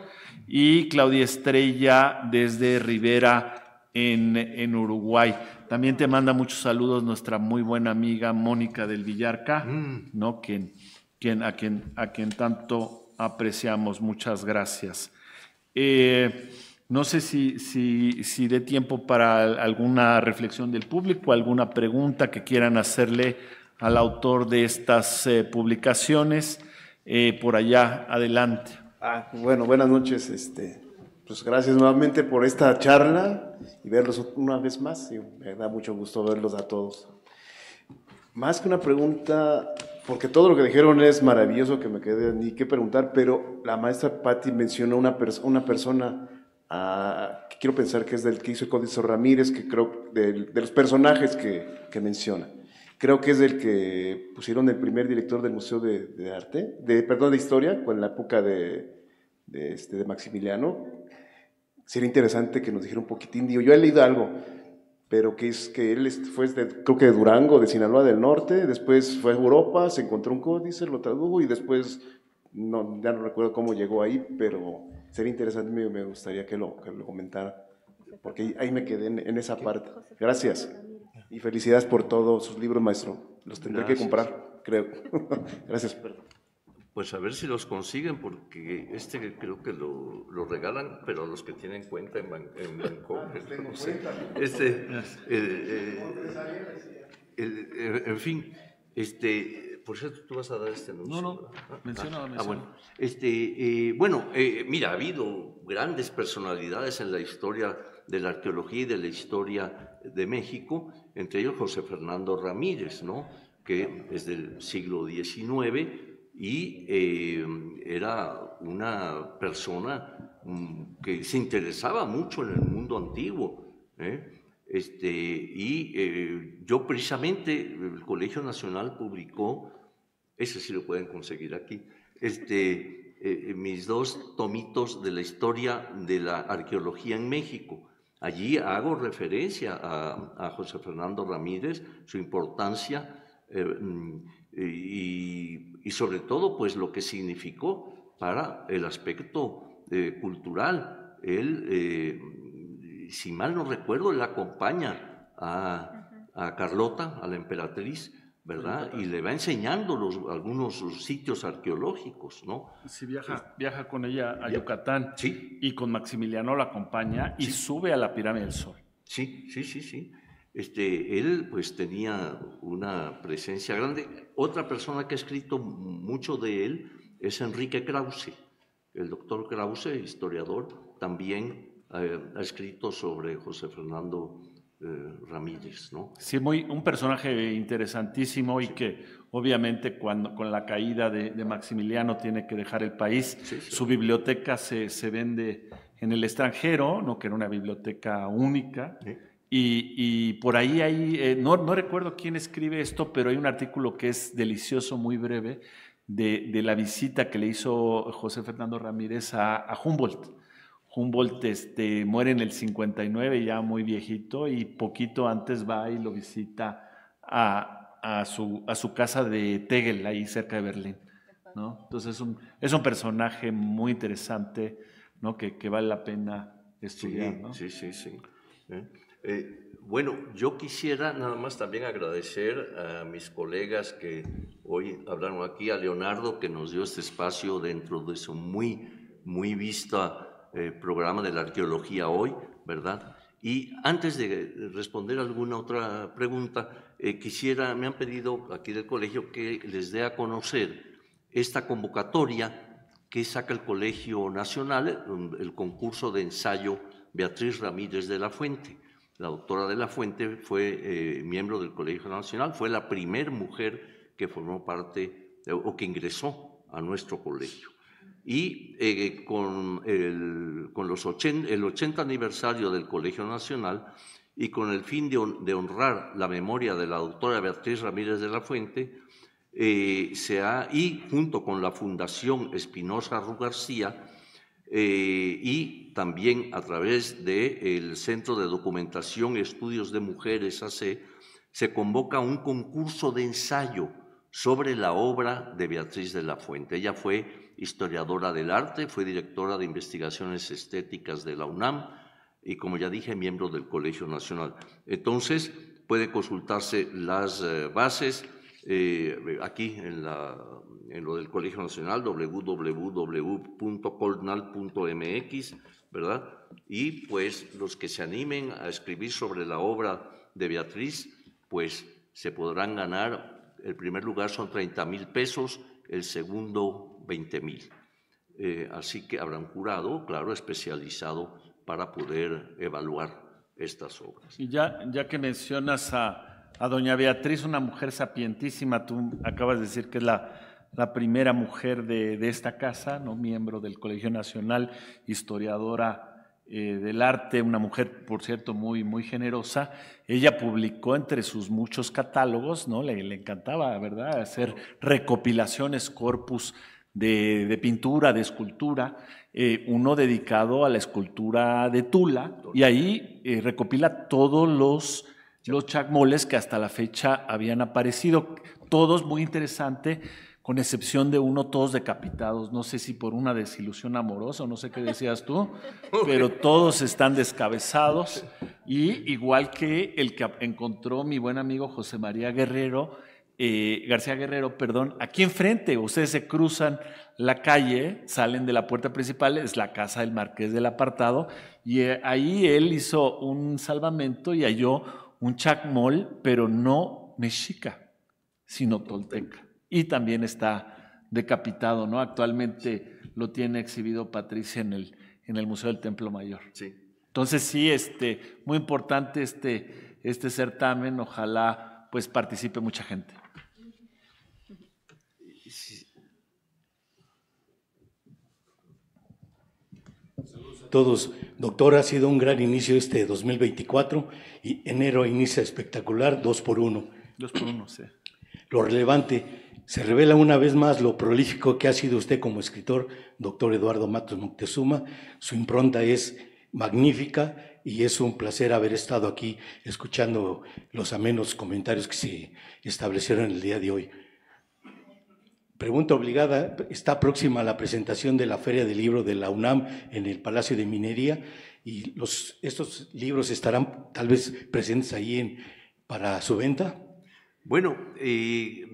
y Claudia Estrella desde Rivera en, en, Uruguay. También te manda muchos saludos nuestra muy buena amiga Mónica del Villarca, mm. ¿no? Quien, quien, a, quien, a quien tanto apreciamos. Muchas gracias. Eh, no sé si, si, si dé tiempo para alguna reflexión del público, alguna pregunta que quieran hacerle al autor de estas eh, publicaciones. Eh, por allá, adelante. Ah, bueno, buenas noches. Este, pues gracias nuevamente por esta charla y verlos una vez más. me da mucho gusto verlos a todos. Más que una pregunta, porque todo lo que dijeron es maravilloso que me quedé ni qué preguntar, pero la maestra Patti mencionó una, una persona Ah, quiero pensar que es del que hizo el Códice Ramírez, que creo, de, los personajes que, menciona. Creo que es del que pusieron el primer director del Museo de, Arte, de, perdón, de Historia, con la época de, este, de Maximiliano. Sería interesante que nos dijera un poquitín. Digo, yo he leído algo, pero que es que él fue, de, creo que de Durango, de Sinaloa del Norte, después fue a Europa, se encontró un códice, lo tradujo y después, no, ya no recuerdo cómo llegó ahí, pero sería interesante, me, gustaría que lo, lo comentara, porque ahí me quedé en, esa parte. Gracias. Y felicidades por todos sus libros, maestro. Los tendré que comprar, creo. Gracias. Pues a ver si los consiguen, porque este creo que lo, regalan, pero los que tienen cuenta en, Ban en ah, no Este, eh, eh, eh, en fin, este, por cierto, tú vas a dar este anuncio. No, no, ah, menciona, ah, bueno, este, eh, bueno eh, mira, ha habido grandes personalidades en la historia de la arqueología y de la historia de México, entre ellos José Fernando Ramírez, ¿no? que es del siglo XIX y eh, era una persona mm, que se interesaba mucho en el mundo antiguo. ¿eh? Este, y eh, yo precisamente, el Colegio Nacional publicó, ese sí lo pueden conseguir aquí, este, eh, eh, mis dos tomitos de la historia de la arqueología en México. Allí hago referencia a, José Fernando Ramírez, su importancia mm, y, sobre todo pues lo que significó para el aspecto cultural. Él si mal no recuerdo, él acompaña a, Carlota, a la emperatriz, ¿verdad? Y le va enseñando los, algunos sitios arqueológicos, ¿no? Sí, viaja, viaja con ella a Yucatán. Sí. Y con Maximiliano la acompaña y sube a la pirámide del Sol. Sí, sí, sí, sí. Este, él pues tenía una presencia grande. Otra persona que ha escrito mucho de él es Enrique Krause, el doctor Krause, historiador, también ha escrito sobre José Fernando eh, Ramírez, ¿no? Sí, muy, un personaje interesantísimo y que obviamente cuando, con la caída de, Maximiliano tiene que dejar el país. Su biblioteca se, vende en el extranjero, ¿no? que era una biblioteca única. Y, por ahí hay, eh, no, recuerdo quién escribe esto, pero hay un artículo que es delicioso, muy breve, de, la visita que le hizo José Fernando Ramírez a Humboldt. Humboldt este, muere en el 59, ya muy viejito, y poquito antes va y lo visita a, su, a su, casa de Tegel, ahí cerca de Berlín. ¿no? Entonces es un, personaje muy interesante ¿no? que, vale la pena estudiar. Sí, sí, sí. ¿Eh? Eh, bueno, yo quisiera nada más también agradecer a mis colegas que hoy hablaron aquí, a Leonardo que nos dio este espacio dentro de su muy, muy vista eh, programa de la arqueología hoy, ¿verdad? Y antes de responder alguna otra pregunta, eh, quisiera, me han pedido aquí del colegio que les dé a conocer esta convocatoria que saca el Colegio Nacional, el concurso de ensayo Beatriz Ramírez de la Fuente. La doctora de la Fuente fue eh, miembro del Colegio Nacional, fue la primer mujer que formó parte o que ingresó a nuestro colegio y eh, con, el, con los el 80 aniversario del Colegio Nacional y con el fin de, honrar la memoria de la doctora Beatriz Ramírez de la Fuente, eh, se ha, y junto con la Fundación Espinosa Ru García, eh, y también a través del el Centro de Documentación y Estudios de Mujeres AC, se convoca un concurso de ensayo sobre la obra de Beatriz de la Fuente. Ella fue historiadora del arte, fue directora de investigaciones estéticas de la UNAM y, como ya dije, miembro del Colegio Nacional. Entonces, puede consultarse las eh, bases eh, aquí en, en, lo del Colegio Nacional, www.colnal.mx, ¿verdad? Y pues los que se animen a escribir sobre la obra de Beatriz, pues se podrán ganar, el primer lugar son 30 mil pesos, el segundo 20.000. mil, eh, así que habrán curado, jurado, claro, especializado para poder evaluar estas obras. Y ya, ya que mencionas a, doña Beatriz, una mujer sapientísima, tú acabas de decir que es la, primera mujer de, esta casa, ¿no? miembro del Colegio Nacional, historiadora eh, del arte, una mujer, por cierto, muy, muy generosa. Ella publicó entre sus muchos catálogos, ¿no? Le, encantaba, ¿verdad?, hacer recopilaciones corpus de, pintura, de escultura, eh, uno dedicado a la escultura de Tula, y ahí eh, recopila todos los, los chacmoles que hasta la fecha habían aparecido, todos muy interesante con excepción de uno, todos decapitados, no sé si por una desilusión amorosa, no sé qué decías tú, pero todos están descabezados y igual que el que encontró mi buen amigo José María Guerrero, eh, García Guerrero, perdón, aquí enfrente. Ustedes se cruzan la calle, salen de la puerta principal, es la casa del marqués del apartado, y eh, ahí él hizo un salvamento y halló un chacmol, pero no mexica, sino tolteca. Y también está decapitado, ¿no? Actualmente lo tiene exhibido Patricia en el, en el Museo del Templo Mayor. Sí. Entonces sí, este, muy importante este, este certamen, ojalá pues participe mucha gente. Todos, doctor, ha sido un gran inicio este 2024 y enero inicia espectacular, dos por uno. Dos por uno, sí. Lo relevante, se revela una vez más lo prolífico que ha sido usted como escritor, doctor Eduardo Matos Moctezuma. Su impronta es magnífica y es un placer haber estado aquí escuchando los amenos comentarios que se establecieron el día de hoy. Pregunta obligada, está próxima la presentación de la Feria del Libro de la UNAM en el Palacio de Minería y estos libros estarán tal vez presentes ahí para su venta. Bueno, eh,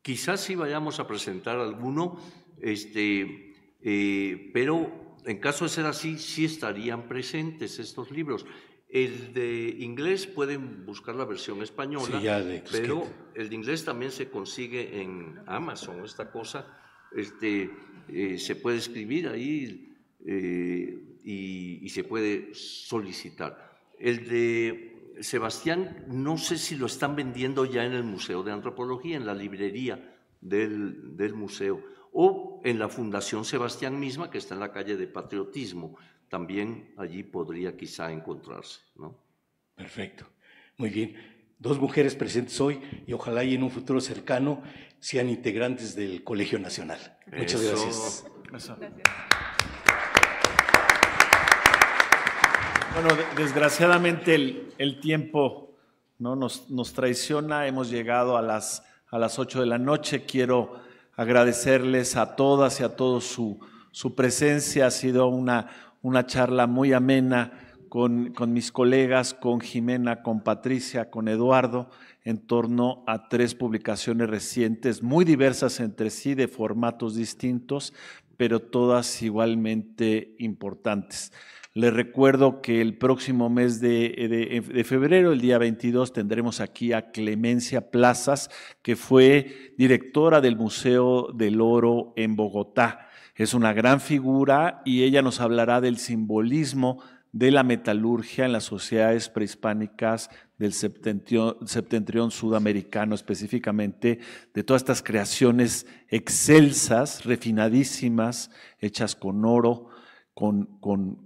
quizás sí vayamos a presentar alguno, este, eh, pero en caso de ser así, sí estarían presentes estos libros. El de inglés pueden buscar la versión española, pero el de inglés también se consigue en Amazon, esta cosa. Este, eh, se puede escribir ahí eh, y, se puede solicitar. El de Sebastián, no sé si lo están vendiendo ya en el Museo de Antropología, en la librería del museo o en la Fundación Sebastián misma, que está en la calle de Patriotismo. También allí podría quizá encontrarse. Perfecto. Muy bien. Dos mujeres presentes hoy y ojalá y en un futuro cercano sean integrantes del Colegio Nacional. Muchas gracias. gracias. Bueno, desgraciadamente el, tiempo ¿no? nos, nos, traiciona. Hemos llegado a las, a las 8 de la noche. Quiero agradecerles a todas y a todos su, presencia. Ha sido una, una charla muy amena con, con, mis colegas, con Jimena, con Patricia, con Eduardo, en torno a tres publicaciones recientes, muy diversas entre sí, de formatos distintos, pero todas igualmente importantes. Les recuerdo que el próximo mes de, eh, eh, febrero, el día 22, tendremos aquí a Clemencia Plazas, que fue directora del Museo del Oro en Bogotá. Es una gran figura y ella nos hablará del simbolismo de la metalurgia en las sociedades prehispánicas del septentrión, sudamericano, específicamente de todas estas creaciones excelsas, refinadísimas, hechas con oro, con,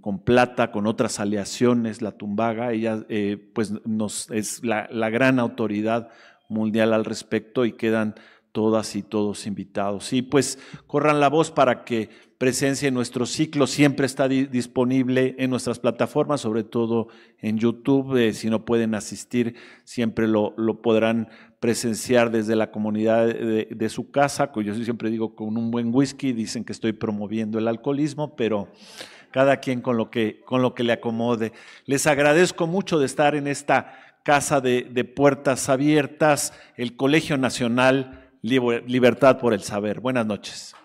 con, plata, con otras aleaciones, la tumbaga, ella eh, pues nos, es la, gran autoridad mundial al respecto y quedan todas y todos invitados. Y pues corran la voz para que presencia en nuestro ciclo siempre está disponible en nuestras plataformas, sobre todo en YouTube. Eh, si no pueden asistir, siempre lo, lo podrán presenciar desde la comunidad de, su casa, que yo siempre digo con un buen whisky, dicen que estoy promoviendo el alcoholismo, pero cada quien con lo que, con lo que le acomode. Les agradezco mucho de estar en esta casa de puertas abiertas, el Colegio Nacional Libertad por el Saber. Buenas noches.